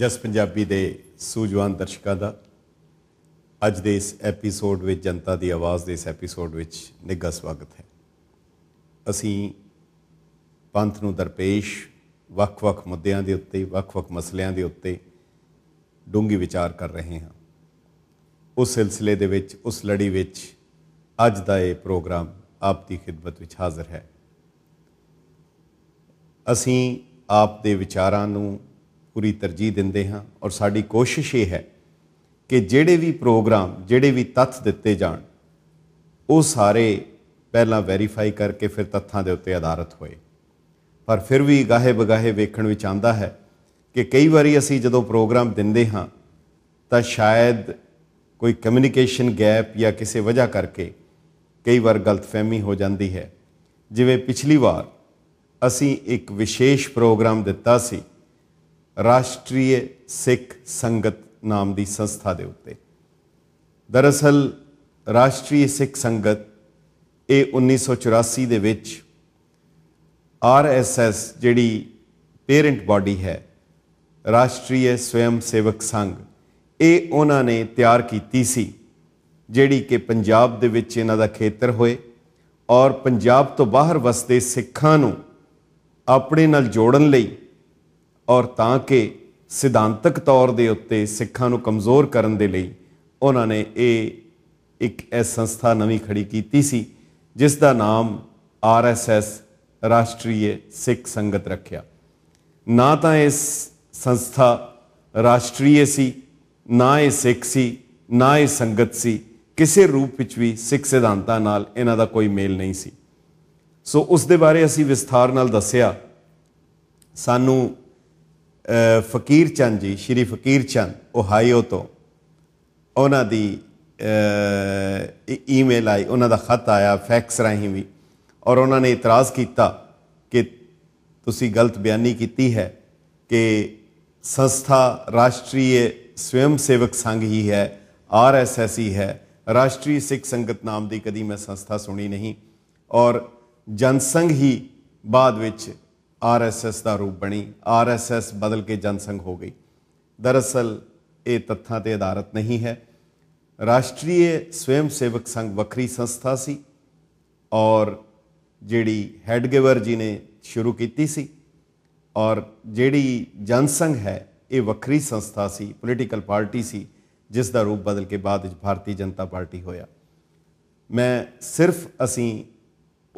ਜਸ ਪੰਜਾਬੀ ਦੇ ਸੂਝਵਾਨ ਦਰਸ਼ਕਾਂ ਦਾ ਅੱਜ ਦੇ ਇਸ ਐਪੀਸੋਡ ਵਿੱਚ ਜਨਤਾ ਦੀ ਆਵਾਜ਼ ਦੇ ਇਸ ਐਪੀਸੋਡ ਵਿੱਚ ਨਿੱਘਾ ਸਵਾਗਤ ਹੈ ਅਸੀਂ ਪੰਥ ਨੂੰ ਦਰਪੇਸ਼ ਵੱਖ-ਵੱਖ ਮੁੱਦਿਆਂ ਦੇ ਉੱਤੇ ਵੱਖ-ਵੱਖ ਮਸਲਿਆਂ ਦੇ ਉੱਤੇ ਡੂੰਗੀ ਵਿਚਾਰ ਕਰ ਰਹੇ ਹਾਂ ਉਸ ਸਿਲਸਿਲੇ ਦੇ ਵਿੱਚ ਉਸ ਲੜੀ ਵਿੱਚ ਅੱਜ ਦਾ ਇਹ ਪ੍ਰੋਗਰਾਮ ਆਪ ਦੀ ਖਿਦਮਤ ਵਿੱਚ ਹਾਜ਼ਰ ਹੈ ਅਸੀਂ ਆਪ ਦੇ ਵਿਚਾਰਾਂ ਨੂੰ ਪੂਰੀ ਤਰਜੀਹ ਦਿੰਦੇ ਹਾਂ ਔਰ ਸਾਡੀ ਕੋਸ਼ਿਸ਼ ਇਹ ਹੈ ਕਿ ਜਿਹੜੇ ਵੀ ਪ੍ਰੋਗਰਾਮ ਜਿਹੜੇ ਵੀ ਤੱਥ ਦਿੱਤੇ ਜਾਣ ਉਹ ਸਾਰੇ ਪਹਿਲਾਂ ਵੈਰੀਫਾਈ ਕਰਕੇ ਫਿਰ ਤੱਥਾਂ ਦੇ ਉੱਤੇ ਆਧਾਰਿਤ ਹੋਏ ਪਰ ਫਿਰ ਵੀ ਗਾਹੇ ਬਗਾਹੇ ਵੇਖਣ ਵਿੱਚ ਆਂਦਾ ਹੈ ਕਿ ਕਈ ਵਾਰੀ ਅਸੀਂ ਜਦੋਂ ਪ੍ਰੋਗਰਾਮ ਦਿੰਦੇ ਹਾਂ ਤਾਂ ਸ਼ਾਇਦ ਕੋਈ ਕਮਿਊਨੀਕੇਸ਼ਨ ਗੈਪ ਜਾਂ ਕਿਸੇ ਵਜ੍ਹਾ ਕਰਕੇ ਕਈ ਵਾਰ ਗਲਤਫਹਿਮੀ ਹੋ ਜਾਂਦੀ ਹੈ ਜਿਵੇਂ ਪਿਛਲੀ ਵਾਰ ਅਸੀਂ ਇੱਕ ਵਿਸ਼ੇਸ਼ ਪ੍ਰੋਗਰਾਮ ਦਿੱਤਾ ਸੀ ਰਾਸ਼ਟਰੀ ਸਿੱਖ ਸੰਗਤ ਨਾਮ ਦੀ ਸੰਸਥਾ ਦੇ ਉੱਤੇ ਦਰਅਸਲ ਰਾਸ਼ਟਰੀ ਸਿੱਖ ਸੰਗਤ ਇਹ 1984 ਦੇ ਵਿੱਚ ਆਰਐਸਐਸ ਜਿਹੜੀ ਪੇਰੈਂਟ ਬਾਡੀ ਹੈ ਰਾਸ਼ਟਰੀ ਸਵੈਮ ਸੇਵਕ ਸੰਘ ਇਹ ਉਹਨਾਂ ਨੇ ਤਿਆਰ ਕੀਤੀ ਸੀ ਜਿਹੜੀ ਕਿ ਪੰਜਾਬ ਦੇ ਵਿੱਚ ਇਹਨਾਂ ਦਾ ਖੇਤਰ ਹੋਏ ਔਰ ਪੰਜਾਬ ਤੋਂ ਬਾਹਰ ਵਸਦੇ ਸਿੱਖਾਂ ਨੂੰ ਆਪਣੇ ਨਾਲ ਜੋੜਨ ਲਈ ਔਰ ਤਾਂ ਕਿ ਸਿਧਾਂਤਕ ਤੌਰ ਦੇ ਉੱਤੇ ਸਿੱਖਾਂ ਨੂੰ ਕਮਜ਼ੋਰ ਕਰਨ ਦੇ ਲਈ ਉਹਨਾਂ ਨੇ ਇਹ ਇੱਕ ਐਸ ਸੰਸਥਾ ਨਵੀਂ ਖੜੀ ਕੀਤੀ ਸੀ ਜਿਸ ਦਾ ਨਾਮ ਆਰਐਸਐਸ ਰਾਸ਼ਟਰੀ ਸਿੱਖ ਸੰਗਤ ਰੱਖਿਆ ਨਾ ਤਾਂ ਇਸ ਸੰਸਥਾ ਰਾਸ਼ਟਰੀ ਸੀ ਨਾ ਇਹ ਸਿੱਖ ਸੀ ਨਾ ਇਹ ਸੰਗਤ ਸੀ ਕਿਸੇ ਰੂਪ ਵਿੱਚ ਵੀ ਸਿੱਖ ਸਿਧਾਂਤਾਂ ਨਾਲ ਇਹਨਾਂ ਦਾ ਕੋਈ ਮੇਲ ਨਹੀਂ ਸੀ ਸੋ ਉਸ ਦੇ ਬਾਰੇ ਅਸੀਂ ਵਿਸਥਾਰ ਨਾਲ ਦੱਸਿਆ ਸਾਨੂੰ ਫਕੀਰ ਚੰਦ ਜੀ ਸ਼੍ਰੀ ਫਕੀਰ ਚੰਦ ਓਹਾਈਓ ਤੋਂ ਉਹਨਾਂ ਦੀ ਈਮੇਲ ਆਈ ਉਹਨਾਂ ਦਾ ਖਤ ਆਇਆ ਫੈਕਸ ਰਾਹੀਂ ਵੀ ਔਰ ਉਹਨਾਂ ਨੇ ਇਤਰਾਜ਼ ਕੀਤਾ ਕਿ ਤੁਸੀਂ ਗਲਤ ਬਿਆਨੀ ਕੀਤੀ ਹੈ ਕਿ ਸੰਸਥਾ ਰਾਸ਼ਟਰੀ ਸਵੈਮ ਸੇਵਕ ਸੰਘ ਹੀ ਹੈ ਆਰਐਸਐਸ ਹੀ ਹੈ ਰਾਸ਼ਟਰੀ ਸਿੱਖ ਸੰਗਤ ਨਾਮ ਦੀ ਕਦੀ ਮੈਂ ਸੰਸਥਾ ਸੁਣੀ ਨਹੀਂ ਔਰ ਜਨਸੰਘ ਹੀ ਬਾਅਦ ਵਿੱਚ ਆਰਐਸਐਸ ਦਾ ਰੂਪ ਬਣੀ ਆਰਐਸਐਸ ਬਦਲ ਕੇ ਜਨਸੰਘ ਹੋ ਗਈ ਦਰਅਸਲ ਇਹ ਤੱਥਾਂ ਤੇ ਆਧਾਰਿਤ ਨਹੀਂ ਹੈ ਰਾਸ਼ਟਰੀ ਸਵੈਮ ਸੇਵਕ ਸੰਘ ਵੱਖਰੀ ਸੰਸਥਾ ਸੀ ਔਰ ਜਿਹੜੀ ਹੈਡਗੇਵਰ ਜੀ ਨੇ ਸ਼ੁਰੂ ਕੀਤੀ ਸੀ ਔਰ ਜਿਹੜੀ ਜਨਸੰਘ ਹੈ ਇਹ ਵੱਖਰੀ ਸੰਸਥਾ ਸੀ ਪੋਲੀਟੀਕਲ ਪਾਰਟੀ ਸੀ ਜਿਸ ਦਾ ਰੂਪ ਬਦਲ ਕੇ ਬਾਅਦ ਵਿੱਚ ਭਾਰਤੀ ਜਨਤਾ ਪਾਰਟੀ ਹੋਇਆ ਮੈਂ ਸਿਰਫ ਅਸੀਂ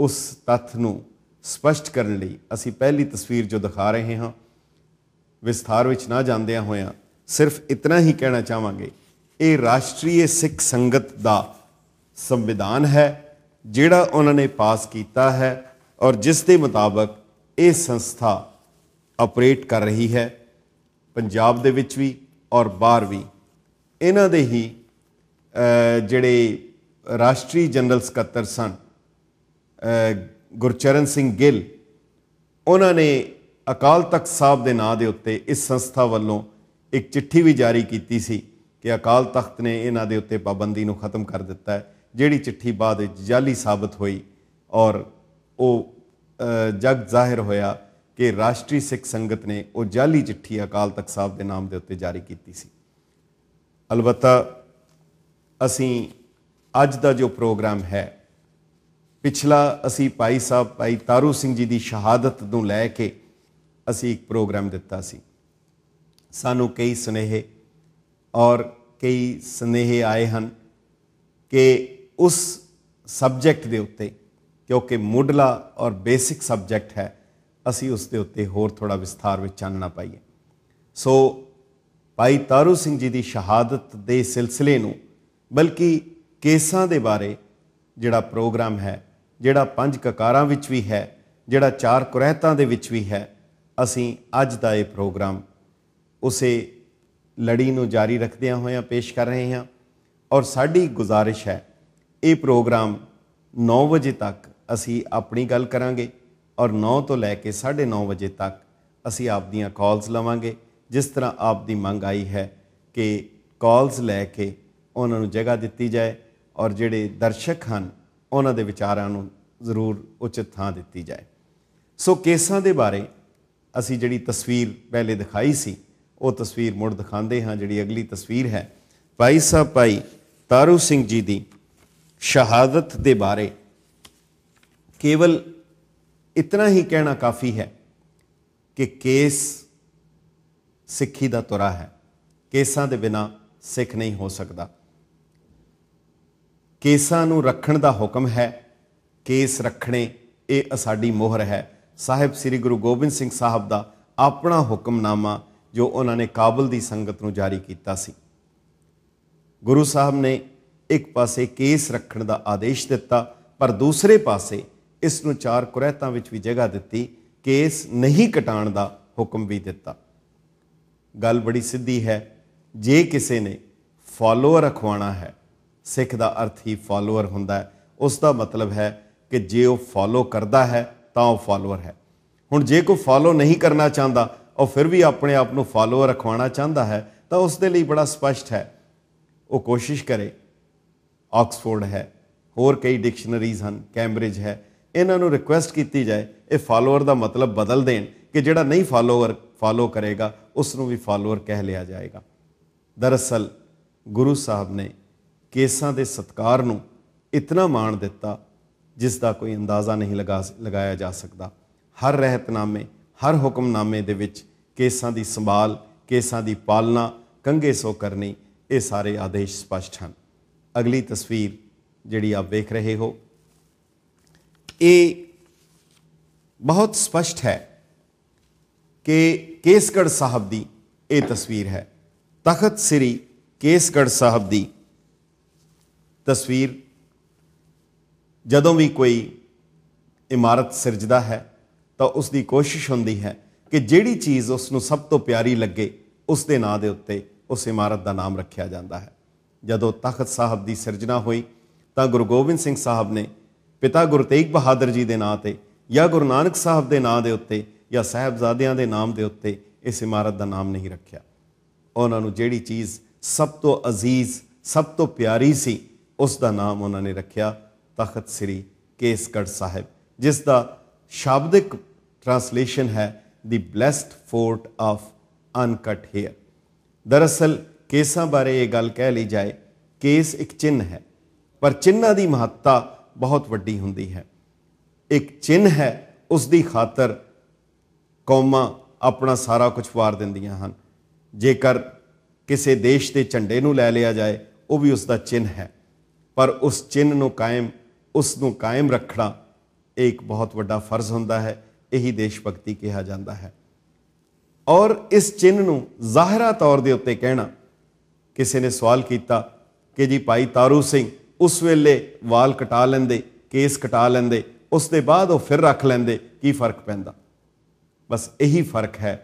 ਉਸ ਤੱਥ ਨੂੰ ਸਪਸ਼ਟ ਕਰਨ ਲਈ ਅਸੀਂ ਪਹਿਲੀ ਤਸਵੀਰ ਜੋ ਦਿਖਾ ਰਹੇ ਹਾਂ ਵਿਸਥਾਰ ਵਿੱਚ ਨਾ ਜਾਂਦਿਆਂ ਹੋਇਆਂ ਸਿਰਫ ਇਤਨਾ ਹੀ ਕਹਿਣਾ ਚਾਹਾਂਗੇ ਇਹ ਰਾਸ਼ਟਰੀ ਸਿੱਖ ਸੰਗਤ ਦਾ ਸੰਵਿਧਾਨ ਹੈ ਜਿਹੜਾ ਉਹਨਾਂ ਨੇ ਪਾਸ ਕੀਤਾ ਹੈ ਔਰ ਜਿਸ ਦੇ ਮੁਤਾਬਕ ਇਹ ਸੰਸਥਾ ਆਪਰੇਟ ਕਰ ਰਹੀ ਹੈ ਪੰਜਾਬ ਦੇ ਵਿੱਚ ਵੀ ਔਰ ਬਾਹਰ ਵੀ ਇਹਨਾਂ ਦੇ ਹੀ ਜਿਹੜੇ ਰਾਸ਼ਟਰੀ ਜਨਰਲ ਸਕੱਤਰ ਸਨ ਗੁਰਚਰਨ ਸਿੰਘ ਗਿੱਲ ਉਹਨਾਂ ਨੇ ਅਕਾਲ ਤਖਤ ਸਾਹਿਬ ਦੇ ਨਾਂ ਦੇ ਉੱਤੇ ਇਸ ਸੰਸਥਾ ਵੱਲੋਂ ਇੱਕ ਚਿੱਠੀ ਵੀ ਜਾਰੀ ਕੀਤੀ ਸੀ ਕਿ ਅਕਾਲ ਤਖਤ ਨੇ ਇਹਨਾਂ ਦੇ ਉੱਤੇ ਪਾਬੰਦੀ ਨੂੰ ਖਤਮ ਕਰ ਦਿੱਤਾ ਹੈ ਜਿਹੜੀ ਚਿੱਠੀ ਬਾਅਦ ਵਿੱਚ ਜਾਲੀ ਸਾਬਤ ਹੋਈ ਔਰ ਉਹ ਜਗ ਜ਼ਾਹਿਰ ਹੋਇਆ ਕਿ ਰਾਸ਼ਟਰੀ ਸਿੱਖ ਸੰਗਤ ਨੇ ਉਹ ਜਾਲੀ ਚਿੱਠੀ ਅਕਾਲ ਤਖਤ ਸਾਹਿਬ ਦੇ ਨਾਮ ਦੇ ਉੱਤੇ ਜਾਰੀ ਕੀਤੀ ਸੀ ਅਲਬਤਾ ਅਸੀਂ ਅੱਜ ਦਾ ਜੋ ਪ੍ਰੋਗਰਾਮ ਹੈ ਪਿਛਲਾ ਅਸੀਂ ਭਾਈ ਸਾਹਿਬ ਭਾਈ ਤਾਰੂ ਸਿੰਘ ਜੀ ਦੀ ਸ਼ਹਾਦਤ ਨੂੰ ਲੈ ਕੇ ਅਸੀਂ ਇੱਕ ਪ੍ਰੋਗਰਾਮ ਦਿੱਤਾ ਸੀ ਸਾਨੂੰ ਕਈ ਸੁਨੇਹੇ ਔਰ ਕਈ ਸੁਨੇਹੇ ਆਏ ਹਨ ਕਿ ਉਸ ਸਬਜੈਕਟ ਦੇ ਉੱਤੇ ਕਿਉਂਕਿ ਮੁੱਢਲਾ ਔਰ ਬੇਸਿਕ ਸਬਜੈਕਟ ਹੈ ਅਸੀਂ ਉਸ ਦੇ ਉੱਤੇ ਹੋਰ ਥੋੜਾ ਵਿਸਥਾਰ ਵਿੱਚ ਚਾਨਣਾ ਪਾਈਏ ਸੋ ਭਾਈ ਤਾਰੂ ਸਿੰਘ ਜੀ ਦੀ ਸ਼ਹਾਦਤ ਦੇ ਸਿਲਸਿਲੇ ਨੂੰ ਬਲਕਿ ਕੇਸਾਂ ਦੇ ਬਾਰੇ ਜਿਹੜਾ ਪ੍ਰੋਗਰਾਮ ਹੈ ਜਿਹੜਾ ਪੰਜ ਕਕਾਰਾਂ ਵਿੱਚ ਵੀ ਹੈ ਜਿਹੜਾ ਚਾਰ ਕੁਰਹਿਤਾਂ ਦੇ ਵਿੱਚ ਵੀ ਹੈ ਅਸੀਂ ਅੱਜ ਦਾ ਇਹ ਪ੍ਰੋਗਰਾਮ ਉਸੇ ਲੜੀ ਨੂੰ ਜਾਰੀ ਰੱਖਦਿਆਂ ਹੋਇਆਂ ਪੇਸ਼ ਕਰ ਰਹੇ ਹਾਂ ਔਰ ਸਾਡੀ ਗੁਜ਼ਾਰਿਸ਼ ਹੈ ਇਹ ਪ੍ਰੋਗਰਾਮ 9 ਵਜੇ ਤੱਕ ਅਸੀਂ ਆਪਣੀ ਗੱਲ ਕਰਾਂਗੇ ਔਰ 9 ਤੋਂ ਲੈ ਕੇ 9:30 ਵਜੇ ਤੱਕ ਅਸੀਂ ਆਪ ਦੀਆਂ ਕਾਲਸ ਲਵਾਂਗੇ ਜਿਸ ਤਰ੍ਹਾਂ ਆਪ ਦੀ ਮੰਗ ਆਈ ਹੈ ਕਿ ਕਾਲਸ ਲੈ ਕੇ ਉਹਨਾਂ ਨੂੰ ਜਗ੍ਹਾ ਦਿੱਤੀ ਜਾਏ ਔਰ ਜਿਹੜੇ ਦਰਸ਼ਕ ਹਨ ਉਹਨਾਂ ਦੇ ਵਿਚਾਰਾਂ ਨੂੰ ਜ਼ਰੂਰ ਉਚਿਤ ਥਾਂ ਦਿੱਤੀ ਜਾਏ ਸੋ ਕੇਸਾਂ ਦੇ ਬਾਰੇ ਅਸੀਂ ਜਿਹੜੀ ਤਸਵੀਰ ਪਹਿਲੇ ਦਿਖਾਈ ਸੀ ਉਹ ਤਸਵੀਰ ਮੁੜ ਦਿਖਾਉਂਦੇ ਹਾਂ ਜਿਹੜੀ ਅਗਲੀ ਤਸਵੀਰ ਹੈ ਭਾਈ ਸਾਹਿਬ ਭਾਈ ਤਾਰੂ ਸਿੰਘ ਜੀ ਦੀ ਸ਼ਹਾਦਤ ਦੇ ਬਾਰੇ ਕੇਵਲ ਇਤਨਾ ਹੀ ਕਹਿਣਾ ਕਾਫੀ ਹੈ ਕਿ ਕੇਸ ਸਿੱਖੀ ਦਾ ਤੁਰਾ ਹੈ ਕੇਸਾਂ ਦੇ ਬਿਨਾ ਸਿੱਖ ਨਹੀਂ ਹੋ ਸਕਦਾ ਕੇਸਾਂ ਨੂੰ ਰੱਖਣ ਦਾ ਹੁਕਮ ਹੈ ਕੇਸ ਰੱਖਣੇ ਇਹ ਸਾਡੀ ਮੋਹਰ ਹੈ ਸਾਹਿਬ ਸ੍ਰੀ ਗੁਰੂ ਗੋਬਿੰਦ ਸਿੰਘ ਸਾਹਿਬ ਦਾ ਆਪਣਾ ਹੁਕਮਨਾਮਾ ਜੋ ਉਹਨਾਂ ਨੇ ਕਾਬਲ ਦੀ ਸੰਗਤ ਨੂੰ ਜਾਰੀ ਕੀਤਾ ਸੀ ਗੁਰੂ ਸਾਹਿਬ ਨੇ ਇੱਕ ਪਾਸੇ ਕੇਸ ਰੱਖਣ ਦਾ ਆਦੇਸ਼ ਦਿੱਤਾ ਪਰ ਦੂਸਰੇ ਪਾਸੇ ਇਸ ਨੂੰ ਚਾਰ ਕੁਰਹਿਤਾਂ ਵਿੱਚ ਵੀ ਜਗ੍ਹਾ ਦਿੱਤੀ ਕੇਸ ਨਹੀਂ ਕਟਾਣ ਦਾ ਹੁਕਮ ਵੀ ਦਿੱਤਾ ਗੱਲ ਬੜੀ ਸਿੱਧੀ ਹੈ ਜੇ ਕਿਸੇ ਨੇ ਫਾਲੋਅਰ ਰਖਵਾਣਾ ਹੈ ਸਿੱਖ ਦਾ ਅਰਥ ਹੀ ਫਾਲੋਅਰ ਹੁੰਦਾ ਹੈ ਉਸ ਦਾ ਮਤਲਬ ਹੈ ਕਿ ਜੇ ਉਹ ਫਾਲੋ ਕਰਦਾ ਹੈ ਤਾਂ ਉਹ ਫਾਲੋਅਰ ਹੈ ਹੁਣ ਜੇ ਕੋਈ ਫਾਲੋ ਨਹੀਂ ਕਰਨਾ ਚਾਹੁੰਦਾ ਉਹ ਫਿਰ ਵੀ ਆਪਣੇ ਆਪ ਨੂੰ ਫਾਲੋਅਰ ਰਖਵਾਉਣਾ ਚਾਹੁੰਦਾ ਹੈ ਤਾਂ ਉਸ ਦੇ ਲਈ ਬੜਾ ਸਪਸ਼ਟ ਹੈ ਉਹ ਕੋਸ਼ਿਸ਼ ਕਰੇ ਆਕਸਫੋਰਡ ਹੈ ਹੋਰ ਕਈ ਡਿਕਸ਼ਨਰੀਜ਼ ਹਨ ਕੈਂਬਰਿਜ ਹੈ ਇਹਨਾਂ ਨੂੰ ਰਿਕੁਐਸਟ ਕੀਤੀ ਜਾਏ ਇਹ ਫਾਲੋਅਰ ਦਾ ਮਤਲਬ ਬਦਲ ਦੇਣ ਕਿ ਜਿਹੜਾ ਨਹੀਂ ਫਾਲੋਅਰ ਫਾਲੋ ਕਰੇਗਾ ਉਸ ਨੂੰ ਵੀ ਫਾਲੋਅਰ ਕਹਿ ਲਿਆ ਜਾਏਗਾ ਦਰਅਸਲ ਗੁਰੂ ਸਾਹਿਬ ਨੇ ਕੇਸਾਂ ਦੇ ਸਤਕਾਰ ਨੂੰ ਇਤਨਾ ਮਾਣ ਦਿੱਤਾ ਜਿਸ ਦਾ ਕੋਈ ਅੰਦਾਜ਼ਾ ਨਹੀਂ ਲਗਾ ਲਗਾਇਆ ਜਾ ਸਕਦਾ ਹਰ ਰਹਿਤਨਾਮੇ ਹਰ ਹੁਕਮਨਾਮੇ ਦੇ ਵਿੱਚ ਕੇਸਾਂ ਦੀ ਸੰਭਾਲ ਕੇਸਾਂ ਦੀ ਪਾਲਣਾ ਕੰਗੇ ਸੋ ਕਰਨੀ ਇਹ ਸਾਰੇ ਆਦੇਸ਼ ਸਪਸ਼ਟ ਹਨ ਅਗਲੀ ਤਸਵੀਰ ਜਿਹੜੀ ਆਪ ਵੇਖ ਰਹੇ ਹੋ ਇਹ ਬਹੁਤ ਸਪਸ਼ਟ ਹੈ ਕਿ ਕੇਸਗੜ ਸਾਹਿਬ ਦੀ ਇਹ ਤਸਵੀਰ ਹੈ ਤਖਤ ਸ੍ਰੀ ਕੇਸਗੜ ਸਾਹਿਬ ਦੀ ਤਸਵੀਰ ਜਦੋਂ ਵੀ ਕੋਈ ਇਮਾਰਤ ਸਿਰਜਦਾ ਹੈ ਤਾਂ ਉਸ ਦੀ ਕੋਸ਼ਿਸ਼ ਹੁੰਦੀ ਹੈ ਕਿ ਜਿਹੜੀ ਚੀਜ਼ ਉਸ ਨੂੰ ਸਭ ਤੋਂ ਪਿਆਰੀ ਲੱਗੇ ਉਸ ਦੇ ਨਾਂ ਦੇ ਉੱਤੇ ਉਸ ਇਮਾਰਤ ਦਾ ਨਾਮ ਰੱਖਿਆ ਜਾਂਦਾ ਹੈ ਜਦੋਂ ਤਖਤ ਸਾਹਿਬ ਦੀ ਸਿਰਜਣਾ ਹੋਈ ਤਾਂ ਗੁਰੂ ਗੋਬਿੰਦ ਸਿੰਘ ਸਾਹਿਬ ਨੇ ਪਿਤਾ ਗੁਰੂ ਤੇਗ ਬਹਾਦਰ ਜੀ ਦੇ ਨਾਂ ਤੇ ਜਾਂ ਗੁਰੂ ਨਾਨਕ ਸਾਹਿਬ ਦੇ ਨਾਂ ਦੇ ਉੱਤੇ ਜਾਂ ਸਹਿਬਜ਼ਾਦਿਆਂ ਦੇ ਨਾਮ ਦੇ ਉੱਤੇ ਇਸ ਇਮਾਰਤ ਦਾ ਨਾਮ ਨਹੀਂ ਰੱਖਿਆ ਉਹਨਾਂ ਨੂੰ ਜਿਹੜੀ ਚੀਜ਼ ਸਭ ਤੋਂ ਅਜ਼ੀਜ਼ ਸਭ ਤੋਂ ਪਿਆਰੀ ਸੀ ਉਸ ਦਾ ਨਾਮ ਉਹਨਾਂ ਨੇ ਰੱਖਿਆ ਤਖਤ ਸ੍ਰੀ ਕੇਸਗੜ ਸਾਹਿਬ ਜਿਸ ਦਾ ਸ਼ਬਦਿਕ ਟ੍ਰਾਂਸਲੇਸ਼ਨ ਹੈ ਦੀ ਬlesed ਫੋਰਟ ਆਫ ਅਨਕਟ ਹੇਅਰ ਦਰਅਸਲ ਕੇਸਾਂ ਬਾਰੇ ਇਹ ਗੱਲ ਕਹਿ ਲਈ ਜਾਏ ਕੇਸ ਇੱਕ ਚਿੰਨ ਹੈ ਪਰ ਚਿੰਨਾਂ ਦੀ ਮਹੱਤਤਾ ਬਹੁਤ ਵੱਡੀ ਹੁੰਦੀ ਹੈ ਇੱਕ ਚਿੰਨ ਹੈ ਉਸ ਦੀ ਖਾਤਰ ਕੌਮਾਂ ਆਪਣਾ ਸਾਰਾ ਕੁਝ ਵਾਰ ਦਿੰਦੀਆਂ ਹਨ ਜੇਕਰ ਕਿਸੇ ਦੇਸ਼ ਦੇ ਝੰਡੇ ਨੂੰ ਲੈ ਲਿਆ ਜਾਏ ਉਹ ਵੀ ਉਸ ਦਾ ਚਿੰਨ ਹੈ ਪਰ ਉਸ ਚਿੰਨ ਨੂੰ ਕਾਇਮ ਉਸ ਨੂੰ ਕਾਇਮ ਰੱਖਣਾ ਇੱਕ ਬਹੁਤ ਵੱਡਾ ਫਰਜ਼ ਹੁੰਦਾ ਹੈ ਇਹੀ ਦੇਸ਼ ਭਗਤੀ ਕਿਹਾ ਜਾਂਦਾ ਹੈ ਔਰ ਇਸ ਚਿੰਨ ਨੂੰ ਜ਼ਾਹਿਰਾ ਤੌਰ ਦੇ ਉੱਤੇ ਕਹਿਣਾ ਕਿਸੇ ਨੇ ਸਵਾਲ ਕੀਤਾ ਕਿ ਜੀ ਭਾਈ ਤਾਰੂ ਸਿੰਘ ਉਸ ਵੇਲੇ ਵਾਲ ਕਟਾ ਲੈਂਦੇ ਕੇਸ ਕਟਾ ਲੈਂਦੇ ਉਸ ਦੇ ਬਾਅਦ ਉਹ ਫਿਰ ਰੱਖ ਲੈਂਦੇ ਕੀ ਫਰਕ ਪੈਂਦਾ ਬਸ ਇਹੀ ਫਰਕ ਹੈ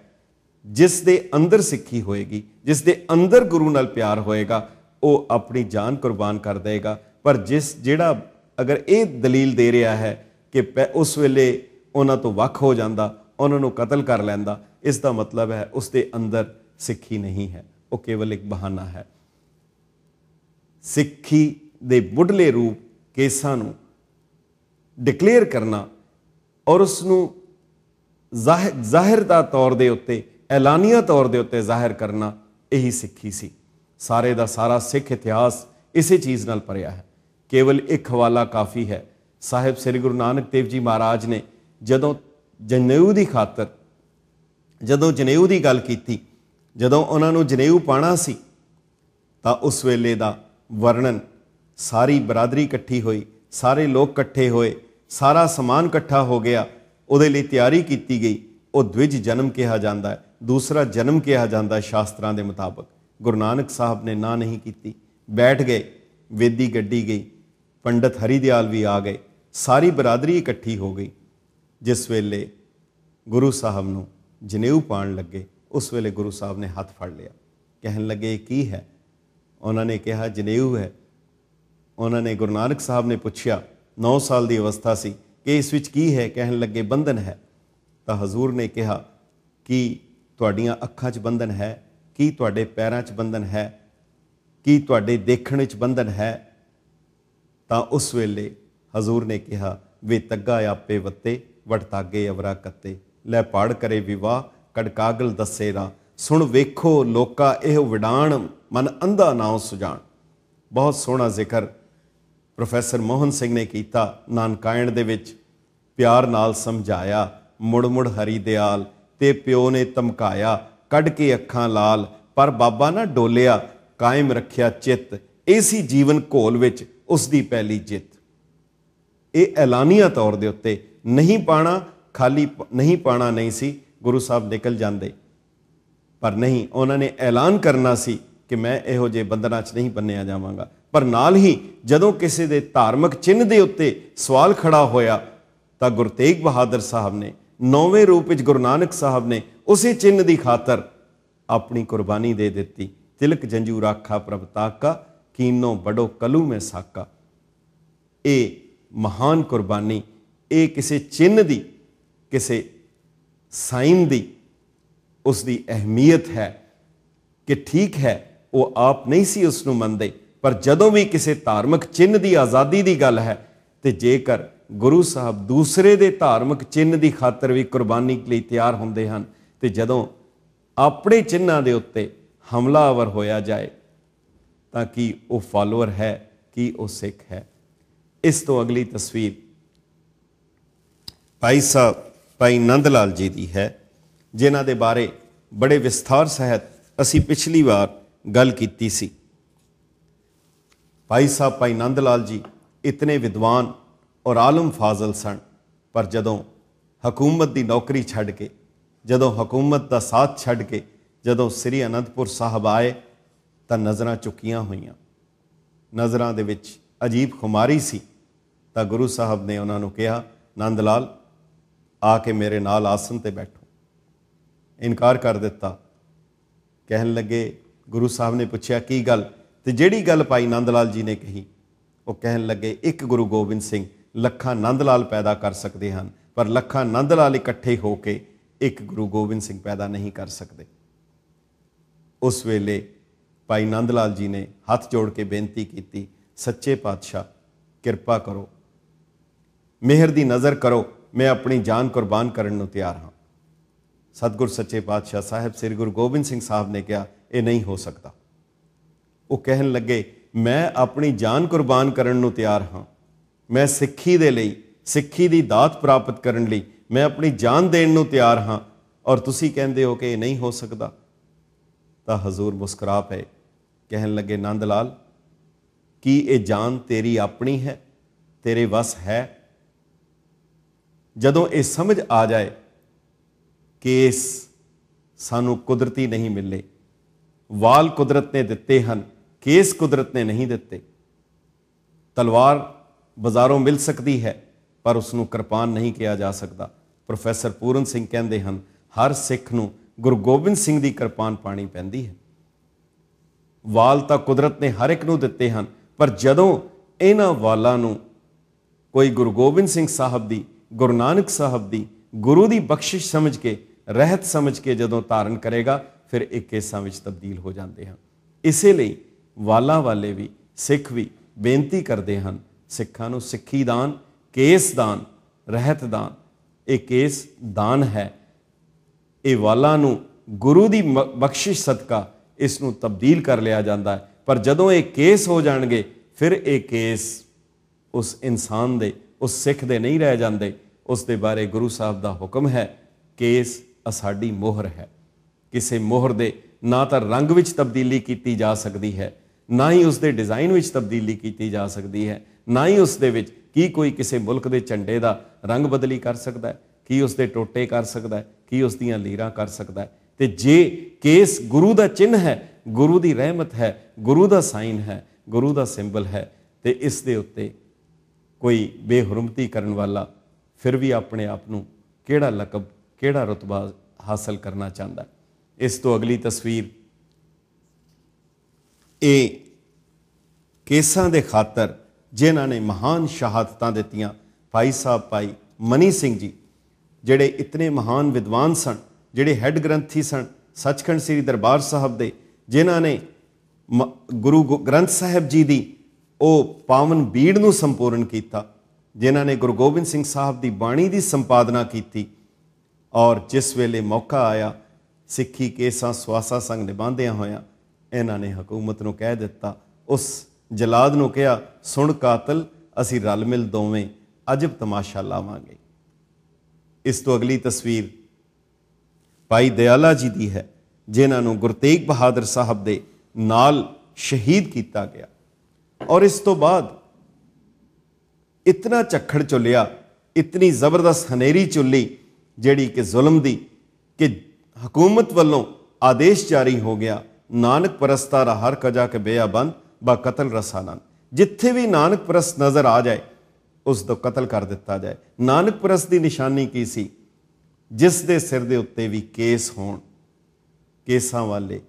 ਜਿਸ ਦੇ ਅੰਦਰ ਸਿੱਖੀ ਹੋਏਗੀ ਜਿਸ ਦੇ ਅੰਦਰ ਗੁਰੂ ਨਾਲ ਪਿਆਰ ਹੋਏਗਾ ਉਹ ਆਪਣੀ ਜਾਨ ਕੁਰਬਾਨ ਕਰ ਦੇਗਾ ਪਰ ਜਿਸ ਜਿਹੜਾ ਅਗਰ ਇਹ ਦਲੀਲ ਦੇ ਰਿਹਾ ਹੈ ਕਿ ਉਸ ਵੇਲੇ ਉਹਨਾਂ ਤੋਂ ਵੱਖ ਹੋ ਜਾਂਦਾ ਉਹਨਾਂ ਨੂੰ ਕਤਲ ਕਰ ਲੈਂਦਾ ਇਸ ਦਾ ਮਤਲਬ ਹੈ ਉਸ ਦੇ ਅੰਦਰ ਸਿੱਖੀ ਨਹੀਂ ਹੈ ਉਹ ਕੇਵਲ ਇੱਕ ਬਹਾਨਾ ਹੈ ਸਿੱਖੀ ਦੇ ਮੁੱਢਲੇ ਰੂਪ ਕੇਸਾਂ ਨੂੰ ਡਿਕਲੇਅਰ ਕਰਨਾ ਔਰ ਉਸ ਨੂੰ ਜ਼ਾਹਿਰ ਦਾ ਤੌਰ ਦੇ ਉੱਤੇ ਐਲਾਨੀਆ ਤੌਰ ਦੇ ਉੱਤੇ ਜ਼ਾਹਿਰ ਕਰਨਾ ਇਹੀ ਸਿੱਖੀ ਸੀ ਸਾਰੇ ਦਾ ਸਾਰਾ ਸਿੱਖ ਇਤਿਹਾਸ ਇਸੇ ਚੀਜ਼ ਨਾਲ ਭਰਿਆ ਹੈ ਕੇਵਲ ਇੱਕ ਹਵਾਲਾ ਕਾਫੀ ਹੈ ਸਾਹਿਬ ਸ੍ਰੀ ਗੁਰੂ ਨਾਨਕ ਦੇਵ ਜੀ ਮਹਾਰਾਜ ਨੇ ਜਦੋਂ ਜਨੇਊ ਦੀ ਖਾਤਰ ਜਦੋਂ ਜਨੇਊ ਦੀ ਗੱਲ ਕੀਤੀ ਜਦੋਂ ਉਹਨਾਂ ਨੂੰ ਜਨੇਊ ਪਾਣਾ ਸੀ ਤਾਂ ਉਸ ਵੇਲੇ ਦਾ ਵਰਣਨ ਸਾਰੀ ਬਰਾਦਰੀ ਇਕੱਠੀ ਹੋਈ ਸਾਰੇ ਲੋਕ ਇਕੱਠੇ ਹੋਏ ਸਾਰਾ ਸਮਾਨ ਇਕੱਠਾ ਹੋ ਗਿਆ ਉਹਦੇ ਲਈ ਤਿਆਰੀ ਕੀਤੀ ਗਈ ਉਹ ਦਵਿਜ ਜਨਮ ਕਿਹਾ ਜਾਂਦਾ ਹੈ ਦੂਸਰਾ ਜਨਮ ਕਿਹਾ ਜਾਂਦਾ ਹੈ ਸ਼ਾਸਤਰਾਂ ਦੇ ਮੁਤਾਬਕ ਗੁਰੂ ਨਾਨਕ ਸਾਹਿਬ ਨੇ ਨਾ ਨਹੀਂ ਕੀਤੀ ਬੈਠ ਗਏ ਵੇਦੀ ਗੱਡੀ ਗਈ ਪੰਡਤ ਹਰੀ ਦਿਆਲ ਵੀ ਆ ਗਏ ਸਾਰੀ ਬਰਾਦਰੀ ਇਕੱਠੀ ਹੋ ਗਈ ਜਿਸ ਵੇਲੇ ਗੁਰੂ ਸਾਹਿਬ ਨੂੰ ਜਨੇਊ ਪਾਣ ਲੱਗੇ ਉਸ ਵੇਲੇ ਗੁਰੂ ਸਾਹਿਬ ਨੇ ਹੱਥ ਫੜ ਲਿਆ ਕਹਿਣ ਲੱਗੇ ਕੀ ਹੈ ਉਹਨਾਂ ਨੇ ਕਿਹਾ ਜਨੇਊ ਹੈ ਉਹਨਾਂ ਨੇ ਗੁਰੂ ਨਾਨਕ ਸਾਹਿਬ ਨੇ ਪੁੱਛਿਆ 9 ਸਾਲ ਦੀ ਅਵਸਥਾ ਸੀ ਕਿ ਇਸ ਵਿੱਚ ਕੀ ਹੈ ਕਹਿਣ ਲੱਗੇ ਬੰਧਨ ਹੈ ਤਾਂ ਹਜ਼ੂਰ ਨੇ ਕਿਹਾ ਕਿ ਤੁਹਾਡੀਆਂ ਅੱਖਾਂ 'ਚ ਬੰਧਨ ਹੈ ਕੀ ਤੁਹਾਡੇ ਪੈਰਾਂ 'ਚ ਬੰਧਨ ਹੈ ਕੀ ਤੁਹਾਡੇ ਦੇਖਣ 'ਚ ਬੰਧਨ ਹੈ ਤਾਂ ਉਸ ਵੇਲੇ ਹਜ਼ੂਰ ਨੇ ਕਿਹਾ ਵੇ ਤੱਗਾ ਆਪੇ ਵੱਤੇ ਵਟਤਾਗੇ ਅਵਰਾ ਕੱਤੇ ਲੈ ਪਾੜ ਕਰੇ ਵਿਵਾਹ ਕੜਕਾਗਲ ਦਾ ਸੁਣ ਵੇਖੋ ਲੋਕਾ ਇਹ ਵਿਡਾਣ ਮਨ ਅੰਧਾ ਨਾਉ ਸੁਜਾਣ ਬਹੁਤ ਸੋਹਣਾ ਜ਼ਿਕਰ ਪ੍ਰੋਫੈਸਰ ਮੋਹਨ ਸਿੰਘ ਨੇ ਕੀਤਾ ਨਾਨਕਾਇਣ ਦੇ ਵਿੱਚ ਪਿਆਰ ਨਾਲ ਸਮਝਾਇਆ ਮੁੜ ਮੁੜ ਹਰੀ ਦਿਆਲ ਤੇ ਪਿਓ ਨੇ ਧਮਕਾਇਆ ਕੱਢ ਕੇ ਅੱਖਾਂ ਲਾਲ ਪਰ ਬਾਬਾ ਨਾ ਡੋਲਿਆ ਕਾਇਮ ਰੱਖਿਆ ਚਿੱਤ ਏਸੀ ਜੀਵਨ ਘੋਲ ਵਿੱਚ ਉਸ ਦੀ ਪਹਿਲੀ ਜਿੱਤ ਇਹ ਐਲਾਨੀਆ ਤੌਰ ਦੇ ਉੱਤੇ ਨਹੀਂ ਪਾਣਾ ਖਾਲੀ ਨਹੀਂ ਪਾਣਾ ਨਹੀਂ ਸੀ ਗੁਰੂ ਸਾਹਿਬ ਨਿਕਲ ਜਾਂਦੇ ਪਰ ਨਹੀਂ ਉਹਨਾਂ ਨੇ ਐਲਾਨ ਕਰਨਾ ਸੀ ਕਿ ਮੈਂ ਇਹੋ ਜੇ ਬੰਦਨਾ 'ਚ ਨਹੀਂ ਬੰਨਿਆ ਜਾਵਾਂਗਾ ਪਰ ਨਾਲ ਹੀ ਜਦੋਂ ਕਿਸੇ ਦੇ ਧਾਰਮਿਕ ਚਿੰਨ੍ਹ ਦੇ ਉੱਤੇ ਸਵਾਲ ਖੜਾ ਹੋਇਆ ਤਾਂ ਗੁਰਤੇਗ ਬਹਾਦਰ ਸਾਹਿਬ ਨੇ ਨੌਵੇਂ ਰੂਪ ਵਿੱਚ ਗੁਰੂ ਨਾਨਕ ਸਾਹਿਬ ਨੇ ਉਸੇ ਚਿੰਨ ਦੀ ਖਾਤਰ ਆਪਣੀ ਕੁਰਬਾਨੀ ਦੇ ਦਿੱਤੀ ਤਿਲਕ ਜੰਜੂ ਰਾਖਾ ਪ੍ਰਭ ਤਾਕਾ ਕੀਨੋ ਬੜੋ ਕਲੂ ਮੈਂ ਸਾਕਾ ਇਹ ਮਹਾਨ ਕੁਰਬਾਨੀ ਇਹ ਕਿਸੇ ਚਿੰਨ ਦੀ ਕਿਸੇ ਸਾਈਨ ਦੀ ਉਸ ਦੀ ਅਹਿਮੀਅਤ ਹੈ ਕਿ ਠੀਕ ਹੈ ਉਹ ਆਪ ਨਹੀਂ ਸੀ ਉਸ ਨੂੰ ਮੰਨਦੇ ਪਰ ਜਦੋਂ ਵੀ ਕਿਸੇ ਧਾਰਮਿਕ ਚਿੰਨ ਦੀ ਆਜ਼ਾਦੀ ਦੀ ਗੱਲ ਹੈ ਤੇ ਜੇਕਰ ਗੁਰੂ ਸਾਹਿਬ ਦੂਸਰੇ ਦੇ ਧਾਰਮਿਕ ਚਿੰਨ ਦੀ ਖਾਤਰ ਵੀ ਕੁਰਬਾਨੀ ਲਈ ਤਿਆਰ ਹੁੰਦੇ ਹਨ ਤੇ ਜਦੋਂ ਆਪਣੇ ਚਿੰਨਾਂ ਦੇ ਉੱਤੇ ਹਮਲਾਵਰ ਹੋਇਆ ਜਾਏ ਤਾਂ ਕੀ ਉਹ ਫਾਲੋਅਰ ਹੈ ਕੀ ਉਹ ਸਿੱਖ ਹੈ ਇਸ ਤੋਂ ਅਗਲੀ ਤਸਵੀਰ ਭਾਈ ਸਾਹਿਬ ਭਾਈ ਨੰਦ ਲਾਲ ਜੀ ਦੀ ਹੈ ਜਿਨ੍ਹਾਂ ਦੇ ਬਾਰੇ ਬੜੇ ਵਿਸਥਾਰ ਸਹਿਤ ਅਸੀਂ ਪਿਛਲੀ ਵਾਰ ਗੱਲ ਕੀਤੀ ਸੀ ਭਾਈ ਸਾਹਿਬ ਭਾਈ ਨੰਦ ਲਾਲ ਜੀ ਇਤਨੇ ਵਿਦਵਾਨ ਔਰ ਆਲਮ ਫਾਜ਼ਲ ਸਨ ਪਰ ਜਦੋਂ ਹਕੂਮਤ ਦੀ ਨੌਕਰੀ ਛੱਡ ਕੇ ਜਦੋਂ ਹਕੂਮਤ ਦਾ ਸਾਥ ਛੱਡ ਕੇ ਜਦੋਂ ਸ੍ਰੀ ਅਨੰਦਪੁਰ ਸਾਹਿਬ ਆਏ ਤਾਂ ਨਜ਼ਰਾਂ ਚੁੱਕੀਆਂ ਹੋਈਆਂ ਨਜ਼ਰਾਂ ਦੇ ਵਿੱਚ ਅਜੀਬ ਖੁਮਾਰੀ ਸੀ ਤਾਂ ਗੁਰੂ ਸਾਹਿਬ ਨੇ ਉਹਨਾਂ ਨੂੰ ਕਿਹਾ ਨੰਦ ਲਾਲ ਆ ਕੇ ਮੇਰੇ ਨਾਲ ਆਸਨ ਤੇ ਬੈਠੋ ਇਨਕਾਰ ਕਰ ਦਿੱਤਾ ਕਹਿਣ ਲੱਗੇ ਗੁਰੂ ਸਾਹਿਬ ਨੇ ਪੁੱਛਿਆ ਕੀ ਗੱਲ ਤੇ ਜਿਹੜੀ ਗੱਲ ਪਾਈ ਨੰਦ ਲਾਲ ਜੀ ਨੇ ਕਹੀ ਉਹ ਕਹਿਣ ਲੱਗੇ ਇੱਕ ਗੁਰੂ ਗੋਬਿੰਦ ਸਿੰਘ ਲੱਖਾਂ ਨੰਦ ਲਾਲ ਪੈਦਾ ਕਰ ਸਕਦੇ ਹਨ ਪਰ ਲੱਖਾਂ ਨੰਦ ਲਾਲ ਇਕੱਠੇ ਹੋ ਕੇ ਇੱਕ ਗੁਰੂ ਗੋਬਿੰਦ ਸਿੰਘ ਪੈਦਾ ਨਹੀਂ ਕਰ ਸਕਦੇ ਉਸ ਵੇਲੇ ਭਾਈ ਨੰਦ ਲਾਲ ਜੀ ਨੇ ਹੱਥ ਜੋੜ ਕੇ ਬੇਨਤੀ ਕੀਤੀ ਸੱਚੇ ਪਾਤਸ਼ਾਹ ਕਿਰਪਾ ਕਰੋ ਮਿਹਰ ਦੀ ਨਜ਼ਰ ਕਰੋ ਮੈਂ ਆਪਣੀ ਜਾਨ ਕੁਰਬਾਨ ਕਰਨ ਨੂੰ ਤਿਆਰ ਹਾਂ ਸਤਗੁਰ ਸੱਚੇ ਪਾਤਸ਼ਾਹ ਸਾਹਿਬ ਸ੍ਰੀ ਗੁਰੂ ਗੋਬਿੰਦ ਸਿੰਘ ਸਾਹਿਬ ਨੇ ਕਿਹਾ ਇਹ ਨਹੀਂ ਹੋ ਸਕਦਾ ਉਹ ਕਹਿਣ ਲੱਗੇ ਮੈਂ ਆਪਣੀ ਜਾਨ ਕੁਰਬਾਨ ਕਰਨ ਨੂੰ ਤਿਆਰ ਹਾਂ ਮੈਂ ਸਿੱਖੀ ਦੇ ਲਈ ਸਿੱਖੀ ਦੀ ਦਾਤ ਪ੍ਰਾਪਤ ਕਰਨ ਲਈ ਮੈਂ ਆਪਣੀ ਜਾਨ ਦੇਣ ਨੂੰ ਤਿਆਰ ਹਾਂ ਔਰ ਤੁਸੀਂ ਕਹਿੰਦੇ ਹੋ ਕਿ ਇਹ ਨਹੀਂ ਹੋ ਸਕਦਾ ਤਾਂ ਹਜ਼ੂਰ ਮੁਸਕਰਾ ਪਏ ਕਹਿਣ ਲੱਗੇ ਨੰਦ ਲਾਲ ਕੀ ਇਹ ਜਾਨ ਤੇਰੀ ਆਪਣੀ ਹੈ ਤੇਰੇ ਵਸ ਹੈ ਜਦੋਂ ਇਹ ਸਮਝ ਆ ਜਾਏ ਕਿ ਇਸ ਸਾਨੂੰ ਕੁਦਰਤੀ ਨਹੀਂ ਮਿਲੇ ਵਾਲ ਕੁਦਰਤ ਨੇ ਦਿੱਤੇ ਹਨ ਕੇਸ ਕੁਦਰਤ ਨੇ ਨਹੀਂ ਦਿੱਤੇ ਤਲਵਾਰ ਬਾਜ਼ਾਰੋਂ ਮਿਲ ਸਕਦੀ ਹੈ ਪਰ ਉਸ ਨੂੰ ਕਿਰਪਾਨ ਨਹੀਂ ਕਿਹਾ ਜਾ ਸਕਦਾ ਪ੍ਰੋਫੈਸਰ ਪੂਰਨ ਸਿੰਘ ਕਹਿੰਦੇ ਹਨ ਹਰ ਸਿੱਖ ਨੂੰ ਗੁਰੂ ਗੋਬਿੰਦ ਸਿੰਘ ਦੀ ਕਿਰਪਾਨ ਪਾਣੀ ਪੈਂਦੀ ਹੈ ਵਾਲ ਤਾਂ ਕੁਦਰਤ ਨੇ ਹਰ ਇੱਕ ਨੂੰ ਦਿੱਤੇ ਹਨ ਪਰ ਜਦੋਂ ਇਹਨਾਂ ਵਾਲਾਂ ਨੂੰ ਕੋਈ ਗੁਰੂ ਗੋਬਿੰਦ ਸਿੰਘ ਸਾਹਿਬ ਦੀ ਗੁਰੂ ਨਾਨਕ ਸਾਹਿਬ ਦੀ ਗੁਰੂ ਦੀ ਬਖਸ਼ਿਸ਼ ਸਮਝ ਕੇ ਰਹਿਤ ਸਮਝ ਕੇ ਜਦੋਂ ਧਾਰਨ ਕਰੇਗਾ ਫਿਰ ਇੱਕ ਕੇਸਾਂ ਵਿੱਚ ਤਬਦੀਲ ਹੋ ਜਾਂਦੇ ਹਨ ਇਸੇ ਲਈ ਵਾਲਾ ਵਾਲੇ ਵੀ ਸਿੱਖ ਵੀ ਬੇਨਤੀ ਕਰਦੇ ਹਨ ਸਿੱਖਾਂ ਨੂੰ ਸਿੱਖੀ ਦਾਨ ਕੇਸ ਦਾਨ ਰਹਿਤ ਦਾਨ ਇਹ ਕੇਸ ਦਾਨ ਹੈ ਇਹ ਵਾਲਾ ਨੂੰ ਗੁਰੂ ਦੀ ਬਖਸ਼ਿਸ਼ ਸਦਕਾ ਇਸ ਨੂੰ ਤਬਦੀਲ ਕਰ ਲਿਆ ਜਾਂਦਾ ਹੈ ਪਰ ਜਦੋਂ ਇਹ ਕੇਸ ਹੋ ਜਾਣਗੇ ਫਿਰ ਇਹ ਕੇਸ ਉਸ ਇਨਸਾਨ ਦੇ ਉਸ ਸਿੱਖ ਦੇ ਨਹੀਂ ਰਹਿ ਜਾਂਦੇ ਉਸ ਦੇ ਬਾਰੇ ਗੁਰੂ ਸਾਹਿਬ ਦਾ ਹੁਕਮ ਹੈ ਕੇਸ ਸਾਡੀ ਮੋਹਰ ਹੈ ਕਿਸੇ ਮੋਹਰ ਦੇ ਨਾ ਤਾਂ ਰੰਗ ਵਿੱਚ ਤਬਦੀਲੀ ਕੀਤੀ ਜਾ ਸਕਦੀ ਹੈ ਨਾ ਹੀ ਉਸ ਦੇ ਡਿਜ਼ਾਈਨ ਵਿੱਚ ਤਬਦੀਲੀ ਕੀਤੀ ਜਾ ਸਕਦੀ ਹੈ ਨਾ ਹੀ ਉਸ ਦੇ ਵਿੱਚ ਕੀ ਕੋਈ ਕਿਸੇ ਮੁਲਕ ਦੇ ਝੰਡੇ ਦਾ ਰੰਗ ਬਦਲੀ ਕਰ ਸਕਦਾ ਹੈ ਕੀ ਉਸ ਦੇ ਟੋਟੇ ਕਰ ਸਕਦਾ ਹੈ ਕੀ ਉਸ ਦੀਆਂ ਲੀਰਾਂ ਕਰ ਸਕਦਾ ਹੈ ਤੇ ਜੇ ਕੇਸ ਗੁਰੂ ਦਾ ਚਿੰਨ ਹੈ ਗੁਰੂ ਦੀ ਰਹਿਮਤ ਹੈ ਗੁਰੂ ਦਾ ਸਾਈਨ ਹੈ ਗੁਰੂ ਦਾ ਸਿੰਬਲ ਹੈ ਤੇ ਇਸ ਦੇ ਉੱਤੇ ਕੋਈ ਬੇਹਰਮਤੀ ਕਰਨ ਵਾਲਾ ਫਿਰ ਵੀ ਆਪਣੇ ਆਪ ਨੂੰ ਕਿਹੜਾ ਲਕਬ ਕਿਹੜਾ ਰਤਬਾ ਹਾਸਲ ਕਰਨਾ ਚਾਹੁੰਦਾ ਇਸ ਤੋਂ ਅਗਲੀ ਤਸਵੀਰ ਇਹ ਕੇਸਾਂ ਦੇ ਖਾਤਰ ਜਿਨ੍ਹਾਂ ਨੇ ਮਹਾਨ ਸ਼ਹਾਦਤਾਂ ਦਿੱਤੀਆਂ ਭਾਈ ਸਾਹਿਬ ਭਾਈ ਮਨੀ ਸਿੰਘ ਜੀ ਜਿਹੜੇ ਇਤਨੇ ਮਹਾਨ ਵਿਦਵਾਨ ਸਨ ਜਿਹੜੇ ਹੈੱਡ ਗ੍ਰੰਥੀ ਸਨ ਸੱਚਖੰਡ ਸ੍ਰੀ ਦਰਬਾਰ ਸਾਹਿਬ ਦੇ ਜਿਨ੍ਹਾਂ ਨੇ ਗੁਰੂ ਗ੍ਰੰਥ ਸਾਹਿਬ ਜੀ ਦੀ ਉਹ ਪਾਵਨ ਬੀੜ ਨੂੰ ਸੰਪੂਰਨ ਕੀਤਾ ਜਿਨ੍ਹਾਂ ਨੇ ਗੁਰੂ ਗੋਬਿੰਦ ਸਿੰਘ ਸਾਹਿਬ ਦੀ ਬਾਣੀ ਦੀ ਸੰਪਾਦਨਾ ਕੀਤੀ ਔਰ ਜਿਸ ਵੇਲੇ ਮੌਕਾ ਆਇਆ ਸਿੱਖੀ ਕੇਸਾਂ ਸਵਾਸਾ ਸੰਗ ਨਿਭਾਉਂਦਿਆਂ ਹੋਇਆ ਇਹਨਾਂ ਨੇ ਹਕੂਮਤ ਨੂੰ ਕਹਿ ਦਿੱਤਾ ਉਸ ਜਲਾਦ ਨੂੰ ਕਿਹਾ ਸੁਣ ਕਾਤਲ ਅਸੀਂ ਰਲ ਮਿਲ ਦੋਵੇਂ ਅਜਬ ਤਮਾਸ਼ਾ ਲਾਵਾਂਗੇ ਇਸ ਤੋਂ ਅਗਲੀ ਤਸਵੀਰ ਭਾਈ ਦਿਆਲਾ ਜੀ ਦੀ ਹੈ ਜਿਨ੍ਹਾਂ ਨੂੰ ਗੁਰਤੇਗ ਬਹਾਦਰ ਸਾਹਿਬ ਦੇ ਨਾਲ ਸ਼ਹੀਦ ਕੀਤਾ ਗਿਆ ਔਰ ਇਸ ਤੋਂ ਬਾਅਦ ਇਤਨਾ ਝੱਖੜ ਚੁੱਲਿਆ ਇਤਨੀ ਜ਼ਬਰਦਸਤ ਹਨੇਰੀ ਚੁੱਲੀ ਜਿਹੜੀ ਕਿ ਜ਼ੁਲਮ ਦੀ ਕਿ ਹਕੂਮਤ ਵੱਲੋਂ ਆਦੇਸ਼ ਜਾਰੀ ਹੋ ਗਿਆ ਨਾਨਕ ਪਰਸਤਾ ਰਹਾ ਹਰ ਕਜਾ ਕੇ ਬੇਅਬੰਦ ਬਾ ਕਤਲ ਰਸਾਨਾਂ ਜਿੱਥੇ ਵੀ ਨਾਨਕ ਪ੍ਰਸ ਨਜ਼ਰ ਆ ਜਾਏ ਉਸ ਤੋਂ ਕਤਲ ਕਰ ਦਿੱਤਾ ਜਾਏ ਨਾਨਕ ਪ੍ਰਸ ਦੀ ਨਿਸ਼ਾਨੀ ਕੀ ਸੀ ਜਿਸ ਦੇ ਸਿਰ ਦੇ ਉੱਤੇ ਵੀ ਕੇਸ ਹੋਣ ਕੇਸਾਂ ਵਾਲੇ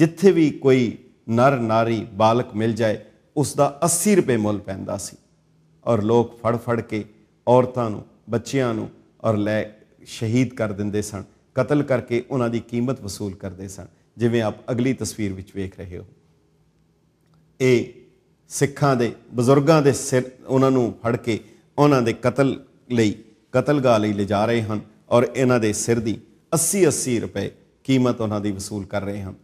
ਜਿੱਥੇ ਵੀ ਕੋਈ ਨਰ ਨਾਰੀ ਬਾਲਕ ਮਿਲ ਜਾਏ ਉਸ ਦਾ 80 ਰੁਪਏ ਮੁੱਲ ਪੈਂਦਾ ਸੀ ਔਰ ਲੋਕ ਫੜ ਫੜ ਕੇ ਔਰਤਾਂ ਨੂੰ ਬੱਚਿਆਂ ਨੂੰ ਔਰ ਲੈ ਸ਼ਹੀਦ ਕਰ ਦਿੰਦੇ ਸਨ ਕਤਲ ਕਰਕੇ ਉਹਨਾਂ ਦੀ ਕੀਮਤ ਵਸੂਲ ਕਰਦੇ ਸਨ ਜਿਵੇਂ ਆਪ ਅਗਲੀ ਤਸਵੀਰ ਵਿੱਚ ਵੇਖ ਰਹੇ ਹੋ ਇਹ ਸਿੱਖਾਂ ਦੇ ਬਜ਼ੁਰਗਾਂ ਦੇ ਸਿਰ ਉਹਨਾਂ ਨੂੰ ਫੜ ਕੇ ਉਹਨਾਂ ਦੇ ਕਤਲ ਲਈ ਕਤਲਗਾਹ ਲਈ ਲਿਜਾ ਰਹੇ ਹਨ ਔਰ ਇਹਨਾਂ ਦੇ ਸਿਰ ਦੀ 80 80 ਰੁਪਏ ਕੀਮਤ ਉਹਨਾਂ ਦੀ ਵਸੂਲ ਕਰ ਰਹੇ ਹਨ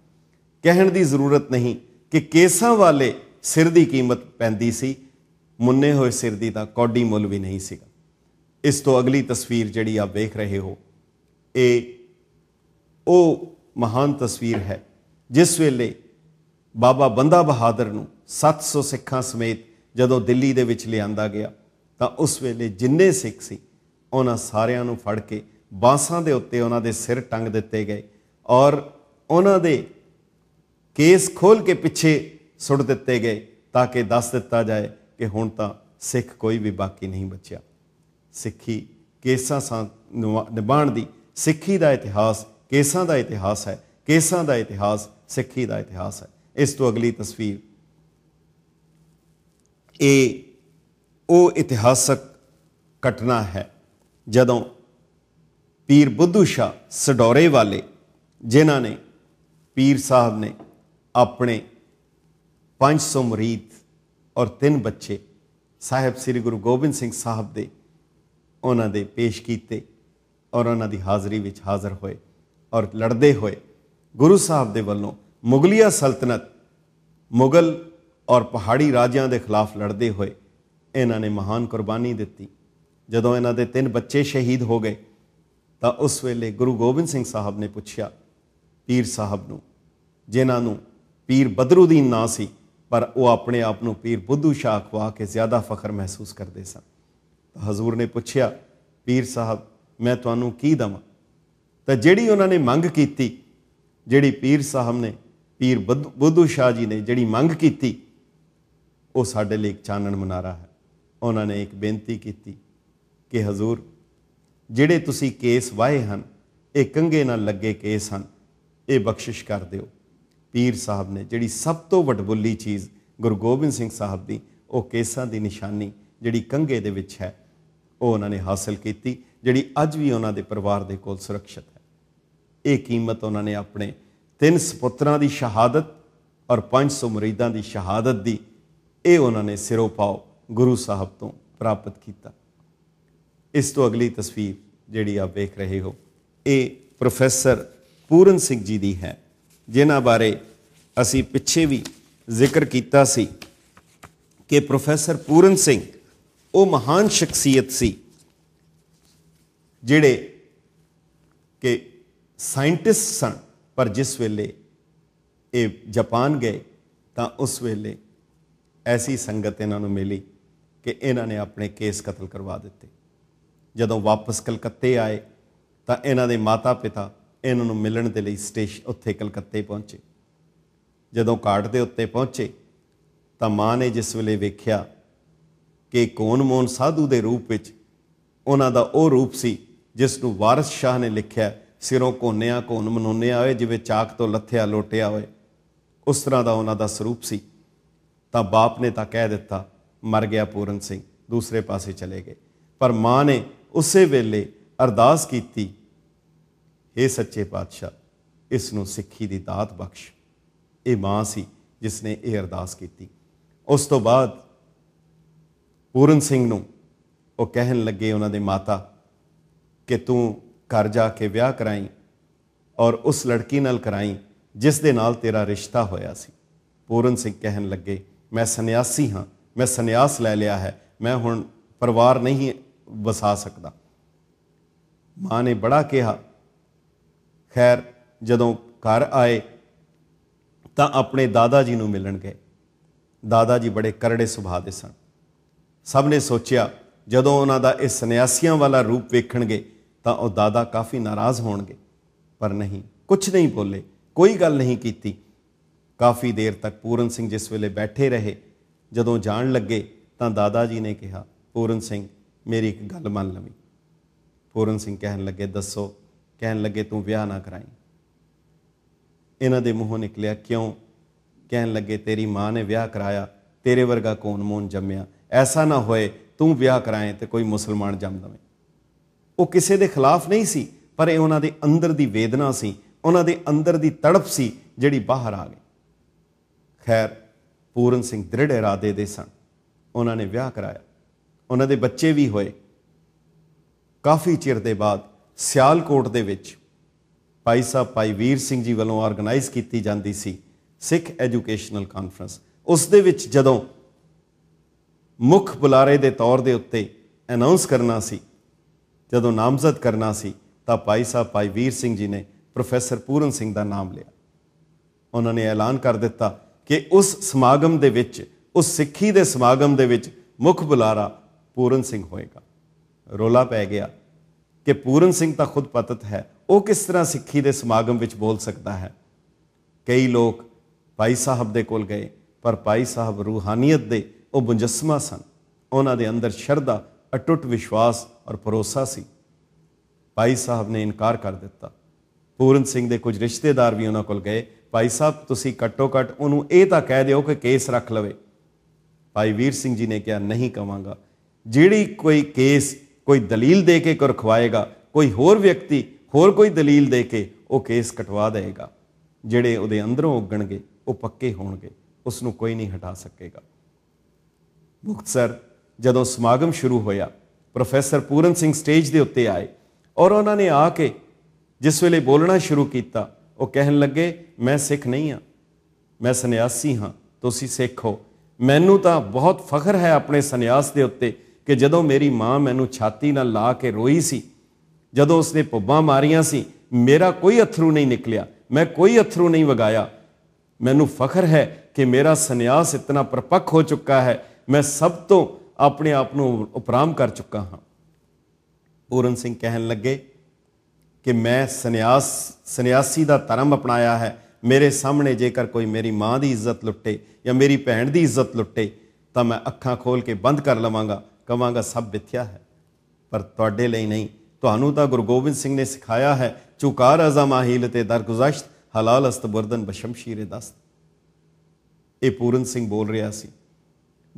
ਕਹਿਣ ਦੀ ਜ਼ਰੂਰਤ ਨਹੀਂ ਕਿ ਕੇਸਾਂ ਵਾਲੇ ਸਿਰ ਦੀ ਕੀਮਤ ਪੈਂਦੀ ਸੀ ਮੁੰਨੇ ਹੋਏ ਸਿਰ ਦੀ ਤਾਂ ਕੌਡੀ ਮੁੱਲ ਵੀ ਨਹੀਂ ਸੀਗਾ ਇਸ ਤੋਂ ਅਗਲੀ ਤਸਵੀਰ ਜਿਹੜੀ ਆਪ ਵੇਖ ਰਹੇ ਹੋ ਇਹ ਉਹ ਮਹਾਨ ਤਸਵੀਰ ਹੈ ਜਿਸ ਵੇਲੇ ਬਾਬਾ ਬੰਦਾ ਬਹਾਦਰ ਨੂੰ 700 ਸਿੱਖਾਂ ਸਮੇਤ ਜਦੋਂ ਦਿੱਲੀ ਦੇ ਵਿੱਚ ਲਿਆਂਦਾ ਗਿਆ ਤਾਂ ਉਸ ਵੇਲੇ ਜਿੰਨੇ ਸਿੱਖ ਸੀ ਉਹਨਾਂ ਸਾਰਿਆਂ ਨੂੰ ਫੜ ਕੇ ਬਾਸਾਂ ਦੇ ਉੱਤੇ ਉਹਨਾਂ ਦੇ ਸਿਰ ਟੰਗ ਦਿੱਤੇ ਗਏ ਔਰ ਉਹਨਾਂ ਦੇ ਕੇਸ ਖੋਲ ਕੇ ਪਿੱਛੇ ਸੁੱਟ ਦਿੱਤੇ ਗਏ ਤਾਂ ਕਿ ਦੱਸ ਦਿੱਤਾ ਜਾਏ ਕਿ ਹੁਣ ਤਾਂ ਸਿੱਖ ਕੋਈ ਵੀ ਬਾਕੀ ਨਹੀਂ ਬਚਿਆ ਸਿੱਖੀ ਕੇਸਾਂ ਸਾਂ ਨਿਭਾਣ ਦੀ ਸਿੱਖੀ ਦਾ ਇਤਿਹਾਸ ਕੇਸਾਂ ਦਾ ਇਤਿਹਾਸ ਹੈ ਕੇਸਾਂ ਦਾ ਇਤਿਹਾਸ ਸਿੱਖੀ ਦਾ ਇਤਿਹਾਸ ਹੈ ਇਸ ਤੋਂ ਅਗਲੀ ਤਸਵੀਰ ਇਹ ਉਹ ਇਤਿਹਾਸਕ ਘਟਨਾ ਹੈ ਜਦੋਂ ਪੀਰ ਬੁੱਧੂ ਸ਼ਾ ਸਡੋਰੇ ਵਾਲੇ ਜਿਨ੍ਹਾਂ ਨੇ ਪੀਰ ਸਾਹਿਬ ਨੇ ਆਪਣੇ 500 ਮਰੀਦ ਔਰ ਤਿੰਨ ਬੱਚੇ ਸਾਹਿਬ ਸ੍ਰੀ ਗੁਰੂ ਗੋਬਿੰਦ ਸਿੰਘ ਸਾਹਿਬ ਦੇ ਉਹਨਾਂ ਦੇ ਪੇਸ਼ ਕੀਤੇ ਔਰ ਉਹਨਾਂ ਦੀ ਹਾਜ਼ਰੀ ਵਿੱਚ ਹਾਜ਼ਰ ਹੋਏ ਔਰ ਲੜਦੇ ਹੋਏ ਗੁਰੂ ਸਾਹਿਬ ਦੇ ਵੱਲੋਂ ਮੁਗਲੀਆ ਸਲਤਨਤ ਮੁਗਲ ਔਰ ਪਹਾੜੀ ਰਾਜਿਆਂ ਦੇ ਖਿਲਾਫ ਲੜਦੇ ਹੋਏ ਇਹਨਾਂ ਨੇ ਮਹਾਨ ਕੁਰਬਾਨੀ ਦਿੱਤੀ ਜਦੋਂ ਇਹਨਾਂ ਦੇ ਤਿੰਨ ਬੱਚੇ ਸ਼ਹੀਦ ਹੋ ਗਏ ਤਾਂ ਉਸ ਵੇਲੇ ਗੁਰੂ ਗੋਬਿੰਦ ਸਿੰਘ ਸਾਹਿਬ ਨੇ ਪੁੱਛਿਆ ਪੀਰ ਸਾਹਿਬ ਨੂੰ ਜਿਨ੍ਹਾਂ ਨੂੰ ਪੀਰ ਬਦਰੁਦੀਨ ਨਾਂ ਸੀ ਪਰ ਉਹ ਆਪਣੇ ਆਪ ਨੂੰ ਪੀਰ ਬੁੱਧੂ ਸ਼ਾਹ ਅਖਵਾ ਕੇ ਜ਼ਿਆਦਾ ਫਖਰ ਮਹਿਸੂਸ ਕਰਦੇ ਸਨ ਤਾਂ ਹਜ਼ੂਰ ਨੇ ਪੁੱਛਿਆ ਪੀਰ ਸਾਹਿਬ ਮੈਂ ਤੁਹਾਨੂੰ ਕੀ ਦਵਾਂ ਤਾਂ ਜਿਹੜੀ ਉਹਨਾਂ ਨੇ ਮੰਗ ਕੀਤੀ ਜਿਹੜੀ ਪੀਰ ਸਾਹਿਬ ਨੇ ਪੀਰ ਬੁੱਧੂ ਸ਼ਾਹ ਜੀ ਨੇ ਜਿਹੜੀ ਮੰਗ ਕੀਤੀ ਉਹ ਸਾਡੇ ਲਈ ਇੱਕ ਚਾਨਣ ਮਨਾਰਾ ਹੈ ਉਹਨਾਂ ਨੇ ਇੱਕ ਬੇਨਤੀ ਕੀਤੀ ਕਿ ਹਜ਼ੂਰ ਜਿਹੜੇ ਤੁਸੀਂ ਕੇਸ ਵਾਏ ਹਨ ਇਹ ਕੰਗੇ ਨਾਲ ਲੱਗੇ ਕੇਸ ਹਨ ਇਹ ਬਖਸ਼ਿਸ਼ ਕਰ ਦਿਓ ਪੀਰ ਸਾਹਿਬ ਨੇ ਜਿਹੜੀ ਸਭ ਤੋਂ ਵੱਡਬੁੱਲੀ ਚੀਜ਼ ਗੁਰੂ ਗੋਬਿੰਦ ਸਿੰਘ ਸਾਹਿਬ ਦੀ ਉਹ ਕੇਸਾਂ ਦੀ ਨਿਸ਼ਾਨੀ ਜਿਹੜੀ ਕੰਗੇ ਦੇ ਵਿੱਚ ਹੈ ਉਹ ਉਹਨਾਂ ਨੇ ਹਾਸਲ ਕੀਤੀ ਜਿਹੜੀ ਅੱਜ ਵੀ ਉਹਨਾਂ ਦੇ ਪਰਿਵਾਰ ਦੇ ਕੋਲ ਸੁਰੱਖਿਅਤ ਹੈ ਇਹ ਕੀਮਤ ਉਹਨਾਂ ਨੇ ਆਪਣੇ ਤਿੰਨ ਸੁਪੁੱਤਰਾਂ ਦੀ ਸ਼ਹਾਦਤ ਔਰ 500 ਮਰੀਦਾਂ ਦੀ ਸ਼ਹਾਦਤ ਦੀ ਇਹ ਉਹਨਾਂ ਨੇ ਸਿਰੋਪਾਉ ਗੁਰੂ ਸਾਹਿਬ ਤੋਂ ਪ੍ਰਾਪਤ ਕੀਤਾ ਇਸ ਤੋਂ ਅਗਲੀ ਤਸਵੀਰ ਜਿਹੜੀ ਆਪ ਵੇਖ ਰਹੇ ਹੋ ਇਹ ਪ੍ਰੋਫੈਸਰ ਪੂਰਨ ਸਿੰਘ ਜੀ ਦੀ ਹੈ ਜਿਨ੍ਹਾਂ ਬਾਰੇ ਅਸੀਂ ਪਿੱਛੇ ਵੀ ਜ਼ਿਕਰ ਕੀਤਾ ਸੀ ਕਿ ਪ੍ਰੋਫੈਸਰ ਪੂਰਨ ਸਿੰਘ ਉਹ ਮਹਾਨ ਸ਼ਖਸੀਅਤ ਸੀ ਜਿਹੜੇ ਕਿ ਸਾਇੰਟਿਸਟ ਸਨ ਪਰ ਜਿਸ ਵੇਲੇ ਇਹ ਜਾਪਾਨ ਗਏ ਤਾਂ ਉਸ ਵੇਲੇ ਐਸੀ ਸੰਗਤ ਇਹਨਾਂ ਨੂੰ ਮਿਲੀ ਕਿ ਇਹਨਾਂ ਨੇ ਆਪਣੇ ਕੇਸ ਕਤਲ ਕਰਵਾ ਦਿੱਤੇ ਜਦੋਂ ਵਾਪਸ ਕਲਕੱਤੇ ਆਏ ਤਾਂ ਇਹਨਾਂ ਦੇ ਮਾਤਾ-ਪਿਤਾ ਇਹਨਾਂ ਨੂੰ ਮਿਲਣ ਦੇ ਲਈ ਸਟੇਸ਼ਨ ਉੱਥੇ ਕਲਕੱਤੇ ਪਹੁੰਚੇ ਜਦੋਂ ਕਾਟ ਦੇ ਉੱਤੇ ਪਹੁੰਚੇ ਤਾਂ ਮਾਂ ਨੇ ਜਿਸ ਵੇਲੇ ਵੇਖਿਆ ਕਿ ਕੋਨ-ਮੋਨ ਸਾਧੂ ਦੇ ਰੂਪ ਵਿੱਚ ਉਹਨਾਂ ਦਾ ਉਹ ਰੂਪ ਸੀ ਜਿਸ ਨੂੰ ਵਾਰਿਸ ਸ਼ਾਹ ਨੇ ਲਿਖਿਆ ਸਿਰੋਂ ਕੋਨਿਆਂ ਕੋਨ ਮਨੋਨਿਆਂ ਹੋਏ ਜਿਵੇਂ ਚਾਕ ਤੋਂ ਲੱਥਿਆ ਲੋਟਿਆ ਹੋਏ ਉਸ ਤਰ੍ਹਾਂ ਦਾ ਉਹਨਾਂ ਦਾ ਸਰੂਪ ਸੀ ਤਾਂ ਬਾਪ ਨੇ ਤਾਂ ਕਹਿ ਦਿੱਤਾ ਮਰ ਗਿਆ ਪੂਰਨ ਸਿੰਘ ਦੂਸਰੇ ਪਾਸੇ ਚਲੇ ਗਏ ਪਰ ਮਾਂ ਨੇ ਉਸੇ ਵੇਲੇ ਅਰਦਾਸ ਕੀਤੀ اے ਸੱਚੇ ਪਾਤਸ਼ਾਹ ਇਸ ਨੂੰ ਸਿੱਖੀ ਦੀ ਦਾਤ ਬਖਸ਼ ਇਹ ਮਾਂ ਸੀ ਜਿਸ ਨੇ ਇਹ ਅਰਦਾਸ ਕੀਤੀ ਉਸ ਤੋਂ ਬਾਅਦ ਪੂਰਨ ਸਿੰਘ ਨੂੰ ਉਹ ਕਹਿਣ ਲੱਗੇ ਉਹਨਾਂ ਦੇ ਮਾਤਾ ਕਿ ਤੂੰ ਘਰ ਜਾ ਕੇ ਵਿਆਹ ਕਰਾਈ ਔਰ ਉਸ ਲੜਕੀ ਨਾਲ ਕਰਾਈ ਜਿਸ ਦੇ ਨਾਲ ਤੇਰਾ ਰਿਸ਼ਤਾ ਹੋਇਆ ਸੀ ਪੂਰਨ ਸਿੰਘ ਕਹਿਣ ਲੱਗੇ ਮੈਂ ਸੰਨਿਆਸੀ ਹਾਂ ਮੈਂ ਸੰਨਿਆਸ ਲੈ ਲਿਆ ਹੈ ਮੈਂ ਹੁਣ ਪਰਿਵਾਰ ਨਹੀਂ ਵਸਾ ਸਕਦਾ ਮਾਂ ਨੇ ਬੜਾ ਕਿਹਾ ਖੈਰ ਜਦੋਂ ਘਰ ਆਏ ਤਾਂ ਆਪਣੇ ਦਾਦਾ ਜੀ ਨੂੰ ਮਿਲਣ ਗਏ ਦਾਦਾ ਜੀ ਬੜੇ ਕਰੜੇ ਸੁਭਾਅ ਦੇ ਸਨ ਸਭ ਨੇ ਸੋਚਿਆ ਜਦੋਂ ਉਹਨਾਂ ਦਾ ਇਸ ਸੰਨਿਆਸੀਆਂ ਵਾਲਾ ਰੂਪ ਵੇਖਣਗੇ ਤਾਂ ਉਹ ਦਾਦਾ ਕਾਫੀ ਨਾਰਾਜ਼ ਹੋਣਗੇ ਪਰ ਨਹੀਂ ਕੁਝ ਨਹੀਂ ਬੋਲੇ ਕੋਈ ਗੱਲ ਨਹੀਂ ਕੀਤੀ ਕਾਫੀ ਦੇਰ ਤੱਕ ਪੂਰਨ ਸਿੰਘ ਜਿਸ ਵੇਲੇ ਬੈਠੇ ਰਹੇ ਜਦੋਂ ਜਾਣ ਲੱਗੇ ਤਾਂ ਦਾਦਾ ਜੀ ਨੇ ਕਿਹਾ ਪੂਰਨ ਸਿੰਘ ਮੇਰੀ ਇੱਕ ਗੱਲ ਮੰਨ ਲਵੀਂ ਪੂਰਨ ਸਿੰਘ ਕਹਿਣ ਲੱਗੇ ਦੱਸੋ ਕਹਿਣ ਲੱਗੇ ਤੂੰ ਵਿਆਹ ਨਾ ਕਰਾਈ ਇਹਨਾਂ ਦੇ ਮੂੰਹੋਂ ਨਿਕਲਿਆ ਕਿਉਂ ਕਹਿਣ ਲੱਗੇ ਤੇਰੀ ਮਾਂ ਨੇ ਵਿਆਹ ਕਰਾਇਆ ਤੇਰੇ ਵਰਗਾ ਕੌਣ ਮੂੰਹ ਜੰਮਿਆ ਐਸਾ ਨਾ ਹੋਏ ਤੂੰ ਵਿਆਹ ਕਰਾਏ ਤੇ ਕੋਈ ਮੁਸਲਮਾਨ ਜੰਮ ਦਵੇ ਉਹ ਕਿਸੇ ਦੇ ਖਿਲਾਫ ਨਹੀਂ ਸੀ ਪਰ ਇਹ ਉਹਨਾਂ ਦੇ ਅੰਦਰ ਦੀ ਵੇਦਨਾ ਸੀ ਉਹਨਾਂ ਦੇ ਅੰਦਰ ਦੀ ਤੜਪ ਸੀ ਜਿਹੜੀ ਬਾਹਰ ਆ ਗਈ ਖੈਰ ਪੂਰਨ ਸਿੰਘ ਦ੍ਰਿੜ ਇਰਾਦੇ ਦੇ ਸਨ ਉਹਨਾਂ ਨੇ ਵਿਆਹ ਕਰਾਇਆ ਉਹਨਾਂ ਦੇ ਬੱਚੇ ਵੀ ਹੋਏ ਕਾਫੀ ਚਿਰ ਦੇ ਬਾਅਦ ਸਿਆਲਕੋਟ ਦੇ ਵਿੱਚ ਭਾਈ ਸਾਹਿਬ ਭਾਈ ਵੀਰ ਸਿੰਘ ਜੀ ਵੱਲੋਂ ਆਰਗੇਨਾਈਜ਼ ਕੀਤੀ ਜਾਂਦੀ ਸੀ ਸਿੱਖ ਐਜੂਕੇਸ਼ਨਲ ਕਾਨਫਰੰਸ ਉਸ ਦੇ ਵਿੱਚ ਜਦੋਂ ਮੁੱਖ ਬੁਲਾਰੇ ਦੇ ਤੌਰ ਦੇ ਉੱਤੇ ਅਨਾਉਂਸ ਕਰਨਾ ਸੀ ਜਦੋਂ ਨਾਮਜ਼ਦ ਕਰਨਾ ਸੀ ਤਾਂ ਭਾਈ ਸਾਹਿਬ ਭਾਈ ਵੀਰ ਸਿੰਘ ਜੀ ਨੇ ਪ੍ਰੋਫੈਸਰ ਪੂਰਨ ਸਿੰਘ ਦਾ ਨਾਮ ਲਿਆ ਉਹਨਾਂ ਨੇ ਐਲਾਨ ਕਰ ਦਿੱਤਾ ਕਿ ਉਸ ਸਮਾਗਮ ਦੇ ਵਿੱਚ ਉਸ ਸਿੱਖੀ ਦੇ ਸਮਾਗਮ ਦੇ ਵਿੱਚ ਮੁੱਖ ਬੁਲਾਰਾ ਪੂਰਨ ਸਿੰਘ ਹੋਏਗਾ ਰੋਲਾ ਪੈ ਗਿਆ ਕਿ ਪੂਰਨ ਸਿੰਘ ਤਾਂ ਖੁਦ ਪਤਤ ਹੈ ਉਹ ਕਿਸ ਤਰ੍ਹਾਂ ਸਿੱਖੀ ਦੇ ਸਮਾਗਮ ਵਿੱਚ ਬੋਲ ਸਕਦਾ ਹੈ ਕਈ ਲੋਕ ਭਾਈ ਸਾਹਿਬ ਦੇ ਕੋਲ ਗਏ ਪਰ ਭਾਈ ਸਾਹਿਬ ਰੂਹਾਨੀਅਤ ਦੇ ਉਹ ਮੁਜੱਸਮਾ ਸਨ ਉਹਨਾਂ ਦੇ ਅੰਦਰ ਸ਼ਰਧਾ ਅਟੁੱਟ ਵਿਸ਼ਵਾਸ ਔਰ ਭਰੋਸਾ ਸੀ ਭਾਈ ਸਾਹਿਬ ਨੇ ਇਨਕਾਰ ਕਰ ਦਿੱਤਾ ਪੂਰਨ ਸਿੰਘ ਦੇ ਕੁਝ ਰਿਸ਼ਤੇਦਾਰ ਵੀ ਉਹਨਾਂ ਕੋਲ ਗਏ ਭਾਈ ਸਾਹਿਬ ਤੁਸੀਂ ਘੱਟੋ ਘੱਟ ਉਹਨੂੰ ਇਹ ਤਾਂ ਕਹਿ ਦਿਓ ਕਿ ਕੇਸ ਰੱਖ ਲਵੇ ਭਾਈ ਵੀਰ ਸਿੰਘ ਜੀ ਨੇ ਕਿਹਾ ਨਹੀਂ ਕਵਾਂਗਾ ਜਿਹੜੀ ਕੋਈ ਕੇਸ ਕੋਈ ਦਲੀਲ ਦੇ ਕੇ ਕਰਖਵਾਏਗਾ ਕੋਈ ਹੋਰ ਵਿਅਕਤੀ ਹੋਰ ਕੋਈ ਦਲੀਲ ਦੇ ਕੇ ਉਹ ਕੇਸ ਕਟਵਾ ਦੇਗਾ ਜਿਹੜੇ ਉਹਦੇ ਅੰਦਰੋਂ ਉੱਗਣਗੇ ਉਹ ਪੱਕੇ ਹੋਣਗੇ ਉਸ ਨੂੰ ਕੋਈ ਨਹੀਂ ਹਟਾ ਸਕੇਗਾ ਮੁਖਤਸਰ ਜਦੋਂ ਸਮਾਗਮ ਸ਼ੁਰੂ ਹੋਇਆ ਪ੍ਰੋਫੈਸਰ ਪੂਰਨ ਸਿੰਘ ਸਟੇਜ ਦੇ ਉੱਤੇ ਆਏ ਔਰ ਉਹਨਾਂ ਨੇ ਆ ਕੇ ਜਿਸ ਵੇਲੇ ਬੋਲਣਾ ਸ਼ੁਰੂ ਕੀਤਾ ਉਹ ਕਹਿਣ ਲੱਗੇ ਮੈਂ ਸਿੱਖ ਨਹੀਂ ਹਾਂ ਮੈਂ ਸੰਨਿਆਸੀ ਹਾਂ ਤੁਸੀਂ ਸਿੱਖ ਹੋ ਮੈਨੂੰ ਤਾਂ ਬਹੁਤ ਫਖਰ ਹੈ ਆਪਣੇ ਸੰਨਿਆਸ ਦੇ ਉੱਤੇ ਕਿ ਜਦੋਂ ਮੇਰੀ ਮਾਂ ਮੈਨੂੰ ਛਾਤੀ ਨਾਲ ਲਾ ਕੇ ਰੋਈ ਸੀ ਜਦੋਂ ਉਸਨੇ ਪੁੱਬਾਂ ਮਾਰੀਆਂ ਸੀ ਮੇਰਾ ਕੋਈ ਅਥਰੂ ਨਹੀਂ ਨਿਕਲਿਆ ਮੈਂ ਕੋਈ ਅਥਰੂ ਨਹੀਂ ਵਗਾਇਆ ਮੈਨੂੰ ਫਖਰ ਹੈ ਕਿ ਮੇਰਾ ਸੰਨਿਆਸ ਇਤਨਾ ਪਰਪੱਕ ਹੋ ਚੁੱਕਾ ਹੈ ਮੈਂ ਸਭ ਤੋਂ ਆਪਣੇ ਆਪ ਨੂੰ ਉਪਰਾਮ ਕਰ ਚੁੱਕਾ ਹਾਂ ਪੂਰਨ ਸਿੰਘ ਕਹਿਣ ਲੱਗੇ ਕਿ ਮੈਂ ਸੰਨਿਆਸ ਸੰਨਿਆਸੀ ਦਾ ਧਰਮ ਅਪਣਾਇਆ ਹੈ ਮੇਰੇ ਸਾਹਮਣੇ ਜੇਕਰ ਕੋਈ ਮੇਰੀ ਮਾਂ ਦੀ ਇੱਜ਼ਤ ਲੁੱਟੇ ਜਾਂ ਮੇਰੀ ਭੈਣ ਦੀ ਇੱਜ਼ਤ ਲੁੱਟੇ ਤਾਂ ਮੈਂ ਅੱਖਾਂ ਖੋਲ ਕੇ ਬੰਦ ਕਰ ਲਵਾਂਗਾ ਕਵਾਂਗਾ ਸਭ ਵਿਥਿਆ ਹੈ ਪਰ ਤੁਹਾਡੇ ਲਈ ਨਹੀਂ ਤੁਹਾਨੂੰ ਤਾਂ ਗੁਰੂ ਗੋਬਿੰਦ ਸਿੰਘ ਨੇ ਸਿਖਾਇਆ ਹੈ ਚੁਕਾਰ ਅਜ਼ਮਾਹੀਲ ਤੇ ਦਰਗੁਜ਼ਸ਼ਤ ਹਲਾਲ ਅਸਤ ਬਰਦਨ ਬਸ਼ਮਸ਼ੀਰੇ ਦਸਤ ਇਹ ਪੂਰਨ ਸਿੰਘ ਬੋਲ ਰਿਹਾ ਸੀ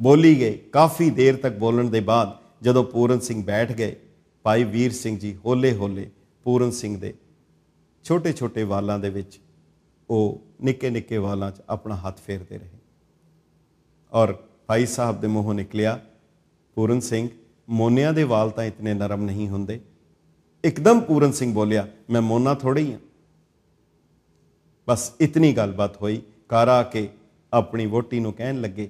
ਬੋਲੀ ਗਏ ਕਾਫੀ ਦੇਰ ਤੱਕ ਬੋਲਣ ਦੇ ਬਾਅਦ ਜਦੋਂ ਪੂਰਨ ਸਿੰਘ ਬੈਠ ਗਏ ਭਾਈ ਵੀਰ ਸਿੰਘ ਜੀ ਹੋਲੇ ਹੋਲੇ ਪੂਰਨ ਸਿੰਘ ਦੇ ਛੋਟੇ ਛੋਟੇ ਵਾਲਾਂ ਦੇ ਵਿੱਚ ਉਹ ਨਿੱਕੇ ਨਿੱਕੇ ਵਾਲਾਂ 'ਚ ਆਪਣਾ ਹੱਥ ਫੇਰਦੇ ਰਹੇ ਔਰ ਭਾਈ ਸਾਹਿਬ ਦੇ ਮੂੰਹੋਂ ਨਿਕਲਿਆ ਪੂਰਨ ਸਿੰਘ ਮੋਨਿਆਂ ਦੇ ਵਾਲ ਤਾਂ ਇਤਨੇ ਨਰਮ ਨਹੀਂ ਹੁੰਦੇ ਇਕਦਮ ਪੂਰਨ ਸਿੰਘ ਬੋਲਿਆ ਮੈਂ ਮੋਨਾ ਹੀ ਹਾਂ ਬਸ ਇਤਨੀ ਗੱਲਬਾਤ ਹੋਈ ਕਾਰਾ ਕੇ ਆਪਣੀ ਵੋਟੀ ਨੂੰ ਕਹਿਣ ਲੱਗੇ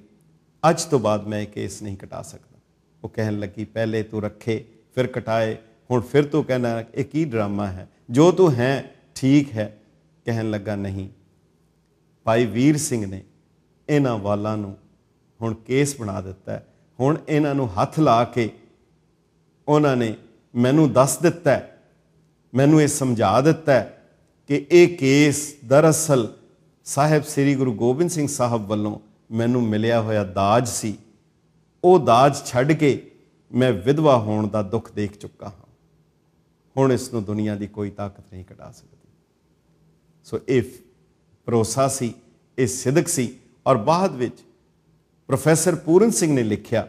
ਅੱਜ ਤੋਂ ਬਾਅਦ ਮੈਂ ਇਹ ਕੇਸ ਨਹੀਂ ਕਟਾ ਸਕਦਾ ਉਹ ਕਹਿਣ ਲੱਗੀ ਪਹਿਲੇ ਤੂੰ ਰੱਖੇ ਫਿਰ ਕਟਾਏ ਹੁਣ ਫਿਰ ਤੂੰ ਕਹਿਣਾ ਇਹ ਕੀ ਡਰਾਮਾ ਹੈ ਜੋ ਤੂੰ ਹੈ ਠੀਕ ਹੈ ਕਹਿਣ ਲੱਗਾ ਨਹੀਂ ਭਾਈ ਵੀਰ ਸਿੰਘ ਨੇ ਇਹਨਾਂ ਵਾਲਾਂ ਨੂੰ ਹੁਣ ਕੇਸ ਬਣਾ ਦਿੱਤਾ ਹੁਣ ਇਹਨਾਂ ਨੂੰ ਹੱਥ ਲਾ ਕੇ ਉਹਨਾਂ ਨੇ ਮੈਨੂੰ ਦੱਸ ਦਿੱਤਾ ਮੈਨੂੰ ਇਹ ਸਮਝਾ ਦਿੱਤਾ ਕਿ ਇਹ ਕੇਸ ਦਰਅਸਲ ਸਾਹਿਬ ਸ੍ਰੀ ਗੁਰੂ ਗੋਬਿੰਦ ਸਿੰਘ ਸਾਹਿਬ ਵੱਲੋਂ ਮੈਨੂੰ ਮਿਲਿਆ ਹੋਇਆ ਦਾਜ ਸੀ ਉਹ ਦਾਜ ਛੱਡ ਕੇ ਮੈਂ ਵਿਧਵਾ ਹੋਣ ਦਾ ਦੁੱਖ ਦੇਖ ਚੁੱਕਾ ਹਾਂ ਹੁਣ ਇਸ ਨੂੰ ਦੁਨੀਆ ਦੀ ਕੋਈ ਤਾਕਤ ਨਹੀਂ ਕਢਾ ਸਕਦੀ ਸੋ ਇਫ ਪ੍ਰੋਸਾ ਸੀ ਇਹ ਸਿਦਕ ਸੀ ਔਰ ਬਾਅਦ ਵਿੱਚ ਪ੍ਰੋਫੈਸਰ ਪੂਰਨ ਸਿੰਘ ਨੇ ਲਿਖਿਆ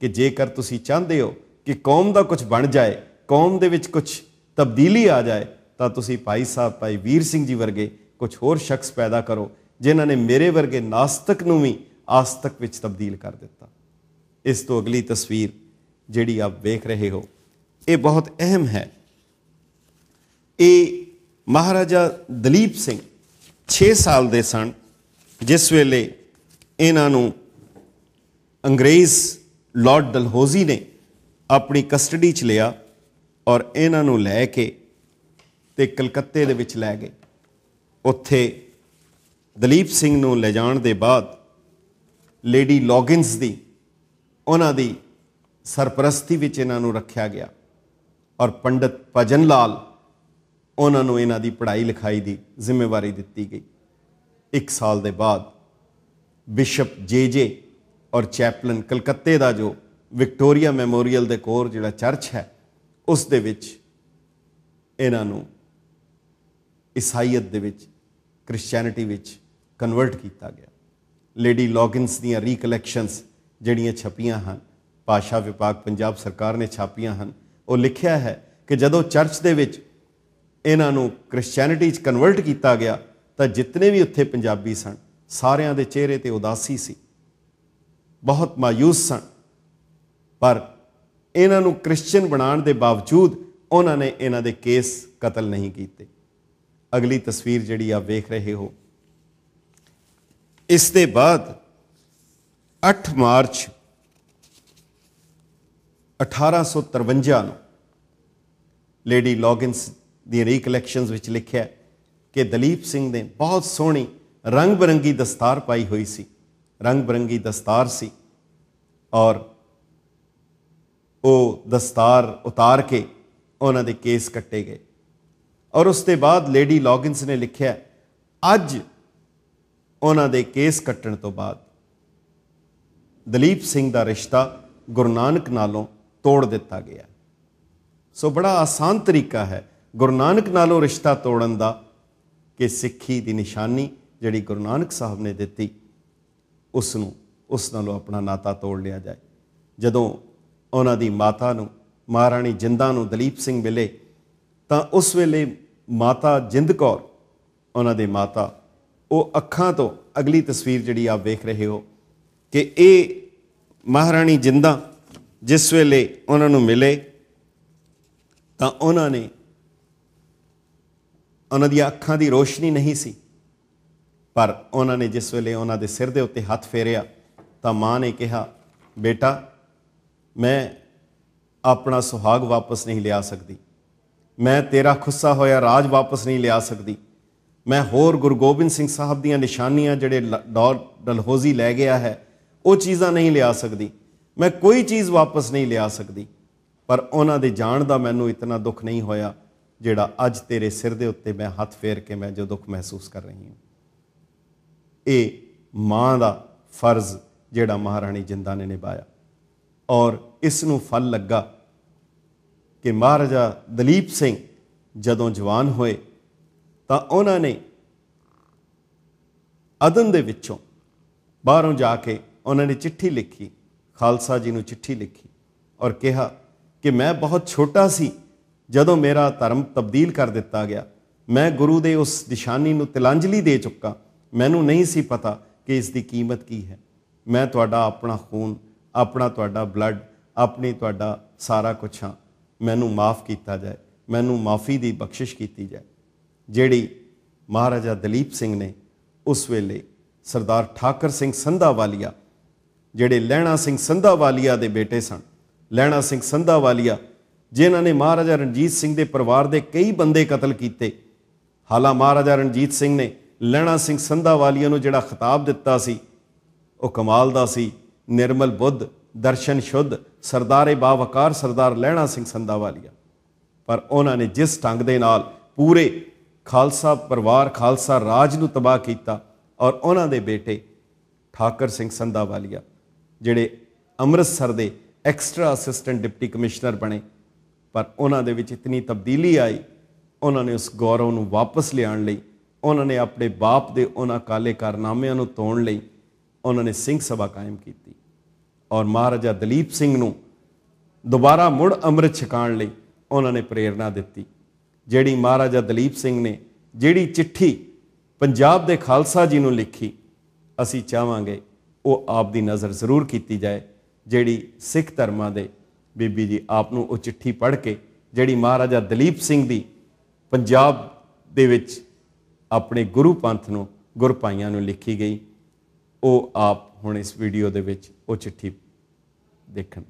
ਕਿ ਜੇਕਰ ਤੁਸੀਂ ਚਾਹੁੰਦੇ ਹੋ ਕਿ ਕੌਮ ਦਾ ਕੁਝ ਬਣ ਜਾਏ ਕੌਮ ਦੇ ਵਿੱਚ ਕੁਝ ਤਬਦੀਲੀ ਆ ਜਾਏ ਤਾਂ ਤੁਸੀਂ ਭਾਈ ਸਾਹਿਬ ਭਾਈ ਵੀਰ ਸਿੰਘ ਜੀ ਵਰਗੇ ਕੁਝ ਹੋਰ ਸ਼ਖਸ ਪੈਦਾ ਕਰੋ ਜਿਨ੍ਹਾਂ ਨੇ ਮੇਰੇ ਵਰਗੇ ਨਾਸਤਕ ਨੂੰ ਵੀ ਆਸਤਕ ਵਿੱਚ ਤਬਦੀਲ ਕਰ ਦਿੱਤਾ ਇਸ ਤੋਂ ਅਗਲੀ ਤਸਵੀਰ ਜਿਹੜੀ ਆਪ ਵੇਖ ਰਹੇ ਹੋ ਇਹ ਬਹੁਤ ਅਹਿਮ ਹੈ ਇਹ ਮਹਾਰਾਜਾ ਦਲੀਪ ਸਿੰਘ 6 ਸਾਲ ਦੇ ਸਨ ਜਿਸ ਵੇਲੇ ਇਹਨਾਂ ਨੂੰ ਅੰਗਰੇਜ਼ ਲਾਰਡ ਦਲਹੋਜ਼ੀ ਨੇ ਆਪਣੀ ਕਸਟਡੀ 'ਚ ਲਿਆ ਔਰ ਇਹਨਾਂ ਨੂੰ ਲੈ ਕੇ ਤੇ ਕਲਕੱਤੇ ਦੇ ਵਿੱਚ ਲੈ ਗਏ ਉੱਥੇ ਦਲੀਪ ਸਿੰਘ ਨੂੰ ਲੈ ਜਾਣ ਦੇ ਬਾਅਦ ਲੇਡੀ ਲੌਗਿਨਸ ਦੀ ਉਹਨਾਂ ਦੀ ਸਰਪ੍ਰਸਤੀ ਵਿੱਚ ਇਹਨਾਂ ਨੂੰ ਰੱਖਿਆ ਗਿਆ ਔਰ ਪੰਡਤ ਭਜਨ ਲਾਲ ਉਹਨਾਂ ਨੂੰ ਇਹਨਾਂ ਦੀ ਪੜ੍ਹਾਈ ਲਿਖਾਈ ਦੀ ਜ਼ਿੰਮੇਵਾਰੀ ਦਿੱਤੀ ਗਈ ਇੱਕ ਸਾਲ ਦੇ ਬਾਅਦ ਬਿਸ਼ਪ ਜੇ ਜੇ ਔਰ ਚੈਪਲਨ ਕਲਕੱਤੇ ਦਾ ਜੋ ਵਿਕਟੋਰੀਆ ਮੈਮੋਰੀਅਲ ਦੇ ਕੋਰ ਜਿਹੜਾ ਚਰਚ ਹੈ ਉਸ ਦੇ ਵਿੱਚ ਇਹਨਾਂ ਨੂੰ ਈਸਾਈਅਤ ਦੇ ਵਿੱਚ ਕ੍ਰਿਸਚੀਅਨਿਟੀ ਵਿੱਚ ਕਨਵਰਟ ਕੀਤਾ ਗਿਆ ਲੇਡੀ ਲੌਗਿਨਸ ਦੀਆਂ ਰੀਕਲੈਕਸ਼ਨਸ ਜਿਹੜੀਆਂ ਛਪੀਆਂ ਹਨ ਪਾਸ਼ਾ ਵਿਭਾਗ ਪੰਜਾਬ ਸਰਕਾਰ ਨੇ ਛਾਪੀਆਂ ਹਨ ਉਹ ਲਿਖਿਆ ਹੈ ਕਿ ਜਦੋਂ ਚਰਚ ਦੇ ਵਿੱਚ ਇਹਨਾਂ ਨੂੰ ਕ੍ਰਿਸਚੀਅਨਿਟੀ 'ਚ ਕਨਵਰਟ ਕੀਤਾ ਗਿਆ ਤਾਂ ਜਿੰਨੇ ਵੀ ਉੱਥੇ ਪੰਜਾਬੀ ਸਨ ਸਾਰਿਆਂ ਦੇ ਚਿਹਰੇ ਤੇ ਉਦਾਸੀ ਸੀ ਬਹੁਤ ਮਾਯੂਸ ਸਨ ਪਰ ਇਹਨਾਂ ਨੂੰ ਕ੍ਰਿਸਚੀਅਨ ਬਣਾਉਣ ਦੇ ਬਾਵਜੂਦ ਉਹਨਾਂ ਨੇ ਇਹਨਾਂ ਦੇ ਕੇਸ ਕਤਲ ਨਹੀਂ ਕੀਤੇ ਅਗਲੀ ਤਸਵੀਰ ਜਿਹੜੀ ਆਪ ਵੇਖ ਰਹੇ ਹੋ ਇਸ ਦੇ ਬਾਅਦ 8 ਮਾਰਚ 1853 ਨੂੰ ਲੇਡੀ ਲੌਗਿਨਸ ਦੀ ਰੀਕਲੈਕਸ਼ਨਸ ਵਿੱਚ ਲਿਖਿਆ ਕਿ ਦਲੀਪ ਸਿੰਘ ਨੇ ਬਹੁਤ ਸੋਹਣੀ ਰੰਗ ਬਰੰਗੀ ਦਸਤਾਰ ਪਾਈ ਹੋਈ ਸੀ ਰੰਗ ਬਰੰਗੀ ਦਸਤਾਰ ਸੀ ਔਰ ਉਹ ਦਸਤਾਰ ਉਤਾਰ ਕੇ ਉਹਨਾਂ ਦੇ ਕੇਸ ਕੱਟੇ ਗਏ ਔਰ ਉਸ ਤੋਂ ਬਾਅਦ ਲੇਡੀ ਲੌਗਿਨਸ ਨੇ ਲਿਖਿਆ ਅੱਜ ਉਹਨਾਂ ਦੇ ਕੇਸ ਕੱਟਣ ਤੋਂ ਬਾਅਦ ਦਲੀਪ ਸਿੰਘ ਦਾ ਰਿਸ਼ਤਾ ਗੁਰੂ ਨਾਨਕ ਨਾਲੋਂ ਤੋੜ ਦਿੱਤਾ ਗਿਆ ਸੋ ਬੜਾ ਆਸਾਨ ਤਰੀਕਾ ਹੈ ਗੁਰੂ ਨਾਨਕ ਨਾਲੋਂ ਰਿਸ਼ਤਾ ਤੋੜਨ ਦਾ ਕਿ ਸਿੱਖੀ ਦੀ ਨਿਸ਼ਾਨੀ ਜਿਹੜੀ ਗੁਰੂ ਨਾਨਕ ਸਾਹਿਬ ਨੇ ਦਿੱਤੀ ਉਸ ਨੂੰ ਉਸ ਨਾਲੋਂ ਆਪਣਾ ਨਾਤਾ ਤੋੜ ਲਿਆ ਜਾਏ ਜਦੋਂ ਉਹਨਾਂ ਦੀ ਮਾਤਾ ਨੂੰ ਮਹਾਰਾਣੀ ਜਿੰਦਾ ਨੂੰ ਦਲੀਪ ਸਿੰਘ ਮਿਲੇ ਤਾਂ ਉਸ ਵੇਲੇ ਮਾਤਾ ਜਿੰਦ ਕੌਰ ਉਹਨਾਂ ਦੇ ਮਾਤਾ ਉਹ ਅੱਖਾਂ ਤੋਂ ਅਗਲੀ ਤਸਵੀਰ ਜਿਹੜੀ ਆਪ ਵੇਖ ਰਹੇ ਹੋ ਕਿ ਇਹ ਮਹਾਰਾਣੀ ਜਿੰਦਾ ਜਿਸ ਵੇਲੇ ਉਹਨਾਂ ਨੂੰ ਮਿਲੇ ਤਾਂ ਉਹਨਾਂ ਨੇ ਉਹਨਾਂ ਦੀਆਂ ਅੱਖਾਂ ਦੀ ਰੋਸ਼ਨੀ ਨਹੀਂ ਸੀ ਪਰ ਉਹਨਾਂ ਨੇ ਜਿਸ ਵੇਲੇ ਉਹਨਾਂ ਦੇ ਸਿਰ ਦੇ ਉੱਤੇ ਹੱਥ ਫੇਰਿਆ ਤਾਂ ਮਾਂ ਨੇ ਕਿਹਾ ਬੇਟਾ ਮੈਂ ਆਪਣਾ ਸੁਹਾਗ ਵਾਪਸ ਨਹੀਂ ਲਿਆ ਸਕਦੀ ਮੈਂ ਤੇਰਾ ਖੁੱਸਾ ਹੋਇਆ ਰਾਜ ਵਾਪਸ ਨਹੀਂ ਲਿਆ ਸਕਦੀ ਮੈਂ ਹੋਰ ਗੁਰੂ ਗੋਬਿੰਦ ਸਿੰਘ ਸਾਹਿਬ ਦੀਆਂ ਨਿਸ਼ਾਨੀਆਂ ਜਿਹੜੇ ਡਲਹੋਜ਼ੀ ਲੈ ਗਿਆ ਹੈ ਉਹ ਚੀਜ਼ਾਂ ਨਹੀਂ ਲਿਆ ਸਕਦੀ ਮੈਂ ਕੋਈ ਚੀਜ਼ ਵਾਪਸ ਨਹੀਂ ਲਿਆ ਸਕਦੀ ਪਰ ਉਹਨਾਂ ਦੇ ਜਾਣ ਦਾ ਮੈਨੂੰ ਇਤਨਾ ਦੁੱਖ ਨਹੀਂ ਹੋਇਆ ਜਿਹੜਾ ਅੱਜ ਤੇਰੇ ਸਿਰ ਦੇ ਉੱਤੇ ਮੈਂ ਹੱਥ ਫੇਰ ਕੇ ਮੈਂ ਜੋ ਦੁੱਖ ਮਹਿਸੂਸ ਕਰ ਰਹੀ ਹਾਂ ਇਹ ਮਾਂ ਦਾ ਫਰਜ਼ ਜਿਹੜਾ ਮਹਾਰਾਣੀ ਜਿੰਦਾ ਨੇ ਨਿਭਾਇਆ ਔਰ ਇਸ ਨੂੰ ਫਲ ਲੱਗਾ ਕਿ ਮਹਾਰਾਜਾ ਦਲੀਪ ਸਿੰਘ ਜਦੋਂ ਜਵਾਨ ਹੋਏ ਤਾਂ ਉਹਨਾਂ ਨੇ ਅਦਨ ਦੇ ਵਿੱਚੋਂ ਬਾਹਰੋਂ ਜਾ ਕੇ ਉਹਨਾਂ ਨੇ ਚਿੱਠੀ ਲਿਖੀ ਖਾਲਸਾ ਜੀ ਨੂੰ ਚਿੱਠੀ ਲਿਖੀ ਔਰ ਕਿਹਾ ਕਿ ਮੈਂ ਬਹੁਤ ਛੋਟਾ ਸੀ ਜਦੋਂ ਮੇਰਾ ਧਰਮ ਤਬਦੀਲ ਕਰ ਦਿੱਤਾ ਗਿਆ ਮੈਂ ਗੁਰੂ ਦੇ ਉਸ ਨਿਸ਼ਾਨੀ ਨੂੰ ਤਿਲਾਂਜਲੀ ਦੇ ਚੁੱਕਾ ਮੈਨੂੰ ਨਹੀਂ ਸੀ ਪਤਾ ਕਿ ਇਸ ਦੀ ਕੀਮਤ ਕੀ ਹੈ ਮੈਂ ਤੁਹਾਡਾ ਆਪਣਾ ਖੂਨ ਆਪਣਾ ਤੁਹਾਡਾ ਬਲੱਡ ਆਪਣੀ ਤੁਹਾਡਾ ਸਾਰਾ ਕੁਝ ਹਾਂ ਮੈਨੂੰ ਮਾਫ ਕੀਤਾ ਜਾਏ ਮੈਨੂੰ ਮਾਫੀ ਦੀ ਬਖਸ਼ਿਸ਼ ਕੀਤੀ ਜਾਏ ਜਿਹੜੀ ਮਹਾਰਾਜਾ ਦਲੀਪ ਸਿੰਘ ਨੇ ਉਸ ਵੇਲੇ ਸਰਦਾਰ ਠਾਕਰ ਸਿੰਘ ਸੰਧਾਵਾਲੀਆ ਜਿਹੜੇ ਲੈਣਾ ਸਿੰਘ ਸੰਧਾਵਾਲੀਆ ਦੇ ਬੇਟੇ ਸਨ ਲੈਣਾ ਸਿੰਘ ਸੰਧਾਵਾਲੀਆ ਜਿਨ੍ਹਾਂ ਨੇ ਮਹਾਰਾਜਾ ਰਣਜੀਤ ਸਿੰਘ ਦੇ ਪਰਿਵਾਰ ਦੇ ਕਈ ਬੰਦੇ ਕਤਲ ਕੀਤੇ ਹਾਲਾ ਮਹਾਰਾਜਾ ਰਣਜੀਤ ਸਿੰਘ ਨੇ ਲੈਣਾ ਸਿੰਘ ਸੰਧਾਵਾਲੀਆ ਨੂੰ ਜਿਹੜਾ ਖਿਤਾਬ ਦਿੱਤਾ ਸੀ ਉਹ ਕਮਾਲ ਦਾ ਸੀ ਨਿਰਮਲ ਬੁੱਧ ਦਰਸ਼ਨ ਸ਼ੁੱਧ ਸਰਦਾਰੇ ਬਾਵਕਾਰ ਸਰਦਾਰ ਲੈਣਾ ਸਿੰਘ ਸੰਧਾਵਾਲੀਆ ਪਰ ਉਹਨਾਂ ਨੇ ਜਿਸ ਢੰਗ ਦੇ ਨਾਲ ਪੂਰੇ ਖਾਲਸਾ ਪਰਿਵਾਰ ਖਾਲਸਾ ਰਾਜ ਨੂੰ ਤਬਾਹ ਕੀਤਾ ਔਰ ਉਹਨਾਂ ਦੇ ਬੇਟੇ ਠਾਕਰ ਸਿੰਘ ਸੰਧਾਵਾਲੀਆ ਜਿਹੜੇ ਅੰਮ੍ਰਿਤਸਰ ਦੇ ਐਕਸਟਰਾ ਅਸਿਸਟੈਂਟ ਡਿਪਟੀ ਕਮਿਸ਼ਨਰ ਬਣੇ ਪਰ ਉਹਨਾਂ ਦੇ ਵਿੱਚ ਇਤਨੀ ਤਬਦੀਲੀ ਆਈ ਉਹਨਾਂ ਨੇ ਉਸ ਗੌਰਵ ਨੂੰ ਵਾਪਸ ਲਿਆਉਣ ਲਈ ਉਹਨਾਂ ਨੇ ਆਪਣੇ ਬਾਪ ਦੇ ਉਹਨਾਂ ਕਾਲੇ ਕਾਰਨਾਮਿਆਂ ਨੂੰ ਤੋੜਨ ਲਈ ਉਹਨਾਂ ਨੇ ਸਿੰਘ ਸਭਾ ਕਾਇਮ ਕੀਤੀ ਔਰ ਮਹਾਰਾਜਾ ਦਲੀਪ ਸਿੰਘ ਨੂੰ ਦੁਬਾਰਾ ਮੁੜ ਅੰਮ੍ਰਿਤ ਛਕਾਉਣ ਲਈ ਉਹਨਾਂ ਨੇ ਪ੍ਰੇਰਣਾ ਦਿੱਤੀ ਜਿਹੜੀ ਮਹਾਰਾਜਾ ਦਲੀਪ ਸਿੰਘ ਨੇ ਜਿਹੜੀ ਚਿੱਠੀ ਪੰਜਾਬ ਦੇ ਖਾਲਸਾ ਜੀ ਨੂੰ ਲਿਖੀ ਅਸੀਂ ਚਾਹਾਂਗੇ ਉਹ ਆਪ ਦੀ ਨਜ਼ਰ ਜ਼ਰੂਰ ਕੀਤੀ ਜਾਏ ਜਿਹੜੀ ਸਿੱਖ ਧਰਮਾਂ ਦੇ ਬੀਬੀ ਜੀ ਆਪ ਨੂੰ ਉਹ ਚਿੱਠੀ ਪੜ੍ਹ ਕੇ ਜਿਹੜੀ ਮਹਾਰਾਜਾ ਦਲੀਪ ਸਿੰਘ ਦੀ ਪੰਜਾਬ ਦੇ ਵਿੱਚ ਆਪਣੇ ਗੁਰੂ ਪੰਥ ਨੂੰ ਗੁਰਪਾਈਆਂ ਨੂੰ ਲਿਖੀ ਗਈ ਉਹ ਆਪ ਹੁਣ ਇਸ ਵੀਡੀਓ ਦੇ ਵਿੱਚ ਉਹ ਚਿੱਠੀ ਦੇਖਣ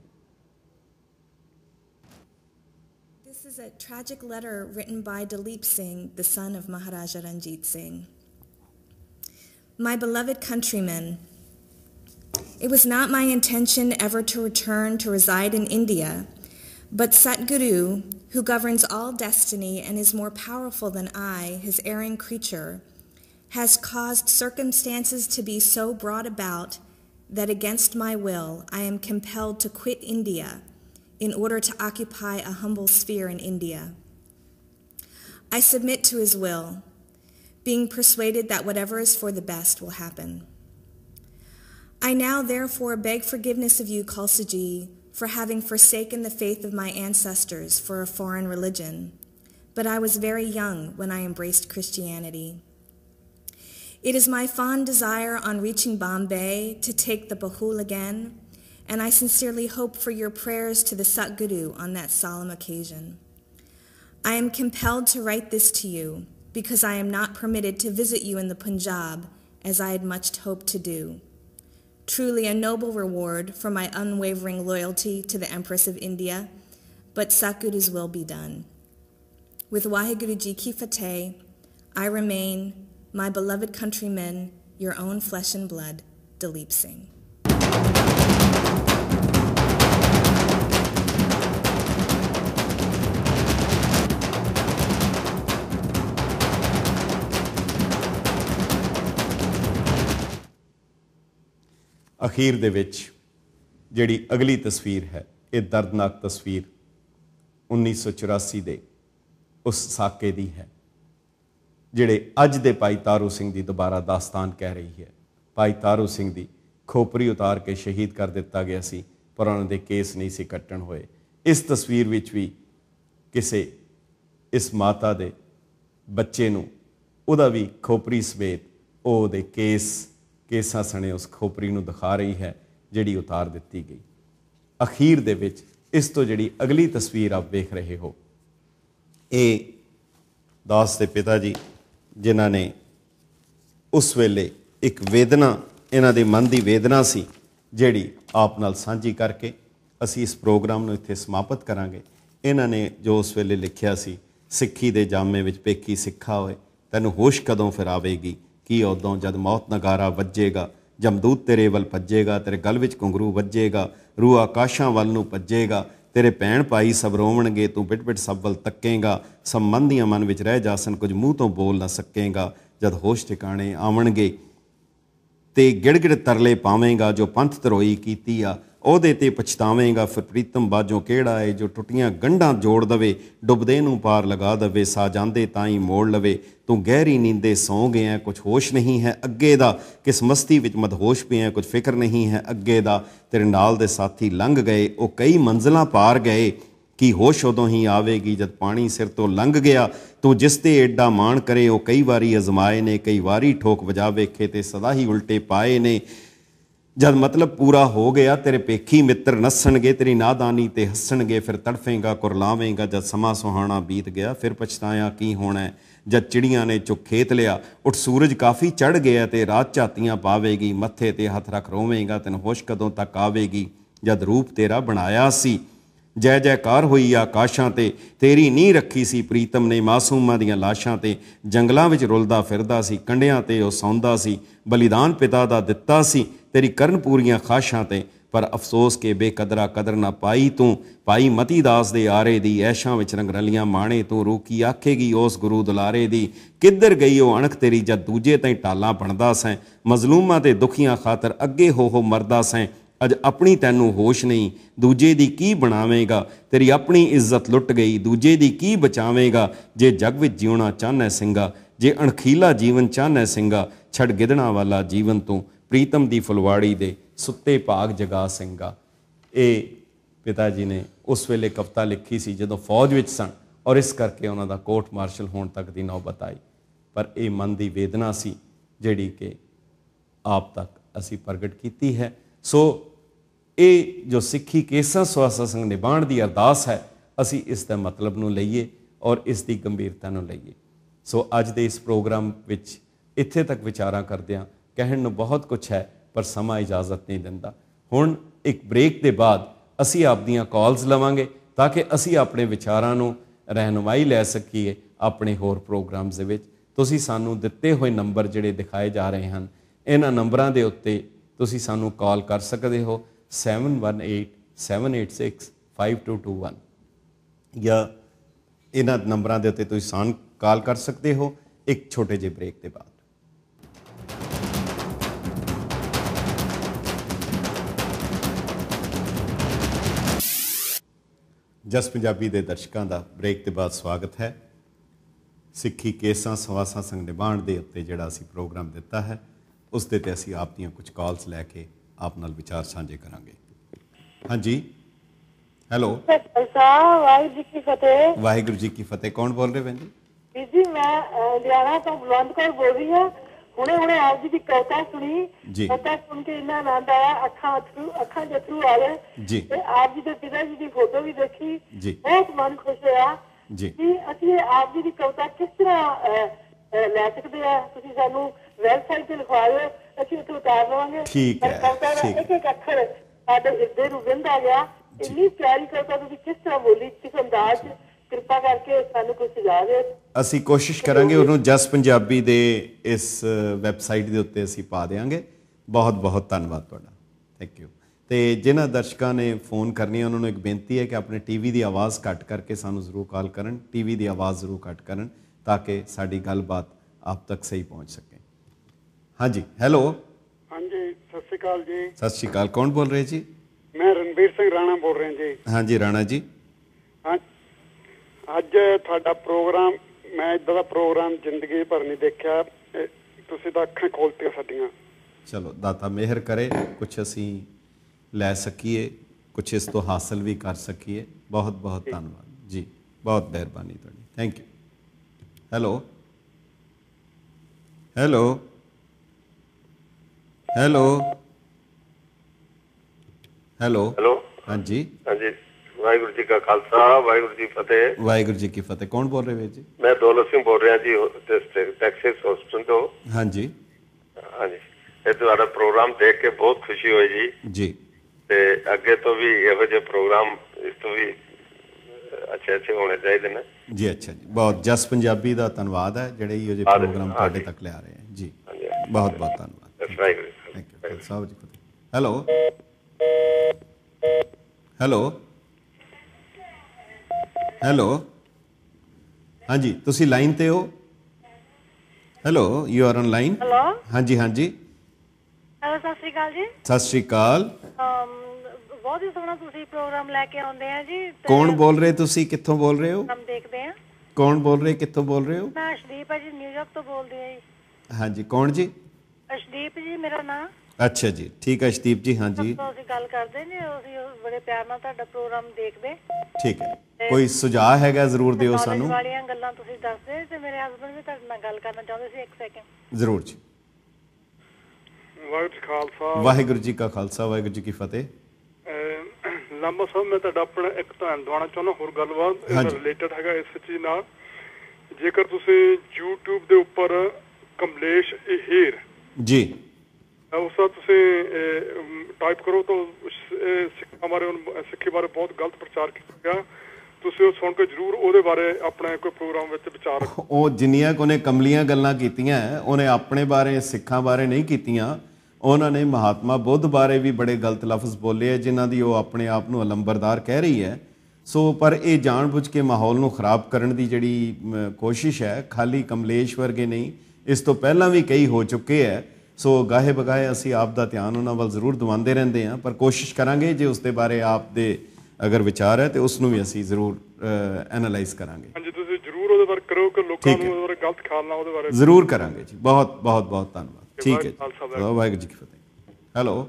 tragic letter written by Dalip Singh, the son of Maharaja Ranjit Singh. My beloved countrymen, it was not my intention ever to return to reside in India, but Satguru, who governs all destiny and is more powerful than I, his erring creature, has caused circumstances to be so brought about that against my will I am compelled to quit India in order to occupy a humble sphere in India. I submit to his will, being persuaded that whatever is for the best will happen. I now, therefore, beg forgiveness of you, Kalsaji, for having forsaken the faith of my ancestors for a foreign religion, but I was very young when I embraced Christianity. It is my fond desire on reaching Bombay to take the Bahul again and I sincerely hope for your prayers to the Satguru on that solemn occasion. I am compelled to write this to you because I am not permitted to visit you in the Punjab as I had much hoped to do. Truly a noble reward for my unwavering loyalty to the Empress of India, but Satguru's will be done. With Waheguruji Ki Fateh, I remain, my beloved countrymen, your own flesh and blood, Dalip Singh. ਅਖੀਰ ਦੇ ਵਿੱਚ ਜਿਹੜੀ ਅਗਲੀ ਤਸਵੀਰ ਹੈ ਇਹ ਦਰਦਨਾਕ ਤਸਵੀਰ 1984 ਦੇ ਉਸ ਸਾਕੇ ਦੀ ਹੈ ਜਿਹੜੇ ਅੱਜ ਦੇ ਭਾਈ ਤਾਰੂ ਸਿੰਘ ਦੀ ਦੁਬਾਰਾ ਦਾਸਤਾਨ ਕਹਿ ਰਹੀ ਹੈ ਭਾਈ ਤਾਰੂ ਸਿੰਘ ਦੀ ਖੋਪਰੀ ਉਤਾਰ ਕੇ ਸ਼ਹੀਦ ਕਰ ਦਿੱਤਾ ਗਿਆ ਸੀ ਪਰ ਉਹਨਾਂ ਦੇ ਕੇਸ ਨਹੀਂ ਸੀ ਕੱਟਣ ਹੋਏ ਇਸ ਤਸਵੀਰ ਵਿੱਚ ਵੀ ਕਿਸੇ ਇਸ ਮਾਤਾ ਦੇ ਬੱਚੇ ਨੂੰ ਉਹਦਾ ਵੀ ਖੋਪਰੀ ਸਵੇਤ ਉਹਦੇ ਕੇਸ ਕੇਸਾ ਸਣੇ ਉਸ ਖੋਪਰੀ ਨੂੰ ਦਿਖਾ ਰਹੀ ਹੈ ਜਿਹੜੀ ਉਤਾਰ ਦਿੱਤੀ ਗਈ ਅਖੀਰ ਦੇ ਵਿੱਚ ਇਸ ਤੋਂ ਜਿਹੜੀ ਅਗਲੀ ਤਸਵੀਰ ਆਪ ਵੇਖ ਰਹੇ ਹੋ ਇਹ ਦਾਸ ਦੇ ਪਿਤਾ ਜੀ ਜਿਨ੍ਹਾਂ ਨੇ ਉਸ ਵੇਲੇ ਇੱਕ ਵੇਦਨਾ ਇਹਨਾਂ ਦੇ ਮਨ ਦੀ ਵੇਦਨਾ ਸੀ ਜਿਹੜੀ ਆਪ ਨਾਲ ਸਾਂਝੀ ਕਰਕੇ ਅਸੀਂ ਇਸ ਪ੍ਰੋਗਰਾਮ ਨੂੰ ਇੱਥੇ ਸਮਾਪਤ ਕਰਾਂਗੇ ਇਹਨਾਂ ਨੇ ਜੋ ਉਸ ਵੇਲੇ ਲਿਖਿਆ ਸੀ ਸਿੱਖੀ ਦੇ ਜਾਮੇ ਵਿੱਚ ਪੇਕੀ ਸਿੱਖਾ ਹੋਏ ਤੈਨੂੰ ਹੋਸ਼ ਕਦੋਂ ਫਿਰ ਆਵੇਗੀ ਕੀ ਉਦੋਂ ਜਦ ਮੌਤ ਨਗਾਰਾ ਵੱਜੇਗਾ ਜਮਦੂਤ ਤੇਰੇ ਵੱਲ ਭੱਜੇਗਾ ਤੇਰੇ ਗਲ ਵਿੱਚ ਕੰਗਰੂ ਵੱਜੇਗਾ ਰੂਹ ਆਕਾਸ਼ਾਂ ਵੱਲ ਨੂੰ ਭੱਜੇਗਾ ਤੇਰੇ ਭੈਣ ਭਾਈ ਸਭ ਰੋਵਣਗੇ ਤੂੰ ਬਿਟ ਬਿਟ ਸਭ ਵੱਲ ਤੱਕੇਗਾ ਸੰਬੰਧੀਆਂ ਮਨ ਵਿੱਚ ਰਹਿ ਜਾਸਨ ਕੁਝ ਮੂੰਹ ਤੋਂ ਬੋਲ ਨਾ ਸਕੇਗਾ ਜਦ ਹੋਸ਼ ਟਿਕਾਣੇ ਆਵਣਗੇ ਤੇ ਗਿੜਗਿੜ ਤਰਲੇ ਪਾਵੇਂਗਾ ਜੋ ਪੰਥ ਤਰੋਈ ਕੀਤੀ ਆ ਉਹਦੇ ਤੇ ਪਛਤਾਵੇਂਗਾ ਫਿਰ ਪ੍ਰੀਤਮ ਬਾਜੋਂ ਕਿਹੜਾ ਏ ਜੋ ਟੁੱਟੀਆਂ ਗੰਢਾਂ ਜੋੜ ਦਵੇ ਡੁੱਬਦੇ ਨੂੰ ਪਾਰ ਲਗਾ ਦਵੇ ਸਾ ਜਾਂਦੇ ਤਾਂ ਹੀ ਮੋੜ ਲਵੇ ਤੂੰ ਗਹਿਰੀ ਨੀਂਦੇ ਸੌ ਗਿਆ ਕੁਝ ਹੋਸ਼ ਨਹੀਂ ਹੈ ਅੱਗੇ ਦਾ ਕਿਸ ਮਸਤੀ ਵਿੱਚ ਮਦਹੋਸ਼ ਪਿਆ ਕੁਝ ਫਿਕਰ ਨਹੀਂ ਹੈ ਅੱਗੇ ਦਾ ਤੇਰੇ ਨਾਲ ਦੇ ਸਾਥੀ ਲੰਘ ਗਏ ਉਹ ਕਈ ਮੰਜ਼ਲਾਂ ਪਾਰ ਗਏ ਕੀ ਹੋਸ਼ ਉਦੋਂ ਹੀ ਆਵੇਗੀ ਜਦ ਪਾਣੀ ਸਿਰ ਤੋਂ ਲੰਘ ਗਿਆ ਤੂੰ ਜਿਸ ਤੇ ਐਡਾ ਮਾਣ ਕਰੇ ਉਹ ਕਈ ਵਾਰੀ ਅਜ਼ਮਾਏ ਨੇ ਕਈ ਵਾਰੀ ਠੋਕ ਵਜਾ ਵੇਖੇ ਤੇ ਸਦਾ ਹੀ ਉਲਟੇ ਪਾਏ ਨੇ ਜਦ ਮਤਲਬ ਪੂਰਾ ਹੋ ਗਿਆ ਤੇਰੇ ਪੇਖੀ ਮਿੱਤਰ ਨਸਣਗੇ ਤੇਰੀ ਨਾਦਾਨੀ ਤੇ ਹੱਸਣਗੇ ਫਿਰ ਤੜਫੇਗਾ ਕੁਰਲਾਵੇਂਗਾ ਜਦ ਸਮਾਂ ਸੁਹਾਣਾ ਬੀਤ ਗਿਆ ਫਿਰ ਪਛਤਾਇਆ ਕੀ ਹੋਣਾ ਜਦ ਚਿੜੀਆਂ ਨੇ ਚੁੱਕ ਖੇਤ ਲਿਆ ਉੱਠ ਸੂਰਜ ਕਾਫੀ ਚੜ ਗਿਆ ਤੇ ਰਾਤ ਝਾਤੀਆਂ ਪਾਵੇਗੀ ਮੱਥੇ ਤੇ ਹੱਥ ਰੱਖ ਰੋਵੇਂਗਾ ਤੈਨੂੰ ਹੋਸ਼ ਕਦੋਂ ਤੱਕ ਆਵੇਗੀ ਜਦ ਰੂਪ ਤੇਰਾ ਬਣਾਇਆ ਸੀ ਜੈ ਜੈਕਾਰ ਹੋਈ ਆਕਾਸ਼ਾਂ ਤੇ ਤੇਰੀ ਨੀ ਰੱਖੀ ਸੀ ਪ੍ਰੀਤਮ ਨੇ ਮਾਸੂਮਾਂ ਦੀਆਂ ਲਾਸ਼ਾਂ ਤੇ ਜੰਗਲਾਂ ਵਿੱਚ ਰੁਲਦਾ ਫਿਰਦਾ ਸੀ ਕੰਡਿਆਂ ਤੇ ਉਹ ਸੌਂਦਾ ਸੀ ਬਲੀਦਾਨ ਪਿਤਾ ਦਾ ਦਿੱਤਾ ਸੀ ਤੇਰੀ ਕਰਨ ਪੂਰੀਆਂ ਖਾਸ਼ਾਂ ਤੇ ਪਰ ਅਫਸੋਸ ਕੇ ਬੇਕਦਰਾ ਕਦਰ ਨਾ ਪਾਈ ਤੂੰ ਪਾਈ ਮਤੀ ਦਾਸ ਦੇ ਆਰੇ ਦੀ ਐਸ਼ਾਂ ਵਿੱਚ ਰੰਗ ਰਲੀਆਂ ਮਾਣੇ ਤੂੰ ਰੋਕੀ ਆਖੇਗੀ ਉਸ ਗੁਰੂ ਦੁਲਾਰੇ ਦੀ ਕਿੱਧਰ ਗਈ ਉਹ ਅਣਖ ਤੇਰੀ ਜਦ ਦੂਜੇ ਤੈਂ ਟਾਲਾਂ ਬਣਦਾ ਸੈਂ ਮਜ਼ਲੂਮਾਂ ਤੇ ਦੁਖੀਆਂ ਖਾਤਰ ਅੱਗੇ ਹੋ ਹੋ ਮਰਦਾ ਸੈਂ ਅਜ ਆਪਣੀ ਤੈਨੂੰ ਹੋਸ਼ ਨਹੀਂ ਦੂਜੇ ਦੀ ਕੀ ਬਣਾਵੇਂਗਾ ਤੇਰੀ ਆਪਣੀ ਇੱਜ਼ਤ ਲੁੱਟ ਗਈ ਦੂਜੇ ਦੀ ਕੀ ਬਚਾਵੇਂਗਾ ਜੇ ਜਗ ਵਿੱਚ ਜਿਉਣਾ ਚਾਹਨਾ ਸਿੰਘਾ ਜੇ ਅਣਖੀਲਾ ਜੀਵਨ ਚਾਹਨਾ ਸਿੰਘਾ ਛੜ ਗਿਦਣਾ ਵਾਲਾ ਜੀਵਨ ਤੂੰ ਪ੍ਰੀਤਮ ਦੀ ਫੁਲਵਾੜੀ ਦੇ ਸੁੱਤੇ ਭਾਗ ਜਗਾ ਸਿੰਘਾ ਇਹ ਪਿਤਾ ਜੀ ਨੇ ਉਸ ਵੇਲੇ ਕਵਤਾ ਲਿਖੀ ਸੀ ਜਦੋਂ ਫੌਜ ਵਿੱਚ ਸਨ ਔਰ ਇਸ ਕਰਕੇ ਉਹਨਾਂ ਦਾ ਕੋਰਟ ਮਾਰਸ਼ਲ ਹੋਣ ਤੱਕ ਦੀ ਨੌਬਤ ਆਈ ਪਰ ਇਹ ਮਨ ਦੀ ਵੇਦਨਾ ਸੀ ਜਿਹੜੀ ਕਿ ਆਪ ਤੱਕ ਅਸੀਂ ਪ੍ਰਗਟ ਕੀਤੀ ਹੈ ਸੋ ਇਹ ਜੋ ਸਿੱਖੀ ਕੇਸਾਂ ਸਵਾਸਾ ਸੰਗ ਨਿਬਾਣ ਦੀ ਅਰਦਾਸ ਹੈ ਅਸੀਂ ਇਸ ਦਾ ਮਤਲਬ ਨੂੰ ਲਈਏ ਔਰ ਇਸ ਦੀ ਗੰਭੀਰਤਾ ਨੂੰ ਲਈਏ ਸੋ ਅੱਜ ਦੇ ਇਸ ਪ੍ਰੋਗਰਾਮ ਵਿੱਚ ਇੱਥੇ ਤੱਕ ਵਿਚਾਰਾਂ ਕਰਦਿਆਂ ਕਹਿਣ ਨੂੰ ਬਹੁਤ ਕੁਝ ਹੈ ਪਰ ਸਮਾਂ ਇਜਾਜ਼ਤ ਨਹੀਂ ਦਿੰਦਾ ਹੁਣ ਇੱਕ ਬ੍ਰੇਕ ਦੇ ਬਾਅਦ ਅਸੀਂ ਆਪਦੀਆਂ ਕਾਲਸ ਲਵਾਂਗੇ ਤਾਂ ਕਿ ਅਸੀਂ ਆਪਣੇ ਵਿਚਾਰਾਂ ਨੂੰ ਰਹਿਨਮਾਈ ਲੈ ਸਕੀਏ ਆਪਣੇ ਹੋਰ ਪ੍ਰੋਗਰਾਮਸ ਦੇ ਵਿੱਚ ਤੁਸੀਂ ਸਾਨੂੰ ਦਿੱਤੇ ਹੋਏ ਨੰਬਰ ਜਿਹੜੇ ਦਿਖਾਏ ਜਾ ਰਹੇ ਹਨ ਇਹਨਾਂ ਨੰਬਰਾਂ ਦੇ ਉੱਤੇ ਤੁਸੀਂ ਸਾਨੂੰ ਕਾਲ ਕਰ ਸਕਦੇ ਹੋ 7187865221 ਜਾਂ ਇਹਨਾਂ ਨੰਬਰਾਂ ਦੇ ਉੱਤੇ ਤੁਸੀਂ ਸਾਨੂੰ ਕਾਲ ਕਰ ਸਕਦੇ ਹੋ ਇੱਕ ਛੋਟੇ ਜਿਹੇ ਬ੍ਰੇਕ ਦੇ ਬਾਅਦ ਜਸ ਪੰਜਾਬੀ ਦੇ ਦਰਸ਼ਕਾਂ ਦਾ ਬ੍ਰੇਕ ਤੇ ਬਾਅਦ ਸਵਾਗਤ ਹੈ ਸਿੱਖੀ ਕੇਸਾਂ ਸਵਾਸਾਂ ਸੰਗ ਨਿਭਾਣ ਦੇ ਉੱਤੇ ਜਿਹੜਾ ਅਸੀਂ ਪ੍ਰੋਗਰਾਮ ਦਿੱਤਾ ਹੈ ਉਸ ਦੇ ਤੇ ਅਸੀਂ ਆਪ ਦੀਆਂ ਕੁਝ ਕਾਲਸ ਲੈ ਕੇ ਆਪ ਨਾਲ ਵਿਚਾਰ ਸਾਂਝੇ ਕਰਾਂਗੇ ਹਾਂਜੀ ਹੈਲੋ ਵਾਹਿਗੁਰੂ ਜੀ ਕੀ ਫਤਿਹ ਵਾਹਿਗੁਰੂ ਜੀ ਕੀ ਫਤਿਹ ਕੌਣ ਬੋਲ ਰਹੇ ਹੋ ਜੀ ਜੀ ਮੈਂ ਲਿਆਣਾ ਤੋਂ ਬਲਵੰਤ ਕੌਰ ਬੋਲ ਰਹੀ ਹਾਂ ਹੁਣੇ ਹੁਣੇ ਆਪ ਜੀ ਦੀ ਕਵਿਤਾ ਸੁਣੀ ਕਹਤਾ ਸੁਣ ਕੇ ਇੰਨਾ ਆਨੰਦ ਆਇਆ ਅੱਖਾਂ ਅਥਰੂ ਅੱਖਾਂ ਦੇ ਅਥਰੂ ਆ ਗਏ ਤੇ ਆਪ ਜੀ ਦੇ ਪਿਤਾ ਜੀ ਦੀ ਫੋਟੋ ਵੀ ਦੇਖੀ ਬਹੁਤ ਮਨ ਖੁਸ਼ ਹੋਇਆ ਜੀ ਕਿ ਅਸੀਂ ਆਪ ਜੀ ਦੀ ਕਵਿਤਾ ਕਿਸ ਤਰ੍ਹਾਂ ਲੈ ਸਕਦੇ ਆ ਤੁਸੀਂ ਸਾਨੂੰ ਵੈਬਸਾਈਟ ਤੇ ਲਿਖਵਾ ਦਿਓ ਅਸੀਂ ਉੱਥੇ ਉਤਾਰ ਲਵਾਂਗੇ ਠੀਕ ਹੈ ਠੀਕ ਇੱਕ ਇੱਕ ਅੱਖਰ ਸਾਡੇ ਹਿਰਦੇ ਨੂੰ ਵਿੰਦਾ ਗਿਆ ਇੰਨੀ ਪਿਆਰੀ ਕਹਤਾ ਤੁਸੀਂ ਕਿਸ ਤਰ੍ਹਾਂ ਬੋਲੀ ਕਿਸ ਅੰਦਾਜ਼ ਕਿਰਪਾ ਕਰਕੇ ਸਾਨੂੰ ਕੁਝ ਸੁਝਾਅ ਦਿਓ ਅਸੀਂ ਕੋਸ਼ਿਸ਼ ਕਰਾਂਗੇ ਉਹਨੂੰ ਜਸ ਪੰਜਾਬੀ ਦੇ ਇਸ ਵੈਬਸਾਈਟ ਦੇ ਉੱਤੇ ਅਸੀਂ ਪਾ ਦੇਵਾਂਗੇ ਬਹੁਤ ਬਹੁਤ ਧੰਨਵਾਦ ਤੁਹਾਡਾ ਥੈਂਕ ਯੂ ਤੇ ਜਿਨ੍ਹਾਂ ਦਰਸ਼ਕਾਂ ਨੇ ਫੋਨ ਕਰਨੀ ਹੈ ਉਹਨਾਂ ਨੂੰ ਇੱਕ ਬੇਨਤੀ ਹੈ ਕਿ ਆਪਣੇ ਟੀਵੀ ਦੀ ਆਵਾਜ਼ ਘੱਟ ਕਰਕੇ ਸਾਨੂੰ ਜ਼ਰੂਰ ਕਾਲ ਕਰਨ ਟੀਵੀ ਦੀ ਆਵਾਜ਼ ਜ਼ਰੂਰ ਘੱਟ ਕਰਨ ਤਾਂ ਕਿ ਸਾਡੀ ਗੱਲਬਾਤ ਆਪ ਤੱਕ ਸਹੀ ਪਹੁੰਚ ਸਕੇ ਹਾਂਜੀ ਹੈਲੋ ਹਾਂਜੀ ਸਤਿ ਸ਼੍ਰੀ ਅਕਾਲ ਜੀ ਸਤਿ ਸ਼੍ਰੀ ਅਕਾਲ ਕੌਣ ਬੋਲ ਰਹੇ ਜੀ ਮੈਂ ਰਣਵੀਰ ਸਿੰਘ ਰਾਣਾ ਬੋਲ ਰਿਹਾ ਜੀ ਹਾਂਜੀ ਰਾਣਾ ਜੀ ਹਾਂ ਅੱਜ ਤੁਹਾਡਾ ਪ੍ਰੋਗਰਾਮ ਮੈਂ ਇਦਾਂ ਦਾ ਪ੍ਰੋਗਰਾਮ ਜ਼ਿੰਦਗੀ ਭਰ ਨਹੀਂ ਦੇਖਿਆ ਤੁਸੀਂ ਤਾਂ ਅੱਖਾਂ ਖੋਲਤੀਆਂ ਸਾਡੀਆਂ ਚਲੋ ਦਾਤਾ ਮਿਹਰ ਕਰੇ ਕੁਝ ਅਸੀਂ ਲੈ ਸਕੀਏ ਕੁਝ ਇਸ ਤੋਂ ਹਾਸਲ ਵੀ ਕਰ ਸਕੀਏ ਬਹੁਤ ਬਹੁਤ ਧੰਨਵਾਦ ਜੀ ਬਹੁਤ ਮਿਹਰਬਾਨੀ ਤੁਹਾਡੀ thank you hello hello hello hello hello ਹਾਂਜੀ ਹਾਂਜੀ ਵਾਹਿਗੁਰੂ ਜੀ ਕਾ ਖਾਲਸਾ ਵਾਹਿਗੁਰੂ ਜੀ ਫਤਿਹ ਵਾਹਿਗੁਰੂ ਜੀ ਕੀ ਫਤਿਹ ਕੌਣ ਬੋਲ ਰਹੇ ਵੀਰ ਜੀ ਮੈਂ ਦੌਲਤ ਸਿੰਘ ਬੋਲ ਰਿਹਾ ਜੀ ਟੈਕਸਿਸ ਹੋਸਟਨ ਤੋਂ ਹਾਂਜੀ ਹਾਂਜੀ ਇਹ ਤੁਹਾਡਾ ਪ੍ਰੋਗਰਾਮ ਦੇਖ ਕੇ ਬਹੁਤ ਖੁਸ਼ੀ ਹੋਈ ਜੀ ਜੀ ਤੇ ਅੱਗੇ ਤੋਂ ਵੀ ਇਹੋ ਜਿਹੇ ਪ੍ਰੋਗਰਾਮ ਇਸ ਤੋਂ ਵੀ ਅੱਛੇ ਅੱਛੇ ਹੋਣੇ ਚਾਹੀਦੇ ਨੇ ਜੀ ਅੱਛਾ ਜੀ ਬਹੁਤ ਜਸ ਪੰਜਾਬੀ ਦਾ ਧੰਨਵਾਦ ਹੈ ਜਿਹੜੇ ਇਹੋ ਜਿਹੇ ਪ੍ਰੋਗਰਾਮ ਤੁਹਾਡੇ ਤੱਕ ਲਿਆ ਰਹੇ ਹਨ ਜੀ ਬਹੁਤ ਬਹੁਤ ਧੰਨਵਾਦ ਵਾਹਿਗੁਰੂ ਥੈਂਕ ਸਾਹਿਬ ਜੀ ਹੈਲੋ ਹੈਲੋ ਹੈਲੋ ਹਾਂਜੀ ਤੁਸੀਂ ਲਾਈਨ ਤੇ ਹੋ hello you are on line hello ਹਾਂਜੀ ਹਾਂਜੀ ਹੈਲੋ ਸਤਿ ਸ਼੍ਰੀ ਅਕਾਲ ਜੀ ਸਤਿ ਸ਼੍ਰੀ ਅਕਾਲ ਬਹੁਤ ਹੀ ਸੋਹਣਾ ਤੁਸੀਂ ਪ੍ਰੋਗਰਾਮ ਲੈ ਕੇ ਆਉਂਦੇ ਆ ਜੀ ਕੌਣ ਬੋਲ ਰਹੇ ਤੁਸੀਂ ਕਿੱਥੋਂ ਬੋਲ ਰਹੇ ਹੋ ਹਮ ਦੇਖਦੇ ਆ ਕੌਣ ਬੋਲ ਰਹੇ ਕਿੱਥੋਂ ਬੋਲ ਰਹੇ ਹੋ ਮੈਂ ਅਸ਼ਦੀਪ ਜੀ ਨਿਊਯਾਰਕ ਤੋਂ ਬੋਲਦੀ ਆ ਜੀ ਹਾਂਜੀ ਕੌਣ ਜੀ ਅਸ਼ਦੀਪ ਜੀ ਮੇਰਾ ਨਾਮ ਅੱਛਾ ਜੀ ਠੀਕ ਹੈ ਸ਼ਦੀਪ ਜੀ ਹਾਂ ਜੀ ਤੁਸੀਂ ਗੱਲ ਕਰਦੇ ਨੇ ਉਹ ਬੜੇ ਪਿਆਰ ਨਾਲ ਤੁਹਾਡਾ ਪ੍ਰੋਗਰਾਮ ਦੇਖਦੇ ਠੀਕ ਹੈ ਕੋਈ ਸੁਝਾਅ ਹੈਗਾ ਜ਼ਰੂਰ ਦਿਓ ਸਾਨੂੰ ਵਾਲੀਆਂ ਗੱਲਾਂ ਤੁਸੀਂ ਦੱਸਦੇ ਤੇ ਮੇਰੇ ਹਸਬੰਦ ਵੀ ਤੁਹਾਡੇ ਨਾਲ ਗੱਲ ਕਰਨਾ ਚਾਹੁੰਦੇ ਸੀ ਇੱਕ ਸੈਕਿੰਡ ਜ਼ਰੂਰ ਜੀ ਵਾਹਿਗੁਰੂ ਜੀ ਖਾਲਸਾ ਵਾਹਿਗੁਰੂ ਜੀ ਕਾ ਖਾਲਸਾ ਵਾਹਿਗੁਰੂ ਜੀ ਕੀ ਫਤਿਹ ਲੰਬਾ ਸਮਾਂ ਮੈਂ ਤੁਹਾਡਾ ਆਪਣਾ ਇੱਕ ਧਿਆਨ ਦਵਾਣਾ ਚਾਹੁੰਦਾ ਹੋਰ ਗੱਲਬਾਤ ਰਿਲੇਟਡ ਹੈਗਾ ਇਸ ਚੀਜ਼ ਨਾਲ ਜੇਕਰ ਤੁਸੀਂ YouTube ਦੇ ਉੱਪਰ ਕਮਲੇਸ਼ ਹੀਰ ਜੀ ਤੋਂ ਤੁਸੀਂ ਟਾਈਪ ਕਰੋ ਤਾਂ ਸਿੱਖਾਂ ਬਾਰੇ ਸਿੱਖੀ ਬਾਰੇ ਬਹੁਤ ਗਲਤ ਪ੍ਰਚਾਰ ਕੀਤਾ ਗਿਆ ਤੁਸੀਂ ਉਹ ਸੁਣ ਕੇ ਜਰੂਰ ਉਹਦੇ ਬਾਰੇ ਆਪਣੇ ਕੋਈ ਪ੍ਰੋਗਰਾਮ ਵਿੱਚ ਵਿਚਾਰ ਉਹ ਜਿੰਨੀਆਂ ਕੋਨੇ ਕਮਲੀਆਂ ਗੱਲਾਂ ਕੀਤੀਆਂ ਉਹਨੇ ਆਪਣੇ ਬਾਰੇ ਸਿੱਖਾਂ ਬਾਰੇ ਨਹੀਂ ਕੀਤੀਆਂ ਉਹਨਾਂ ਨੇ ਮਹਾਤਮਾ ਬੁੱਧ ਬਾਰੇ ਵੀ ਬੜੇ ਗਲਤ ਲਫ਼ਜ਼ ਬੋਲੇ ਆ ਜਿਨ੍ਹਾਂ ਦੀ ਉਹ ਆਪਣੇ ਆਪ ਨੂੰ ਅਲੰਬਰਦਾਰ ਕਹਿ ਰਹੀ ਹੈ ਸੋ ਪਰ ਇਹ ਜਾਣਬੁੱਝ ਕੇ ਮਾਹੌਲ ਨੂੰ ਖਰਾਬ ਕਰਨ ਦੀ ਜਿਹੜੀ ਕੋਸ਼ਿਸ਼ ਹੈ ਖਾਲੀ ਕਮਲੇਸ਼ ਵਰਗੇ ਨਹੀਂ ਇਸ ਤੋਂ ਪਹਿਲਾਂ ਵੀ ਕਈ ਹੋ ਚੁੱਕੇ ਹੈ ਸੋ ਗਾਹੇ ਬਗਾਏ ਅਸੀਂ ਆਪ ਦਾ ਧਿਆਨ ਉਹਨਾਂ ਵੱਲ ਜ਼ਰੂਰ ਦਵਾਉਂਦੇ ਰਹਿੰਦੇ ਹਾਂ ਪਰ ਕੋਸ਼ਿਸ਼ ਕਰਾਂਗੇ ਜੇ ਉਸ ਦੇ ਬਾਰੇ ਆਪ ਦੇ ਅਗਰ ਵਿਚਾਰ ਹੈ ਤੇ ਉਸ ਨੂੰ ਵੀ ਅਸੀਂ ਜ਼ਰੂਰ ਐਨਾਲਾਈਜ਼ ਕਰਾਂਗੇ ਹਾਂਜੀ ਤੁਸੀਂ ਜ਼ਰੂਰ ਉਹਦੇ ਬਾਰੇ ਕਰੋ ਕਿ ਲੋਕਾਂ ਨੂੰ ਉਹਦੇ ਬਾਰੇ ਗਲਤ ਖਿਆਲ ਨਾ ਉਹਦੇ ਬਾਰੇ ਜ਼ਰੂਰ ਕਰਾਂਗੇ ਜੀ ਬਹੁਤ ਬਹੁਤ ਬਹੁਤ ਧੰਨਵਾਦ ਠੀਕ ਹੈ ਜੀ ਵਾਹਿਗੁਰੂ ਜੀ ਕੀ ਫਤਿਹ ਹੈਲੋ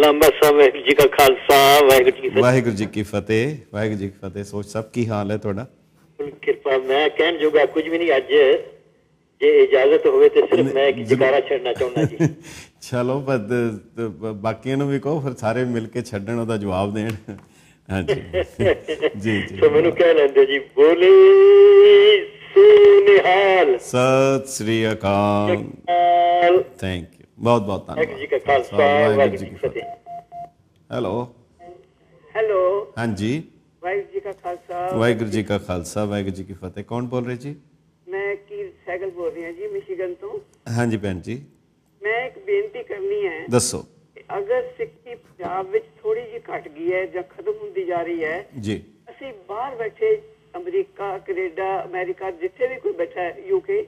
ਲੰਬਾ ਸਮੇਂ ਜੀ ਦਾ ਖਾਲਸਾ ਵਾਹਿਗੁਰੂ ਜੀ ਵਾਹਿਗੁਰੂ ਜੀ ਕੀ ਫਤਿਹ ਵਾਹਿਗੁਰੂ ਜੀ ਕੀ ਫਤਿਹ ਸੋਚ ਸਭ ਕੀ ਹਾਲ ਹੈ ਤੁਹਾਡਾ ਕਿਰਪਾ ਮੈਂ ਕਹਿਣ ਜੋਗਾ ਕੁਝ ਵੀ ਨਹੀਂ ਅੱਜ ਜੇ ਇਜਾਜ਼ਤ ਹੋਵੇ ਤੇ ਸਿਰਫ ਮੈਂ ਇੱਕ ਜਿਕਾਰਾ ਛੱਡਣਾ ਚਾਹੁੰਦਾ ਜੀ ਚਲੋ ਬਾਕੀਆਂ ਨੂੰ ਵੀ ਕਹੋ ਫਿਰ ਸਾਰੇ ਮਿਲ ਕੇ ਛੱਡਣ ਉਹਦਾ ਜਵਾਬ ਦੇਣ ਹਾਂਜੀ ਜੀ ਜੀ ਸੋ ਮੈਨੂੰ ਕਹਿ ਲੈਂਦੇ ਜੀ ਬੋਲੇ ਸੁਨਿਹਾਲ ਸਤਿ ਸ੍ਰੀ ਅਕਾਲ ਥੈਂਕ ਯੂ ਬਹੁਤ ਬਹੁਤ ਧੰਨਵਾਦ ਜੀ ਕਾ ਖਾਲਸਾ ਜੀ ਕੀ ਹੈਲੋ ਹੈਲੋ ਹਾਂਜੀ ਵਾਹਿਗੁਰੂ ਜੀ ਕਾ ਖਾਲਸਾ ਵਾਹਿਗੁਰੂ ਜੀ ਕਾ ਖਾਲਸਾ ਵਾਹਿਗੁਰੂ ਜੀ ਕੀ ਫਤਿਹ ਕੌਣ ਬੋਲ ਰਹੇ ਜੀ ਮੈਂ ਸਾਈਕਲ ਬੋਲ ਰਹੀ ਹਾਂ ਜੀ ਮਿਸ਼ੀਗਨ ਤੋਂ ਹਾਂਜੀ ਭੈਣ ਜੀ ਮੈਂ ਇੱਕ ਬੇਨਤੀ ਕਰਨੀ ਹੈ ਦੱਸੋ ਅਗਰ ਸਿੱਖੀ ਪੰਜਾਬ ਵਿੱਚ ਥੋੜੀ ਜੀ ਘਟ ਗਈ ਹੈ ਜਾਂ ਖਤਮ ਹੁੰਦੀ ਜਾ ਰਹੀ ਹੈ ਜੀ ਅਸੀਂ ਬਾਹਰ ਬੈਠੇ ਅਮਰੀਕਾ ਕੈਨੇਡਾ ਅਮਰੀਕਾ ਜਿੱਥੇ ਵੀ ਕੋਈ ਬੈਠਾ ਹੈ ਯੂਕੇ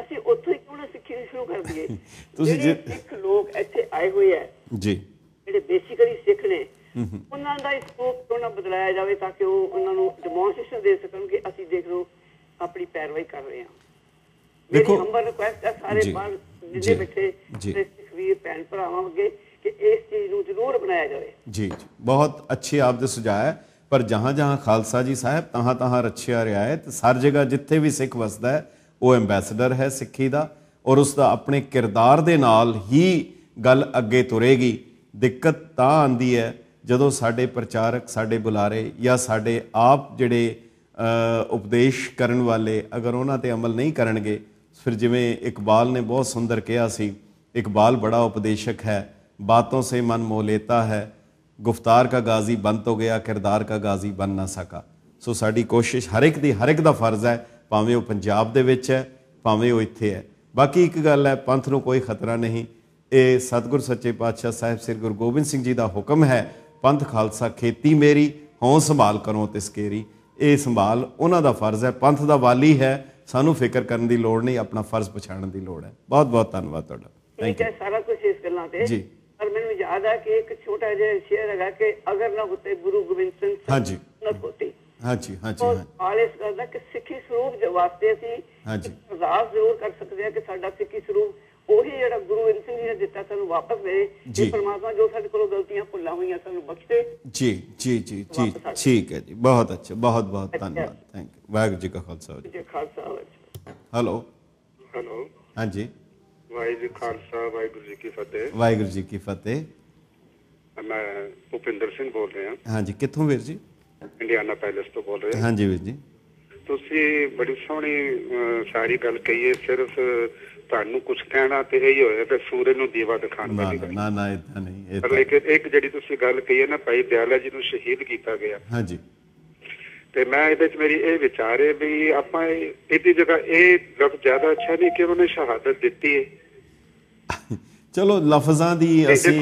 ਅਸੀਂ ਉੱਥੇ ਕਿਉਂ ਨਾ ਸਿੱਖੀ ਨੂੰ ਸ਼ੁਰੂ ਕਰ ਦਈਏ ਤੁਸੀਂ ਜੇ ਲੋਕ ਇੱਥੇ ਆਏ ਹੋਏ ਹੈ ਜੀ ਜਿਹੜੇ ਬੇਸਿਕਲੀ ਸਿੱਖ ਨੇ ਉਹਨਾਂ ਦਾ ਸਕੋਪ ਕਿਉਂ ਨਾ ਬਦਲਾਇਆ ਜਾਵੇ ਤਾਂ ਕਿ ਉਹ ਉਹਨਾਂ ਨੂੰ ਡੈਮੋਨਸਟ੍ਰੇਸ਼ਨ ਦੇ ਸਕਣ ਕਿ ਅਸੀਂ ਦੇਖ ਲਓ ਆਪਣੀ ਪੈਰਵਾਈ ਕਰ ਰਹੇ ਹਾਂ ਦੇਖੋ ਹੰਬਲ ਰਿਕੁਐਸਟ ਹੈ ਸਾਰੇ ਬਾਲ ਜਿਹੜੇ ਬੈਠੇ ਤੇ ਤਕਵੀਰ ਭੈਣ ਭਰਾਵਾਂ ਅੱਗੇ ਕਿ ਇਸ ਚੀਜ਼ ਨੂੰ ਜ਼ਰੂਰ ਬਣਾਇਆ ਜਾਵੇ ਜੀ ਜੀ ਬਹੁਤ ਅੱਛੇ ਆਪ ਦੇ ਸੁਝਾਅ ਹੈ ਪਰ ਜਹਾਂ ਜਹਾਂ ਖਾਲਸਾ ਜੀ ਸਾਹਿਬ ਤਹਾਂ ਤਹਾਂ ਰੱਛਿਆ ਰਿਹਾ ਹੈ ਤੇ ਸਾਰ ਜਗ੍ਹਾ ਜਿੱਥੇ ਵੀ ਸਿੱਖ ਵਸਦਾ ਹੈ ਉਹ ਐਮਬੈਸਡਰ ਹੈ ਸਿੱਖੀ ਦਾ ਔਰ ਉਸ ਦਾ ਆਪਣੇ ਕਿਰਦਾਰ ਦੇ ਨਾਲ ਹੀ ਗੱਲ ਅੱਗੇ ਤੁਰੇਗੀ ਦਿੱਕਤ ਤਾਂ ਆਂਦੀ ਹੈ ਜਦੋਂ ਸਾਡੇ ਪ੍ਰਚਾਰਕ ਸਾਡੇ ਬੁਲਾਰੇ ਜਾਂ ਸਾਡੇ ਆਪ ਜਿਹੜੇ ਉਪਦੇਸ਼ ਕਰਨ ਵਾਲੇ ਅਗਰ ਉਹਨਾਂ ਤੇ ਅਮਲ ਨਹੀਂ ਕਰਨਗੇ ਫਿਰ ਜਿਵੇਂ ਇਕਬਾਲ ਨੇ ਬਹੁਤ ਸੁੰਦਰ ਕਿਹਾ ਸੀ इकबाल बड़ा उपदेशक है बातों से मन मोह लेता है गुफ्तार का गाजी बन तो गया किरदार का गाजी बन ना सका ਸੋ ਸਾਡੀ ਕੋਸ਼ਿਸ਼ ਹਰ ਇੱਕ ਦੀ ਹਰ ਇੱਕ ਦਾ ਫਰਜ਼ ਹੈ ਭਾਵੇਂ ਉਹ ਪੰਜਾਬ ਦੇ ਵਿੱਚ ਹੈ ਭਾਵੇਂ ਉਹ ਇੱਥੇ ਹੈ ਬਾਕੀ ਇੱਕ ਗੱਲ ਹੈ ਪੰਥ ਨੂੰ ਕੋਈ ਖਤਰਾ ਨਹੀਂ ਇਹ ਸਤਗੁਰ ਸੱਚੇ ਪਾਤਸ਼ਾਹ ਸਾਹਿਬ ਸ੍ਰੀ ਗੁਰੂ ਗੋਬਿੰਦ ਸਿੰਘ ਜੀ ਦਾ ਹੁਕਮ ਹੈ ਪੰਥ ਖਾਲਸਾ ਖੇਤੀ ਮੇਰੀ ਹੌਂ ਸੰਭਾਲ ਕਰੋ ਤਿਸਕੇਰੀ ਇਹ ਸੰਭਾਲ ਉਹਨਾਂ ਦਾ ਫਰਜ਼ ਹੈ ਪੰਥ ਦਾ ਵਾਲੀ ਹੈ ਸਾਨੂੰ ਫਿਕਰ ਕਰਨ ਦੀ ਲੋੜ ਨਹੀਂ ਆਪਣਾ ਫਰਜ਼ ਪਛਾਣਨ ਦੀ ਲੋੜ ਹੈ ਬਹੁਤ ਬਹੁਤ ਧੰਨਵਾਦ ਤੁਹਾਡਾ ਥੈਂਕ ਯੂ ਸਾਰਾ ਕੁਝ ਇਸ ਗੱਲਾਂ ਤੇ ਜੀ ਪਰ ਮੈਨੂੰ ਯਾਦ ਆ ਕਿ ਇੱਕ ਛੋਟਾ ਜਿਹਾ ਸ਼ੇਅਰ ਹੈਗਾ ਕਿ ਅਗਰ ਨਾ ਹੁੰਦੇ ਗੁਰੂ ਗੋਬਿੰਦ ਸਿੰਘ ਹਾਂਜੀ ਨਾ ਹੁੰਦੀ ਹਾਂਜੀ ਹਾਂਜੀ ਹਾਂ ਆਲੇ ਦਾ ਕਿ ਸਿੱਖੀ ਸਰੂਪ ਜਵਾਬ ਵਾਸਤੇ ਸੀ ਹਾਂਜੀ ਰਾਜ਼ ਜ਼ਰੂਰ ਕਰ ਸਕਦੇ ਆ ਕਿ ਸਾਡਾ ਸਿੱਖੀ ਸਰੂਪ ਉਹੀ ਜਿਹੜਾ ਗੁਰੂ ਗ੍ਰੰਥ ਸਿੰਘ ਜੀ ਨੇ ਦਿੱਤਾ ਸਾਨੂੰ ਵਾਪਸ ਦੇ ਜੀ ਪਰਮਾਤਮਾ ਜੋ ਸਾਡੇ ਕੋਲੋਂ ਗਲਤੀਆਂ ਭੁੱਲਾਂ ਹੋਈਆਂ ਸਾਨੂੰ ਦੇ ਜੀ ਜੀ ਜੀ ਜੀ ਠੀਕ ਹੈ ਜੀ ਬਹੁਤ ਅੱਛਾ ਬਹੁਤ ਬਹੁਤ ਧੰਨਵਾਦ ਥੈਂਕ ਯੂ ਵਾਹਿਗੁਰੂ ਜੀ ਕਾ ਖਾਲਸਾ ਜੀ ਖਾਲਸਾ ਹਲੋ ਹਲੋ ਹਾਂਜੀ ਵਾਹਿਗੁਰੂ ਜੀ ਖਾਲਸਾ ਵਾਹਿਗੁਰੂ ਜੀ ਕੀ ਫਤਿਹ ਵਾਹਿਗੁਰੂ ਜੀ ਕੀ ਫਤਿਹ ਮੈਂ ਭੁਪਿੰਦਰ ਸਿੰਘ ਬੋਲ ਰਿਹਾ ਹਾਂ ਹਾਂਜੀ ਕਿੱਥੋਂ ਵੀਰ ਜੀ ਇੰਡੀਆਨਾ ਪੈਲਸ ਤੋਂ ਬੋਲ ਰਿਹਾ ਹਾਂਜੀ ਵੀਰ ਜੀ ਤੁਸੀਂ ਬੜੀ ਸੋਹਣੀ ਸਾਰੀ ਗੱਲ ਕਹੀਏ ਸਿਰਫ ਤੁਹਾਨੂੰ ਕੁਝ ਕਹਿਣਾ ਤੇ ਇਹ ਹੀ ਹੋਇਆ ਤੇ ਸੂਰਜ ਨੂੰ ਦੀਵਾ ਨਹੀਂ ਨਾ ਨਾ ਇਦਾਂ ਨਹੀਂ ਲੇਕਿਨ ਇੱਕ ਜਿਹੜੀ ਤੁਸੀਂ ਗੱਲ ਕਹੀ ਹੈ ਨਾ ਭਾਈ ਦਿਆਲਾ ਜੀ ਨੂੰ ਸ਼ਹੀਦ ਕੀਤਾ ਗਿਆ ਹਾਂਜੀ ਤੇ ਮੈਂ ਇਹਦੇ ਵਿੱਚ ਮੇਰੀ ਇਹ ਵਿਚਾਰ ਹੈ ਵੀ ਆਪਾਂ ਇਹਦੀ ਜਗ੍ਹਾ ਇਹ ਲਫ਼ਜ਼ ਜ਼ਿਆਦਾ ਅੱਛਾ ਨਹੀਂ ਕਿ ਉਹਨੇ ਸ਼ਹਾਦਤ ਦਿੱਤੀ ਹੈ ਚਲੋ ਲਫ਼ਜ਼ਾਂ ਦੀ ਅਸੀਂ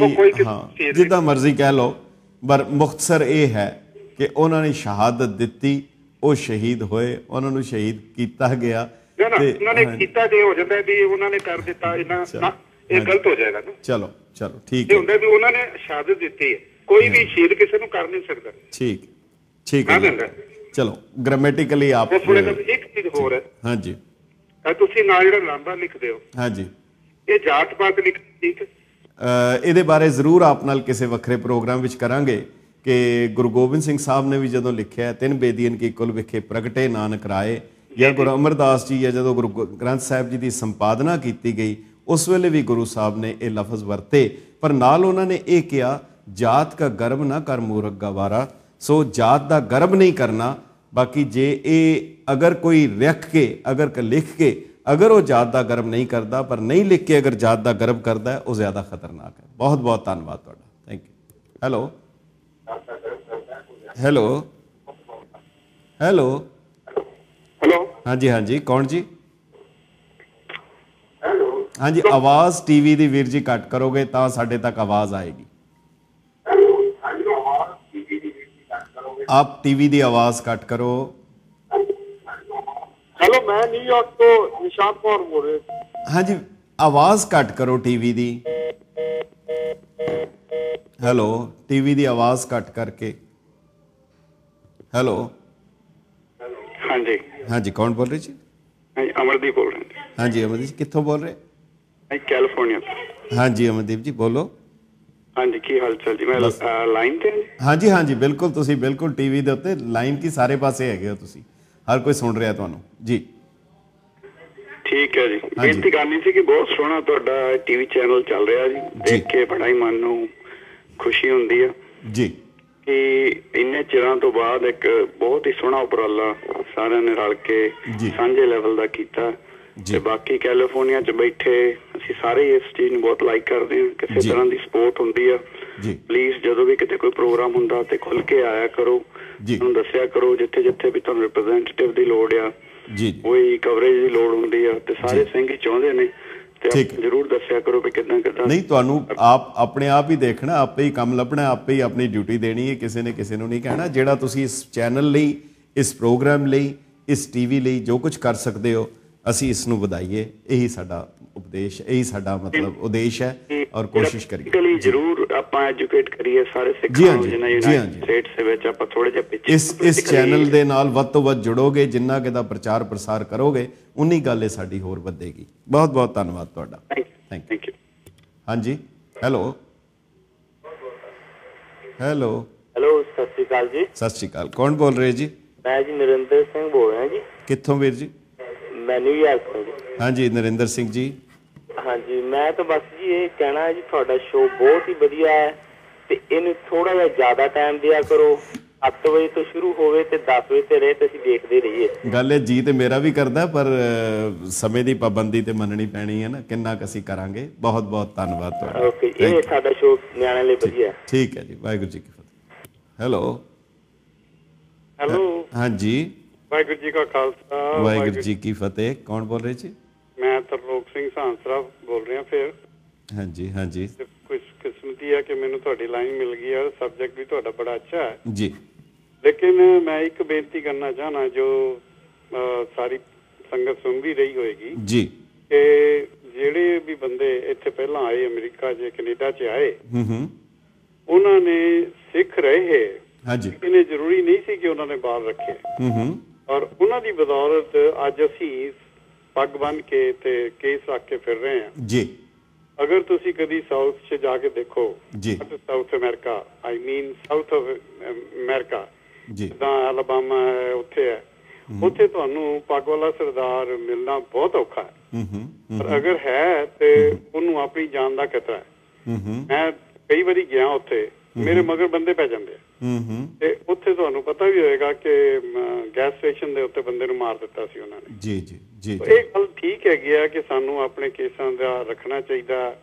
ਹਾਂ ਜਿੱਦਾਂ ਮਰਜ਼ੀ ਕਹਿ ਲਓ ਪਰ ਮੁਖਤਸਰ ਇਹ ਹੈ ਕਿ ਉਹਨਾਂ ਨੇ ਸ਼ਹਾਦਤ ਦਿੱਤੀ ਉਹ ਸ਼ਹੀਦ ਹੋਏ ਉਹਨਾਂ ਨੂੰ ਸ਼ਹੀਦ ਕੀਤਾ ਗਿਆ ਨਾ ਉਹਨਾਂ ਨੇ ਕੀਤਾ ਤੇ ਹੋ ਜਾਂਦਾ ਵੀ ਉਹਨਾਂ ਨੇ ਕਰ ਦਿੱਤਾ ਇਹਨਾਂ ਇਹ ਗਲਤ ਹੋ ਜਾਏਗਾ ਨਾ ਚਲੋ ਚਲੋ ਠੀਕ ਹੈ ਹੁੰਦਾ ਵੀ ਉਹਨਾਂ ਨੇ ਸ਼ਹਾਦਤ ਦਿੱਤੀ ਹੈ ਕੋਈ ਵੀ ਸ਼ਹੀਦ ਕਿਸੇ ਨੂੰ ਕਰ ਨਹੀਂ ਸਕਦਾ ਠੀਕ ਠੀਕ ਹੈ ਚਲੋ ਗ੍ਰਾਮੈਟਿਕਲੀ ਆਪ ਇੱਕ ਚੀਜ਼ ਹੋਰ ਹੈ ਹਾਂਜੀ ਤੁਸੀਂ ਨਾਲ ਜਿਹੜਾ ਲਾਂਬਾ ਲਿਖਦੇ ਹੋ ਹਾਂਜੀ ਇਹ ਜਾਤ ਪਾਤ ਲਿਖ ਠੀਕ ਇਹਦੇ ਬਾਰੇ ਜ਼ਰੂਰ ਆਪ ਨਾਲ ਕਿਸੇ ਵੱਖਰੇ ਪ੍ਰੋਗਰਾਮ ਵਿੱਚ ਕਰਾਂਗੇ ਕਿ ਗੁਰੂ ਗੋਬਿੰਦ ਸਿੰਘ ਸਾਹਿਬ ਨੇ ਵੀ ਜਦੋਂ ਲਿਖਿਆ ਤਿੰਨ ਬੇਦੀਆਂ ਕੀ ਕੁਲ ਵਿਖੇ ਪ੍ਰਗਟੇ ਨਾਨਕ ਰਾਏ ਜਾਂ ਗੁਰੂ ਅਮਰਦਾਸ ਜੀ ਜਾਂ ਜਦੋਂ ਗੁਰੂ ਗ੍ਰੰਥ ਸਾਹਿਬ ਜੀ ਦੀ ਸੰਪਾਦਨਾ ਕੀਤੀ ਗਈ ਉਸ ਵੇਲੇ ਵੀ ਗੁਰੂ ਸਾਹਿਬ ਨੇ ਇਹ ਲਫ਼ਜ਼ ਵਰਤੇ ਪਰ ਨਾਲ ਉਹਨਾਂ ਨੇ ਇਹ ਕਿਹਾ ਜਾਤ ਦਾ ਗਰਬ ਨਾ ਕਰ ਮੂਰਖ ਗਵਾਰਾ ਸੋ ਜਾਤ ਦਾ ਗਰਬ ਨਹੀਂ ਕਰਨਾ ਬਾਕੀ ਜੇ ਇਹ ਅਗਰ ਕੋਈ ਰੱਖ ਕੇ ਅਗਰ ਲਿਖ ਕੇ ਅਗਰ ਉਹ ਜਾਤ ਦਾ ਗਰਬ ਨਹੀਂ ਕਰਦਾ ਪਰ ਨਹੀਂ ਲਿਖ ਕੇ ਅਗਰ ਜਾਤ ਦਾ ਗਰਬ ਕਰਦਾ ਉਹ ਜ਼ਿਆਦਾ ਖਤਰਨਾਕ ਹੈ ਬਹੁਤ ਬਹੁਤ ਧੰਨਵਾਦ ਤੁਹਾਡਾ thank you hello hello hello hello हाँ जी हाँ जी कौन जी हेलो हाँ जी आवाज टीवी दी वीर जी कट करोगे तो साढ़े तक आवाज आएगी आप टीवी दी आवाज कट करो हेलो मैं न्यूयॉर्क तो निशांत कौर बोल रहे हाँ जी आवाज कट करो टीवी दी हेलो टीवी दी आवाज कट करके हेलो हाँ जी ਹਾਂਜੀ ਕੌਣ ਬੋਲ ਰਹੇ ਜੀ ਹਾਂਜੀ ਅਮਰਦੀਪ ਬੋਲ ਰਹੇ ਹਾਂ ਹਾਂਜੀ ਅਮਰਦੀਪ ਜੀ ਕਿੱਥੋਂ ਬੋਲ ਰਹੇ ਹਾਂ ਕੈਲੀਫੋਰਨੀਆ ਤੋਂ ਹਾਂਜੀ ਅਮਰਦੀਪ ਜੀ ਬੋਲੋ ਹਾਂਜੀ ਕੀ ਹਾਲ ਚਾਲ ਜੀ ਮੈਂ ਲਾਈਨ ਤੇ ਹਾਂਜੀ ਹਾਂਜੀ ਬਿਲਕੁਲ ਤੁਸੀਂ ਬਿਲਕੁਲ ਟੀਵੀ ਦੇ ਉੱਤੇ ਲਾਈਨ ਕੀ ਸਾਰੇ ਪਾਸੇ ਹੈਗੇ ਹੋ ਤੁਸੀਂ ਹਰ ਕੋਈ ਸੁਣ ਰਿਹਾ ਤੁਹਾਨੂੰ ਜੀ ਠੀਕ ਹੈ ਜੀ ਬੇਨਤੀ ਕਰਨੀ ਸੀ ਕਿ ਬਹੁਤ ਸੋਹਣਾ ਤੁਹਾਡਾ ਟੀਵੀ ਚੈਨਲ ਚੱਲ ਰਿਹਾ ਜੀ ਦੇਖ ਕੇ ਬੜਾ ਹੀ ਮਨ ਨੂੰ ਖੁਸ਼ੀ ਹੁੰਦੀ ਹੈ ਜੀ ਕਿ ਇੰਨੇ ਚਿਰਾਂ ਤੋਂ ਬਾਅਦ ਇੱਕ ਬਹੁਤ ਹੀ ਸੋਹਣਾ ਉਪਰਾਲਾ ਸਾਰਿਆਂ ਨੇ ਰਲ ਕੇ ਸਾਂਝੇ ਲੈਵਲ ਦਾ ਕੀਤਾ ਤੇ ਬਾਕੀ ਕੈਲੀਫੋਰਨੀਆ 'ਚ ਬੈਠੇ ਅਸੀਂ ਸਾਰੇ ਇਸ ਚੀਜ਼ ਨੂੰ ਬਹੁਤ ਲਾਈਕ ਕਰਦੇ ਹਾਂ ਕਿਸੇ ਤਰ੍ਹਾਂ ਦੀ ਸਪੋਰਟ ਹੁੰਦੀ ਆ ਪਲੀਜ਼ ਜਦੋਂ ਵੀ ਕਿਤੇ ਕੋਈ ਪ੍ਰੋਗਰਾਮ ਹੁੰਦਾ ਤੇ ਖੁੱਲ ਕੇ ਆਇਆ ਕਰੋ ਤੁਹਾਨੂੰ ਦੱਸਿਆ ਕਰੋ ਜਿੱਥੇ ਜਿੱਥੇ ਵੀ ਤੁਹਾਨੂੰ ਰਿਪਰੈਜ਼ੈਂਟੇਟਿਵ ਦੀ ਲੋੜ ਆ ਜੀ ਕੋਈ ਕਵਰੇਜ ਦੀ ਲੋੜ ਹੁੰਦੀ ਆ ਤੇ ਸਾਰੇ ਸਿੰਘ ਚਾਹੁੰਦੇ ਨੇ ਠੀਕ ਜਰੂਰ ਦੱਸਿਆ ਕਰੋ ਵੀ ਕਿੰਨਾ ਕਿੰਨਾ ਨਹੀਂ ਤੁਹਾਨੂੰ ਆਪ ਆਪਣੇ ਆਪ ਹੀ ਦੇਖਣਾ ਆਪੇ ਹੀ ਕੰਮ ਲੱਭਣਾ ਆਪੇ ਹੀ ਆਪਣੀ ਡਿਊਟੀ ਦੇਣੀ ਹੈ ਕਿਸੇ ਨੇ ਕਿਸੇ ਨੂੰ ਨਹੀਂ ਕਹਿਣਾ ਜਿਹੜਾ ਤੁਸੀਂ ਇਸ ਚੈਨਲ ਲਈ ਇਸ ਪ੍ਰੋਗਰਾਮ ਲਈ ਇਸ ਟੀਵੀ ਲਈ ਜੋ ਕੁਝ ਕਰ ਸਕਦੇ ਹੋ ਅਸੀਂ ਇਸ ਨੂੰ ਵਧਾਈਏ ਇਹੀ ਸਾਡਾ ਉਪਦੇਸ਼ ਇਹੀ ਸਾਡਾ ਮਤਲਬ ਉਦੇਸ਼ ਹੈ ਔਰ ਕੋਸ਼ਿਸ਼ ਕਰੀਏ ਜੀ ਜ਼ਰੂਰ ਆਪਾਂ ਐਜੂਕੇਟ ਕਰੀਏ ਸਾਰੇ ਸਿੱਖਾਂ ਨੂੰ ਜਿਨ੍ਹਾਂ ਯੂਨਾਈਟਿਡ ਸਟੇਟਸ ਦੇ ਵਿੱਚ ਆਪਾਂ ਥੋੜੇ ਜਿਹਾ ਪਿੱਛੇ ਇਸ ਇਸ ਚੈਨਲ ਦੇ ਨਾਲ ਵੱਧ ਤੋਂ ਵੱਧ ਜੁੜੋਗੇ ਜਿੰਨਾ ਕਿ ਦਾ ਪ੍ਰਚਾਰ ਪ੍ਰਸਾਰ ਕਰੋਗੇ ਉਨੀ ਗੱਲ ਇਹ ਸਾਡੀ ਹੋਰ ਵਧੇਗੀ ਬਹੁਤ ਬਹੁਤ ਧੰਨਵਾਦ ਤੁਹਾਡਾ ਥੈਂਕ ਯੂ ਹਾਂਜੀ ਹੈਲੋ ਹੈਲੋ ਹੈਲੋ ਸਤਿ ਸ਼੍ਰੀ ਅਕਾਲ ਜੀ ਸਤਿ ਸ਼੍ਰੀ ਅਕਾਲ ਕੌਣ ਬੋਲ ਰਹੇ ਜੀ ਮੈਂ ਜੀ ਨਰਿੰਦਰ ਸਿੰਘ ਬੋਲ ਰਿਹਾ ਜੀ ਕਿੱਥੋਂ ਵੀਰ ਜੀ ਮੈਨੂੰ ਯਾਦ ਕਰੋ ਹਾਂਜੀ ਨਰਿੰਦਰ ਸਿੰਘ ਜੀ ਹਾਂਜੀ ਮੈਂ ਤਾਂ ਬਸ ਜੀ ਇਹ ਕਹਿਣਾ ਹੈ ਜੀ ਤੁਹਾਡਾ ਸ਼ੋਅ ਬਹੁਤ ਹੀ ਵਧੀਆ ਹੈ ਤੇ ਇਹਨੂੰ ਥੋੜਾ ਜਿਹਾ ਜ਼ਿਆਦਾ ਟਾਈਮ ਦਿਆ ਕਰੋ 8 ਵਜੇ ਤੋਂ ਸ਼ੁਰੂ ਹੋਵੇ ਤੇ 10 ਵਜੇ ਤੇ ਰਹੇ ਤੇ ਅਸੀਂ ਦੇਖਦੇ ਰਹੀਏ ਗੱਲ ਇਹ ਜੀ ਤੇ ਮੇਰਾ ਵੀ ਕਰਦਾ ਪਰ ਸਮੇਂ ਦੀ ਪਾਬੰਦੀ ਤੇ ਮੰਨਣੀ ਪੈਣੀ ਹੈ ਨਾ ਕਿੰਨਾ ਕੁ ਅਸੀਂ ਕਰਾਂਗੇ ਬਹੁਤ ਬਹੁਤ ਧੰਨਵਾਦ ਤੁਹਾਡਾ ਓਕੇ ਇਹ ਸਾਡਾ ਸ਼ੋਅ ਨਿਆਣੇ ਲਈ ਵਧੀਆ ਹੈ ਠੀਕ ਹੈ ਜੀ ਵਾਹਿਗੁਰੂ ਜੀ ਕੀ ਫਤਿਹ ਹੈਲੋ ਹੈਲੋ ਹਾਂਜੀ ਵਾਹਿਗੁਰੂ ਜੀ ਕਾ ਖਾਲਸਾ ਵਾਹਿਗੁਰੂ ਜੀ ਕੀ ਫਤਿਹ ਕੌਣ ਬੋਲ ਰਹੇ ਜੀ ਮੈਂ ਤਰਲੋਕ ਸਿੰਘ ਸਾਂਸਰਾ ਬੋਲ ਰਿਹਾ ਫੇਰ ਹਾਂਜੀ ਹਾਂਜੀ ਕੁਝ ਕਿਸਮਤੀ ਹੈ ਕਿ ਮੈਨੂੰ ਤੁਹਾਡੀ ਲਾਈਨ ਮਿਲ ਗਈ ਹੈ ਸਬਜੈਕਟ ਵੀ ਤੁਹਾਡਾ ਬੜਾ ਅੱਛਾ ਹੈ ਜੀ ਲੇਕਿਨ ਮੈਂ ਇੱਕ ਬੇਨਤੀ ਕਰਨਾ ਚਾਹਨਾ ਜੋ ਸਾਰੀ ਸੰਗਤ ਸੁਣ ਵੀ ਰਹੀ ਹੋਏਗੀ ਜੀ ਕਿ ਜਿਹੜੇ ਵੀ ਬੰਦੇ ਇੱਥੇ ਪਹਿਲਾਂ ਆਏ ਅਮਰੀਕਾ ਜੇ ਕੈਨੇਡਾ 'ਚ ਆਏ ਹੂੰ ਹੂੰ ਉਹਨਾਂ ਨੇ ਸਿੱਖ ਰਹੇ ਹਾਂਜੀ ਇਹਨੇ ਜ਼ਰੂਰੀ ਨਹੀਂ ਸੀ ਕਿ ਉਹਨਾਂ ਨੇ ਬਾਹਰ ਰੱਖੇ ਹੂੰ ਹੂੰ ਔਰ ਉਹਨਾਂ ਦੀ ਬਦੌਲਤ ਅੱਜ ਅਸੀਂ ਪੱਗ ਬੰਨ ਕੇ ਤੇ ਕੇਸ ਰੱਖ ਕੇ ਫਿਰ ਰਹੇ ਹਾਂ ਜੀ ਅਗਰ ਤੁਸੀਂ ਕਦੀ ਸਾਊਥ 'ਚ ਜਾ ਕੇ ਦੇਖੋ ਜੀ South America I mean South of America ਜੀ ਤਾਂ ਅਲਬਾਮਾ ਉੱਥੇ ਹੈ ਉੱਥੇ ਤੁਹਾਨੂੰ ਪੱਗ ਵਾਲਾ ਸਰਦਾਰ ਮਿਲਣਾ ਬਹੁਤ ਔਖਾ ਹੈ ਹੂੰ ਹੂੰ ਪਰ ਅਗਰ ਹੈ ਤੇ ਉਹਨੂੰ ਆਪਣੀ ਜਾਨ ਦਾ ਖਤਰਾ ਹੈ ਹੂੰ ਹੂੰ ਮੈਂ ਕਈ ਵਾਰੀ ਗਿਆ ਉੱਥੇ ਮੇਰੇ ਮਗਰ ਬੰਦੇ ਪੈ ਜਾਂਦੇ ਹੂੰ ਤੇ ਉੱਥੇ ਤੁਹਾਨੂੰ ਪਤਾ ਵੀ ਹੋਏਗਾ ਕਿ ਗੈਸ ਸਟੇਸ਼ਨ ਦੇ ਉੱਤੇ ਬੰਦੇ ਨੂੰ ਮਾਰ ਦਿੱਤਾ ਸੀ ਉਹਨਾਂ ਨੇ ਜੀ ਜੀ ਜੀ ਇਹ ਗੱਲ ਠੀਕ ਹੈ ਗਿਆ ਕਿ ਸਾਨੂੰ ਆਪਣੇ ਕੇਸਾਂ ਦਾ ਰੱਖਣਾ ਚਾਹੀਦਾ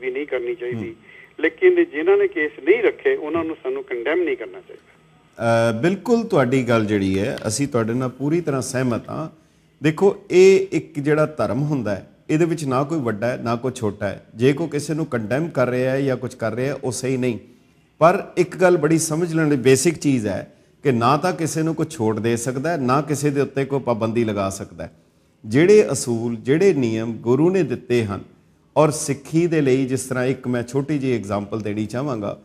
ਵੀ ਨਹੀਂ ਕਰਨੀ ਚਾਹੀਦੀ ਲੇਕਿਨ ਜਿਨ੍ਹਾਂ ਨੇ ਕੇਸ ਨਹੀਂ ਰੱਖੇ ਉਹਨਾਂ ਨੂੰ ਸਾਨੂੰ ਕੰਡੈਮ ਨਹੀਂ ਕਰਨਾ ਚਾਹੀਦਾ ਬਿਲਕੁਲ ਤੁਹਾਡੀ ਗੱਲ ਜਿਹੜੀ ਹੈ ਅਸੀਂ ਤੁਹਾਡੇ ਨਾਲ ਪੂਰੀ ਤਰ੍ਹਾਂ ਸਹਿਮਤ ਹਾਂ ਦੇਖੋ ਇਹ ਇੱਕ ਜਿਹੜਾ ਧਰਮ ਹੁੰਦਾ ਹੈ ਇਹਦੇ ਵਿੱਚ ਨਾ ਕੋਈ ਵੱਡਾ ਹੈ ਨਾ ਕੋਈ ਛੋਟਾ ਹੈ ਜੇ ਕੋ ਕਿਸੇ ਨੂੰ ਕੰਡੈਮ ਕਰ ਰਿਹਾ ਹੈ ਜਾਂ ਕੁਝ ਕਰ ਰਿਹਾ ਹੈ ਉਹ ਸਹੀ ਨਹੀਂ ਪਰ ਇੱਕ ਗੱਲ ਬੜੀ ਸਮਝ ਲੈਣ ਦੀ ਬੇਸਿਕ ਚੀਜ਼ ਹੈ ਕਿ ਨਾ ਤਾਂ ਕਿਸੇ ਨੂੰ ਕੋਈ ਛੋਟ ਦੇ ਸਕਦਾ ਨਾ ਕਿਸੇ ਦੇ ਉੱਤੇ ਕੋਈ ਪਾਬੰਦੀ ਲਗਾ ਸਕਦਾ ਜਿਹੜੇ ਅਸੂਲ ਜਿਹੜੇ ਨਿਯਮ ਗੁਰੂ ਨੇ ਦਿੱਤੇ ਹਨ ਔਰ ਸਿੱਖੀ ਦੇ ਲਈ ਜਿਸ ਤਰ੍ਹਾਂ ਇੱਕ ਮੈਂ ਛੋਟੀ ਜਿਹੀ ਐਗਜ਼ਾਮਪਲ ਦੇਣੀ ਚਾਹਾਂਗਾ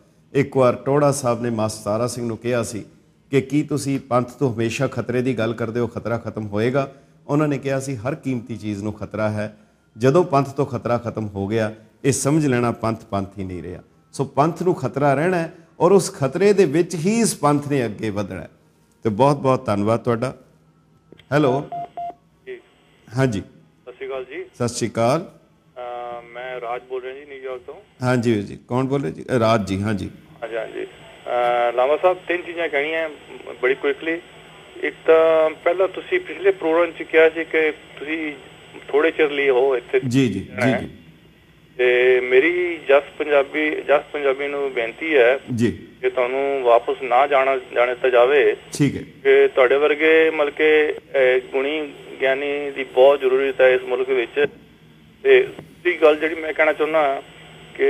ਇੱਕ ਵਾਰ ਟੋੜਾ ਸਾਹਿਬ ਨੇ ਮਾਸਤਾਰਾ ਸਿੰਘ ਨੂੰ ਕਿਹਾ ਸੀ ਕਿ ਕੀ ਤੁਸੀਂ ਪੰਥ ਤੋਂ ਹਮੇਸ਼ਾ ਖਤਰੇ ਦੀ ਗੱਲ ਕਰਦੇ ਹੋ ਖਤਰਾ ਖਤਮ ਹੋਏਗਾ ਉਹਨਾਂ ਨੇ ਕਿਹਾ ਸੀ ਹਰ ਕੀਮਤੀ ਚੀਜ਼ ਨੂੰ ਖਤਰਾ ਹੈ ਜਦੋਂ ਪੰਥ ਤੋਂ ਖਤਰਾ ਖਤਮ ਹੋ ਗਿਆ ਇਹ ਸਮਝ ਲੈਣਾ ਪੰਥ ਪੰਥ ਹੀ ਨਹੀਂ ਰਿਹਾ ਸੋ ਪੰਥ ਨੂੰ ਖਤਰਾ ਰਹਿਣਾ ਔਰ ਉਸ ਖਤਰੇ ਦੇ ਵਿੱਚ ਹੀ ਇਸ ਪੰਥ ਨੇ ਅੱਗੇ ਵਧਣਾ ਤੇ ਬਹੁਤ ਬਹੁਤ ਧੰਨਵਾਦ ਤੁਹਾਡਾ ਹੈਲੋ ਜੀ ਹਾਂਜੀ ਸਤਿ ਸ਼੍ਰੀ ਅਕਾਲ ਜੀ ਸਤਿ ਸ਼੍ਰੀ ਅਕਾਲ ਮੈਂ ਰਾਜ ਬੋਲ ਰਿਹਾ ਜੀ ਨਿਊਯਾਰਕ ਤੋਂ ਹਾਂਜੀ ਜੀ ਕੌਣ ਬੋਲ ਰਿਹਾ ਜੀ ਰਾਜ ਜੀ ਹਾਂਜੀ ਹਾਂਜੀ ਹਾਂਜੀ ਲਾਮਾ ਸਾਹਿਬ ਤਿੰਨ ਚੀਜ਼ਾਂ ਕਹਿਣੀਆਂ ਬੜੀ ਕੁਇਕਲੀ ਇੱਕ ਤਾਂ ਪਹਿਲਾਂ ਤੁਸੀਂ ਪਿਛਲੇ ਪ੍ਰੋਗਰਾਮ 'ਚ ਕਿਹਾ ਸੀ ਕਿ ਤੁਸੀਂ ਥੋੜੇ ਚਿਰ ਲਈ ਹੋ ਇੱਥੇ ਜੀ ਜੀ ਜੀ ਜੀ ਤੇ ਮੇਰੀ ਜਸ ਪੰਜਾਬੀ ਜਸ ਪੰਜਾਬੀ ਨੂੰ ਬੇਨਤੀ ਹੈ ਜੀ ਕਿ ਤੁਹਾਨੂੰ ਵਾਪਸ ਨਾ ਜਾਣਾ ਜਾਣੇ ਤਾਂ ਜਾਵੇ ਠੀਕ ਹੈ ਕਿ ਤੁਹਾਡੇ ਵਰਗੇ ਮਲਕੇ ਗੁਣੀ ਗਿਆਨੀ ਦੀ ਬਹੁਤ ਜ਼ਰੂਰਤ ਹੈ ਇਸ ਮੁਲਕ ਵਿੱਚ ਤੇ ਦੀ ਗੱਲ ਜਿਹੜੀ ਮੈਂ ਕਹਿਣਾ ਚਾਹੁੰਦਾ ਕਿ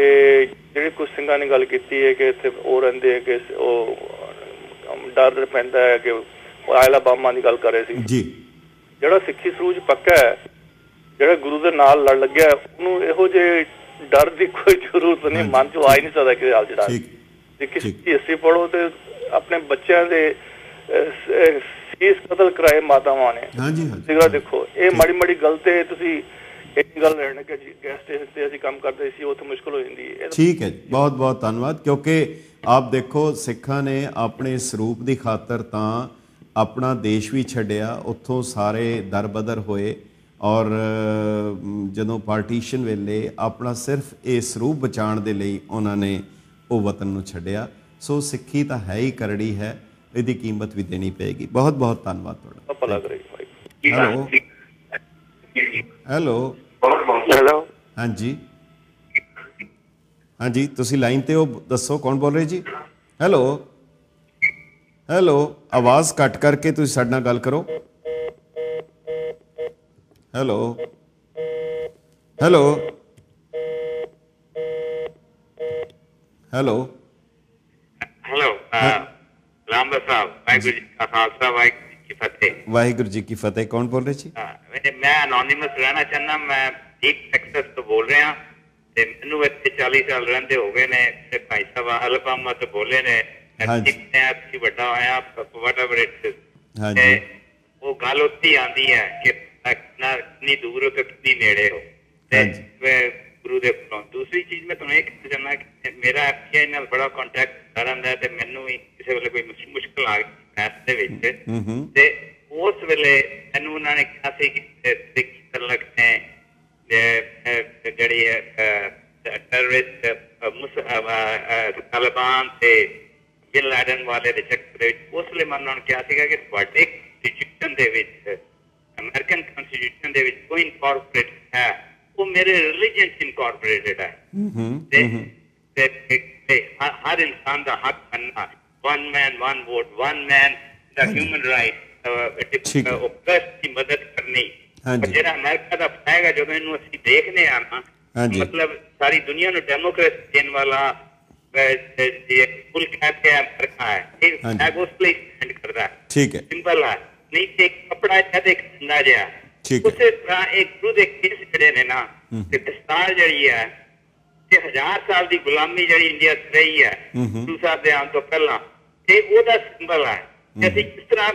ਜਿਹੜੇ ਕੁਝ ਸਿੰਘਾਂ ਨੇ ਗੱਲ ਕੀਤੀ ਹੈ ਕਿ ਇੱਥੇ ਉਹ ਰਹਿੰਦੇ ਹੈ ਕਿ ਉਹ ਡਰ ਰਹਿੰਦਾ ਹੈ ਕਿ ਉਹ ਆਇਲਾ ਬਾਮਾ ਦੀ ਗੱਲ ਕਰ ਰਹੇ ਸੀ ਜੀ ਜਿਹੜਾ ਸਿੱਖੀ ਸਰੂਜ ਪੱਕਾ ਹੈ ਜਿਹੜਾ ਗੁਰੂ ਦੇ ਨਾਲ ਲੜ ਲੱਗਿਆ ਉਹਨੂੰ ਇਹੋ ਜੇ ਡਰ ਦੀ ਕੋਈ ਜ਼ਰੂਰਤ ਨਹੀਂ ਮਨ ਚ ਆ ਹੀ ਨਹੀਂ ਸਕਦਾ ਕਿ ਹਾਲ ਜਿਹੜਾ ਠੀਕ ਜੇ ਕਿਸੇ ਅਸੀਂ ਪੜੋ ਤੇ ਆਪਣੇ ਬੱਚਿਆਂ ਦੇ ਸੀਸ ਕਤਲ ਕਰਾਏ ਮਾਤਾਵਾਂ ਨੇ ਹਾਂਜੀ ਹਾਂਜੀ ਜਿਹੜਾ ਦੇਖੋ ਇਹ ਮਾੜੀ ਮਾੜੀ ਗੱਲ ਤੇ ਤੁਸੀਂ ਇਹ ਗੱਲ ਰਹਿਣ ਕਿ ਗੈਸ ਸਟੇਸ਼ਨ ਤੇ ਅਸੀਂ ਕੰਮ ਕਰਦੇ ਸੀ ਉੱਥੇ ਮੁਸ਼ਕਲ ਹੋ ਜਾਂਦੀ ਹੈ ਠੀਕ ਹੈ ਬਹੁਤ ਬਹੁਤ ਧੰਨਵਾਦ ਕਿਉਂਕਿ ਆਪ ਦੇਖੋ ਸਿੱਖਾਂ ਨੇ ਆਪਣੇ ਸਰੂਪ ਦੀ ਖਾਤਰ ਤਾਂ ਆਪਣਾ ਦੇਸ਼ ਵੀ ਛੱਡਿਆ ਉੱਥੋਂ ਸਾਰੇ ਦਰਬਦਰ ਹੋਏ ਔਰ ਜਦੋਂ ਪਾਰਟੀਸ਼ਨ ਵੇਲੇ ਆਪਣਾ ਸਿਰਫ ਇਸ ਰੂਪ ਬਚਾਉਣ ਦੇ ਲਈ ਉਹਨਾਂ ਨੇ ਉਹ ਵਤਨ ਨੂੰ ਛੱਡਿਆ ਸੋ ਸਿੱਖੀ ਤਾਂ ਹੈ ਹੀ ਕਰੜੀ ਹੈ ਇਹਦੀ ਕੀਮਤ ਵੀ ਦੇਣੀ ਪਏਗੀ ਬਹੁਤ ਬਹੁਤ ਧੰਨਵਾਦ ਤੁਹਾਡਾ ਭਾਈ ਹੈਲੋ ਹੈਲੋ ਹੈਲੋ ਹਾਂਜੀ ਹਾਂਜੀ ਤੁਸੀਂ ਲਾਈਨ ਤੇ ਹੋ ਦੱਸੋ ਕੌਣ ਬੋਲ ਰਹੇ ਜੀ ਹੈਲੋ ਹੈਲੋ ਆਵਾਜ਼ ਕੱਟ ਕਰਕੇ ਤੁਸੀਂ ਸਾਡੇ ਨਾਲ ਗੱਲ ਕਰੋ hello hello hello hello Ramdas Sahib Waheguru ji ਕਾ ਖਾਲਸਾ ਵਾਹਿਗੁਰੂ ਜੀ ਕੀ ਫਤਿਹ ਵਾਹਿਗੁਰੂ ਜੀ ਕੀ ਫਤਿਹ ਕੌਣ ਬੋਲ ਰਹੇ ਜੀ ਮੈਂ ਅਨੋਨਿਮਸ ਰਹਿਣਾ ਚਾਹੁੰਦਾ ਮੈਂ ਇੱਕ ਐਕਸੈਸ ਤੋਂ ਬੋਲ ਰਿਹਾ ਤੇ ਮੈਨੂੰ ਇੱਥੇ 40 ਸਾਲ ਰਹਿੰਦੇ ਹੋ ਗਏ ਨੇ ਤੇ ਭਾਈ ਸਾਹਿਬ ਅਲਬਾਮਾ ਤੋਂ ਬੋਲੇ ਨੇ ਹਾਂਜੀ ਮੈਂ ਅੱਤੀ ਵੱਡਾ ਹੋਇਆ ਵਾਟ ਐਵਰ ਇਟ ਹਾਂਜੀ ਉਹ ਗੱਲ ਉੱਤੀ ਆਂਦੀ ਹੈ ਕਿ ਨਾ ਨਹੀਂ ਦੂਰ ਹੋ ਕਿ ਨੇੜੇ ਹੋ ਤੇ ਗੁਰੂ ਦੇ ਕੋਲ ਦੂਸਰੀ ਚੀਜ਼ ਮੈਂ ਤੁਹਾਨੂੰ ਇਹ ਕਹਿਣਾ ਚਾਹੁੰਦਾ ਕਿ ਮੇਰਾ ਐਫਆਈ ਨਾਲ ਬੜਾ ਕੰਟੈਕਟ ਕਰਦਾ ਤੇ ਮੈਨੂੰ ਵੀ ਕਿਸੇ ਵੇਲੇ ਕੋਈ ਮੁਸ਼ਕਲ ਆ ਗਈ ਇਸ ਦੇ ਵਿੱਚ ਤੇ ਉਸ ਵੇਲੇ ਮੈਨੂੰ ਉਹਨਾਂ ਨੇ ਕਿਹਾ ਸੀ ਕਿ ਸਿੱਖ ਤਲਕ ਨੇ ਜਿਹੜੀ ਟੈਰਰਿਸਟ ਮੁਸਲਮਾਨ ਤਾਲਿਬਾਨ ਤੇ ਬਿਲ ਲਾਡਨ ਵਾਲੇ ਦੇ ਚੱਕਰ ਵਿੱਚ ਉਸ ਲਈ ਉਹਨਾਂ ਨੂੰ ਕਿਹਾ ਸੀਗਾ ਕਿ ਤੁਹਾਡੇ ਡਿਜੀਟਲ ਦੇ ਵਿੱਚ ਅਮਰੀਕਨ ਕਨਸਟੀਟਿਊਸ਼ਨ ਦੇ ਵਿੱਚ ਕੋਈ ਇਨਕੋਰਪੋਰੇਟ ਹੈ ਉਹ ਮੇਰੇ ਰਿਲੀਜੀਅਨ ਚ ਇਨਕੋਰਪੋਰੇਟਡ ਹੈ ਹਮਮ ਤੇ ਹਰ ਇਨਸਾਨ ਦਾ ਹੱਕ ਬਣਨਾ one man one vote one man ਦਾ ਹਿਊਮਨ ਰਾਈਟ ਉਪਰਸ ਦੀ ਮਦਦ ਕਰਨੀ ਜਿਹੜਾ ਅਮਰੀਕਾ ਦਾ ਫੈਗਾ ਜਦੋਂ ਇਹਨੂੰ ਅਸੀਂ ਦੇਖਨੇ ਆ ਨਾ ਮਤਲਬ ਸਾਰੀ ਦੁਨੀਆ ਨੂੰ ਡੈਮੋਕ੍ਰੇਸੀ ਦੇਣ ਵਾਲਾ ਇਹ ਕੁਲ ਕਹਤੇ ਹੈ ਅਮਰੀਕਾ ਹੈ ਇਹ ਉਸ ਲਈ ਸਟੈਂਡ ਕਰਦਾ ਹੈ ਠੀਕ ਹੈ ਸਿੰਪਲ ਹੈ ਨਹੀਂ ਤੇ ਕਪੜਾ ਇੱਥੇ ਦੇ ਨਾ ਜਿਆ ਠੀਕ ਹੈ ਉਸੇ ਤਰ੍ਹਾਂ ਇੱਕ ਗੁਰੂ ਦੇ ਕਿਸ ਜਿਹੜੇ ਨੇ ਨਾ ਤੇ ਦਸਤਾਰ ਜਿਹੜੀ ਹੈ ਤੇ ਹਜ਼ਾਰ ਸਾਲ ਦੀ ਗੁਲਾਮੀ ਜਿਹੜੀ ਇੰਡੀਆ 'ਚ ਰਹੀ ਹੈ ਦੂਸਰਾ ਸਾਹਿਬ ਦੇ ਆਉਣ ਤੋਂ ਪਹਿਲਾਂ ਤੇ ਉਹਦਾ ਸਿੰਬਲ ਹੈ ਕਿ ਕਿਸ ਤਰ੍ਹਾਂ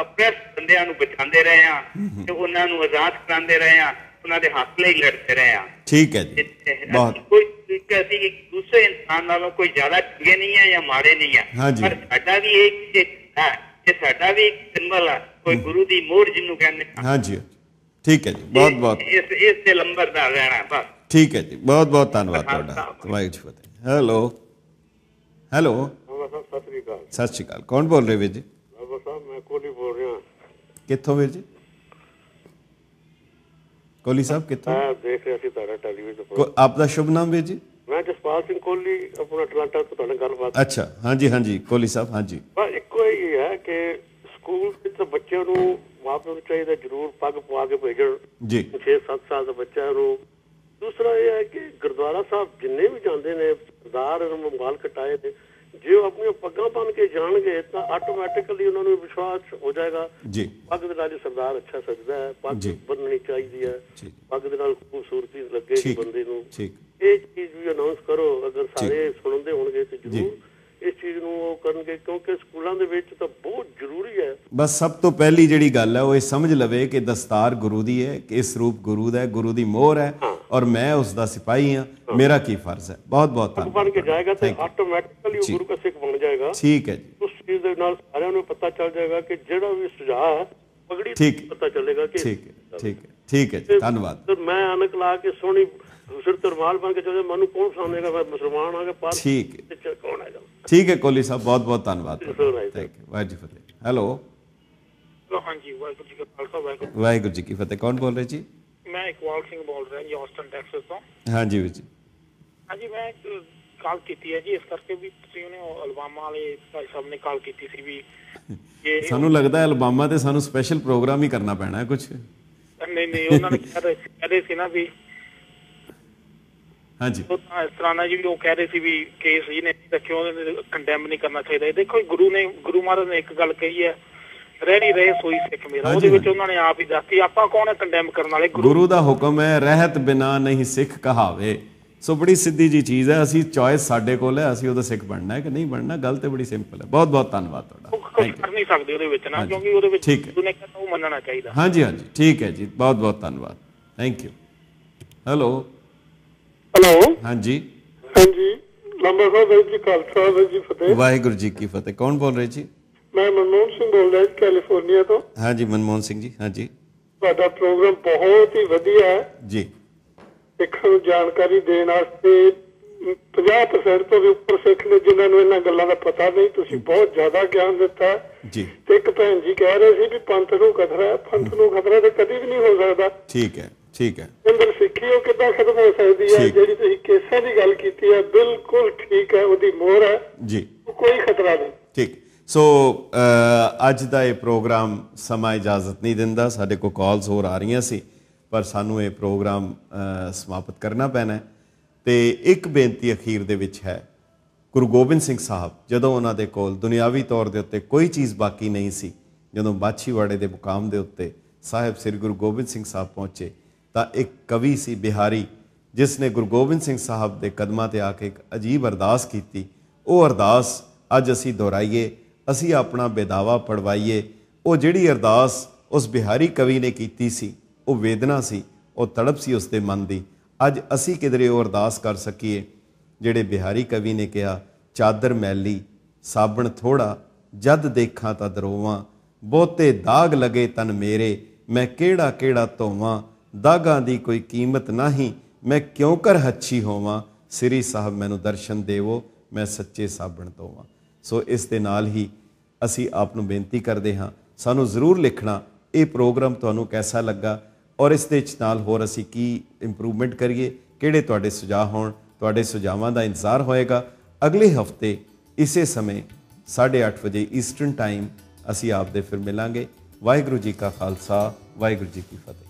ਅਪਰੈਸ ਬੰਦਿਆਂ ਨੂੰ ਬਚਾਉਂਦੇ ਰਹੇ ਆ ਤੇ ਉਹਨਾਂ ਨੂੰ ਆਜ਼ਾਦ ਕਰਾਉਂਦੇ ਰਹੇ ਆ ਉਹਨਾਂ ਦੇ ਹੱਕ ਲਈ ਲੜਦੇ ਰਹੇ ਆ ਠੀਕ ਹੈ ਜੀ ਬਹੁਤ ਕੋਈ ਕਹਿੰਦੀ ਕਿ ਦੂਸਰੇ ਇਨਸਾਨ ਨਾਲੋਂ ਕੋਈ ਜ਼ਿਆਦਾ ਚੰਗੇ ਨਹੀਂ ਹੈ ਜਾਂ ਮਾੜੇ ਨਹੀਂ ਹੈ ਪਰ ਸਾਡਾ ਵੀ ਇੱਕ ਹੈ ਕਿ ਸਾਡਾ ਵੀ ਇੱਕ ਸਿੰਬਲ ਆ ਕੋਈ ਗੁਰੂ ਦੀ ਮੋਹਰ ਜਿੰਨੂੰ ਕਹਿੰਦੇ ਹਾਂਜੀ ਠੀਕ ਹੈ ਜੀ ਬਹੁਤ ਬਹੁਤ ਇਸ ਇਸ ਤੇ ਲੰਬਰਦਾਰ ਰਹਿਣਾ ਬਸ ਠੀਕ ਹੈ ਜੀ ਬਹੁਤ ਬਹੁਤ ਧੰਨਵਾਦ ਤੁਹਾਡਾ ਵਾਹਿਗੁਰੂ ਜੀ ਫਤਿਹ ਹੈਲੋ ਹੈਲੋ ਸਤਿ ਸ਼੍ਰੀ ਅਕਾਲ ਸਤਿ ਸ਼੍ਰੀ ਅਕਾਲ ਕੌਣ ਬੋਲ ਰਹੇ ਵੀਰ ਜੀ ਬਾਬਾ ਸਾਹਿਬ ਮੈਂ ਕੋਲੀ ਬੋਲ ਰਿਹਾ ਕਿੱਥੋਂ ਵੀਰ ਜੀ ਕੋਲੀ ਸਾਹਿਬ ਕਿੱਥੋਂ ਹਾਂ ਦੇਖ ਰਿਹਾ ਸੀ ਤੁਹਾਡਾ ਟੈਲੀਵਿਜ਼ਨ ਆਪ ਦਾ ਸ਼ੁਭ ਨਾਮ ਵੀਰ ਜੀ ਮੈਂ ਜਸਪਾਲ ਸਿੰਘ ਕੋਲੀ ਆਪਣਾ ਟਲਾਂਟਾ ਤੋਂ ਤੁਹਾਡੇ ਨਾਲ ਗੱਲਬਾਤ ਅੱਛਾ ਹਾਂਜੀ ਹਾਂਜੀ ਕੋਲੀ ਸਾਹਿਬ ਹਾਂਜੀ ਬਸ ਤਾਂ ਇਹ ਹੈ ਕਿ ਸਕੂਲ ਵਿੱਚ ਬੱਚਿਆਂ ਨੂੰ ਮਾਪਿਆਂ ਚਾਹੀਦਾ ਜ਼ਰੂਰ ਪੱਗ ਪਵਾ ਕੇ ਭੇਜਣ ਜੀ 6-7 ਸਾਲ ਦੇ ਬੱਚਿਆਂ ਨੂੰ ਦੂਸਰਾ ਇਹ ਹੈ ਕਿ ਗੁਰਦੁਆਰਾ ਸਾਹਿਬ ਜਿੰਨੇ ਵੀ ਜਾਂਦੇ ਨੇ ਸਰਦਾਰ ਨੂੰ ਕਟਾਏ ਤੇ ਜੇ ਉਹ ਆਪਣੀਆਂ ਪੱਗਾਂ ਬੰਨ ਕੇ ਜਾਣਗੇ ਤਾਂ ਆਟੋਮੈਟਿਕਲੀ ਉਹਨਾਂ ਨੂੰ ਵਿਸ਼ਵਾਸ ਹੋ ਜਾਏਗਾ ਜੀ ਪੱਗ ਦੇ ਨਾਲ ਸਰਦਾਰ ਅੱਛਾ ਸਜਦਾ ਹੈ ਪੱਗ ਬੰਨਣੀ ਚਾਹੀਦੀ ਹੈ ਪੱਗ ਦੇ ਨਾਲ ਖੂਬਸੂਰਤੀ ਜੀ ਬੰਦੇ ਨੂੰ ਇਹ ਚੀਜ਼ ਵੀ ਅਨਾਉਂਸ ਕਰੋ ਅਗਰ ਸਾਰੇ ਸੁਣਦੇ ਹੋਣਗੇ ਤੇ ਜ਼ਰੂਰ ਇਸ ਚੀਜ਼ ਨੂੰ ਉਹ ਕਰਨਗੇ ਕਿਉਂਕਿ ਸਕੂਲਾਂ ਦੇ ਵਿੱਚ ਤਾਂ ਬਹੁਤ ਜ਼ਰੂਰੀ ਹੈ ਬਸ ਸਭ ਤੋਂ ਪਹਿਲੀ ਜਿਹੜੀ ਗੱਲ ਹੈ ਉਹ ਇਹ ਸਮਝ ਲਵੇ ਕਿ ਦਸਤਾਰ ਗੁਰੂ ਦੀ ਹੈ ਕਿ ਇਸ ਰੂਪ ਗੁਰੂ ਦਾ ਹੈ ਗੁਰੂ ਦੀ ਮੋਹਰ ਹੈ ਔਰ ਮੈਂ ਉਸ ਦਾ ਸਿਪਾਹੀ ਹਾਂ ਮੇਰਾ ਕੀ ਫਰਜ਼ ਹੈ ਬਹੁਤ ਬਹੁਤ ਧੰਨਵਾਦ ਬਣ ਕੇ ਜਾਏਗਾ ਤੇ ਆਟੋਮੈਟਿਕਲੀ ਉਹ ਗੁਰੂ ਦਾ ਸਿੱਖ ਬਣ ਜਾਏਗਾ ਠੀਕ ਹੈ ਜੀ ਉਸ ਚੀਜ਼ ਦੇ ਨਾਲ ਸਾਰਿਆਂ ਨੂੰ ਪਤਾ ਚੱਲ ਜਾਏਗਾ ਕਿ ਜਿਹੜਾ ਵੀ ਸੁਝਾਅ ਹੈ ਪਗੜੀ ਠੀਕ ਪਤਾ ਚੱਲੇਗਾ ਕਿ ਠੀਕ ਹੈ ਠੀਕ ਹੈ ਠੀਕ ਹੈ ਜੀ ਧੰਨਵਾਦ ਮੈਂ ਅਨਕ ਲਾ ਕੇ ਸੋਹਣੀ ਸਿਰ ਤਰਵਾਲ ਬਣ ਕੇ ਚਲੇ ਮੈਨੂੰ ਕੌਣ ਸਮਝੇਗਾ ਮੈਂ ਮੁਸਲਮਾਨ ਆ ਕੇ ਪਾਰ ਠੀਕ ਠੀਕ ਹੈ ਕੋਲੀ ਸਾਹਿਬ ਬਹੁਤ ਬਹੁਤ ਧੰਨਵਾਦ ਥੈਂਕ ਯੂ ਵਾਹਿਗੁਰੂ ਜੀ ਫਤਿਹ ਹੈਲੋ ਹਾਂਜੀ ਵਾਹਿਗੁਰੂ ਜੀ ਕਾ ਖਾਲਸਾ ਵਾਹਿਗੁਰੂ ਜੀ ਕੀ ਫਤਿਹ ਕੌਣ ਬੋਲ ਰਹੇ ਜੀ ਮੈਂ ਇਕਵਾਲ ਸਿੰਘ ਬੋਲ ਰਿਹਾ ਜੀ ਆਸਟਨ ਟੈਕਸਸ ਤੋਂ ਹਾਂਜੀ ਵੀਰ ਜੀ ਹਾਂਜੀ ਮੈਂ ਕਾਲ ਕੀਤੀ ਹੈ ਜੀ ਇਸ ਕਰਕੇ ਵੀ ਤੁਸੀਂ ਉਹਨੇ ਅਲਬਾਮਾ ਵਾਲੇ ਭਾਈ ਸਾਹਿਬ ਨੇ ਕਾਲ ਕੀਤੀ ਸੀ ਵੀ ਸਾਨੂੰ ਲੱਗਦਾ ਹੈ ਅਲਬਾਮਾ ਤੇ ਸਾਨੂੰ ਸਪੈਸ਼ਲ ਪ੍ਰੋਗਰਾਮ ਹੀ ਕਰਨਾ ਪੈਣਾ ਹੈ ਕੁਝ ਨਹੀਂ ਨਹੀਂ ਉਹਨਾਂ ਨੇ ਕਹਿੰਦੇ ਸੀ ਨਾ ਵੀ ਹਾਂਜੀ ਇਸ ਤਰ੍ਹਾਂ ਨਾਲ ਜੀ ਉਹ ਕਹਿ ਰਹੇ ਸੀ ਵੀ ਕੇਸ ਜੀ ਨੇ ਰੱਖਿਓ ਉਹਨੇ ਕੰਡੈਮ ਨਹੀਂ ਕਰਨਾ ਚਾਹੀਦਾ ਦੇਖੋ ਗੁਰੂ ਨੇ ਗੁਰੂ ਮਹਾਰਾਜ ਨੇ ਇੱਕ ਗੱਲ ਕਹੀ ਹੈ ਰਹਿਣੀ ਰਹੇ ਸੋਈ ਸਿੱਖ ਮੇਰਾ ਉਹਦੇ ਵਿੱਚ ਉਹਨਾਂ ਨੇ ਆਪ ਹੀ ਦੱਸਤੀ ਆਪਾਂ ਕੌਣ ਹੈ ਕੰਡੈਮ ਕਰਨ ਵਾਲੇ ਗੁਰੂ ਦਾ ਹੁਕਮ ਹੈ ਰਹਿਤ ਬਿਨਾ ਨਹੀਂ ਸਿੱਖ ਕਹਾਵੇ ਸੋ ਬੜੀ ਸਿੱਧੀ ਜੀ ਚੀਜ਼ ਹੈ ਅਸੀਂ ਚੋਇਸ ਸਾਡੇ ਕੋਲ ਹੈ ਅਸੀਂ ਉਹਦਾ ਸਿੱਖ ਬਣਨਾ ਹੈ ਕਿ ਨਹੀਂ ਬਣਨਾ ਗੱਲ ਤੇ ਬੜੀ ਸਿੰਪਲ ਹੈ ਬਹੁਤ ਬਹੁਤ ਧੰਨਵਾਦ ਤੁਹਾਡਾ ਕੁਝ ਕਰ ਨਹੀਂ ਸਕਦੇ ਉਹਦੇ ਵਿੱਚ ਨਾ ਕਿਉਂਕਿ ਉਹਦੇ ਵਿੱਚ ਉਹਨੇ ਕਿਹਾ ਉਹ ਮੰਨਣਾ ਚਾਹੀਦਾ ਹਾਂਜੀ ਹਾਂਜੀ ਠੀਕ ਹੈ ਜੀ ਬਹੁਤ ਬਹੁਤ ਧੰਨਵਾਦ ਥੈਂਕ ਯੂ ਹੈਲੋ ਹਲੋ ਹਾਂਜੀ ਹਾਂਜੀ ਲੰਬਾ ਸਾਹਿਬ ਜੀ ਖਾਲਸਾ ਸਾਹਿਬ ਜੀ ਫਤਿਹ ਵਾਹਿਗੁਰੂ ਜੀ ਕੀ ਫਤਿਹ ਕੌਣ ਬੋਲ ਰਹੇ ਜੀ ਮੈਂ ਮਨਮੋਹਨ ਸਿੰਘ ਬੋਲ ਰਿਹਾ ਹਾਂ ਕੈਲੀਫੋਰਨੀਆ ਤੋਂ ਹਾਂਜੀ ਮਨਮੋਹਨ ਸਿੰਘ ਜੀ ਹਾਂਜੀ ਤੁਹਾਡਾ ਪ੍ਰੋਗਰਾਮ ਬਹੁਤ ਹੀ ਵਧੀਆ ਹੈ ਜੀ ਇੱਕ ਨੂੰ ਜਾਣਕਾਰੀ ਦੇਣ ਵਾਸਤੇ 50% ਤੋਂ ਵੀ ਉੱਪਰ ਸਿੱਖ ਨੇ ਜਿਨ੍ਹਾਂ ਨੂੰ ਇਹਨਾਂ ਗੱਲਾਂ ਦਾ ਪਤਾ ਨਹੀਂ ਤੁਸੀਂ ਬਹੁਤ ਜ਼ਿਆਦਾ ਗਿਆਨ ਦਿੱਤਾ ਜੀ ਤੇ ਇੱਕ ਭੈਣ ਜੀ ਕਹਿ ਰਹੇ ਸੀ ਵੀ ਪੰਥ ਨੂੰ ਖਤਰਾ ਪੰਥ ਨੂੰ ਖਤਰਾ ਤੇ ਕਦੀ ਵੀ ਨਹੀਂ ਹੋ ਸਕਦਾ ਠੀਕ ਹੈ ਠੀਕ ਹੈ ਬਿਲਕੁਲ ਸਿੱਖੀ ਉਹ ਕਿਦਾਂ ਖਤਮ ਹੋ ਸਕਦੀ ਹੈ ਜਿਹੜੀ ਤੁਸੀਂ ਕੇਸਾਂ ਦੀ ਗੱਲ ਕੀਤੀ ਹੈ ਬਿਲਕੁਲ ਠੀਕ ਹੈ ਉਹਦੀ ਮੋਹਰ ਹੈ ਜੀ ਕੋਈ ਖਤਰਾ ਨਹੀਂ ਠੀਕ ਸੋ ਅੱਜ ਦਾ ਇਹ ਪ੍ਰੋਗਰਾਮ ਸਮਾਂ ਇਜਾਜ਼ਤ ਨਹੀਂ ਦਿੰਦਾ ਸਾਡੇ ਕੋ ਕਾਲਸ ਹੋਰ ਆ ਰਹੀਆਂ ਸੀ ਪਰ ਸਾਨੂੰ ਇਹ ਪ੍ਰੋਗਰਾਮ ਸਮਾਪਤ ਕਰਨਾ ਪੈਣਾ ਤੇ ਇੱਕ ਬੇਨਤੀ ਅਖੀਰ ਦੇ ਵਿੱਚ ਹੈ ਗੁਰੂ ਗੋਬਿੰਦ ਸਿੰਘ ਸਾਹਿਬ ਜਦੋਂ ਉਹਨਾਂ ਦੇ ਕੋਲ ਦੁਨਿਆਵੀ ਤੌਰ ਦੇ ਉੱਤੇ ਕੋਈ ਚੀਜ਼ ਬਾਕੀ ਨਹੀਂ ਸੀ ਜਦੋਂ ਬਾਛੀਵਾੜੇ ਦੇ ਮੁਕਾਮ ਦੇ ਉੱਤੇ ਸਾਹਿਬ ਸ੍ਰੀ ਗੁਰੂ ਗੋਬਿੰਦ ਸਿੰਘ ਸਾਹਿਬ ਪਹੁੰਚੇ ਤਾਂ ਇੱਕ ਕਵੀ ਸੀ ਬਿਹਾਰੀ ਜਿਸ ਨੇ ਗੁਰੂ ਗੋਬਿੰਦ ਸਿੰਘ ਸਾਹਿਬ ਦੇ ਕਦਮਾਂ ਤੇ ਆ ਕੇ ਇੱਕ ਅਜੀਬ ਅਰਦਾਸ ਕੀਤੀ ਉਹ ਅਰਦਾਸ ਅੱਜ ਅਸੀਂ ਦੁਹਰਾਈਏ ਅਸੀਂ ਆਪਣਾ ਬੇਦਾਵਾ ਪੜਵਾਈਏ ਉਹ ਜਿਹੜੀ ਅਰਦਾਸ ਉਸ ਬਿਹਾਰੀ ਕਵੀ ਨੇ ਕੀਤੀ ਸੀ ਉਹ ਵੇਦਨਾ ਸੀ ਉਹ ਤੜਪ ਸੀ ਉਸ ਦੇ ਮਨ ਦੀ ਅੱਜ ਅਸੀਂ ਕਿਦਰੇ ਉਹ ਅਰਦਾਸ ਕਰ ਸਕੀਏ ਜਿਹੜੇ ਬਿਹਾਰੀ ਕਵੀ ਨੇ ਕਿਹਾ ਚਾਦਰ ਮੈਲੀ ਸਾਬਣ ਥੋੜਾ ਜਦ ਦੇਖਾਂ ਤਾਂ ਦਰੋਵਾਂ ਬਹੁਤੇ ਦਾਗ ਲਗੇ ਤਨ ਮੇਰੇ ਮੈਂ ਕਿਹੜਾ ਕਿਹੜਾ ਧੋਵਾਂ ਦਾਗਾਂ ਦੀ ਕੋਈ ਕੀਮਤ ਨਹੀਂ ਮੈਂ ਕਿਉਂ ਕਰ ਹੱਛੀ ਹੋਵਾਂ ਸ੍ਰੀ ਸਾਹਿਬ ਮੈਨੂੰ ਦਰਸ਼ਨ ਦੇਵੋ ਮੈਂ ਸੱਚੇ ਸਾਬਣ ਤੋਵਾਂ ਸੋ ਇਸ ਦੇ ਨਾਲ ਹੀ ਅਸੀਂ ਆਪ ਨੂੰ ਬੇਨਤੀ ਕਰਦੇ ਹਾਂ ਸਾਨੂੰ ਜ਼ਰੂਰ ਲਿਖਣਾ ਇਹ ਪ੍ਰੋਗਰਾਮ ਤੁਹਾਨੂੰ ਕਿਹਦਾ ਲੱਗਾ ਔਰ ਇਸ ਦੇ ਨਾਲ ਹੋਰ ਅਸੀਂ ਕੀ ਇੰਪਰੂਵਮੈਂਟ ਕਰੀਏ ਕਿਹੜੇ ਤੁਹਾਡੇ ਸੁਝਾਅ ਹੋਣ ਤੁਹਾਡੇ ਸੁਝਾਵਾਂ ਦਾ ਇੰਤਜ਼ਾਰ ਹੋਏਗਾ ਅਗਲੇ ਹਫਤੇ ਇਸੇ ਸਮੇਂ 8:30 ਵਜੇ ਈਸਟਰਨ ਟਾਈਮ ਅਸੀਂ ਆਪ ਦੇ ਫਿਰ ਮਿਲਾਂਗੇ ਵਾਹਿਗੁਰੂ ਜੀ ਕਾ ਖਾਲਸਾ ਵਾਹਿਗੁਰੂ ਜੀ ਕੀ ਫਤਿਹ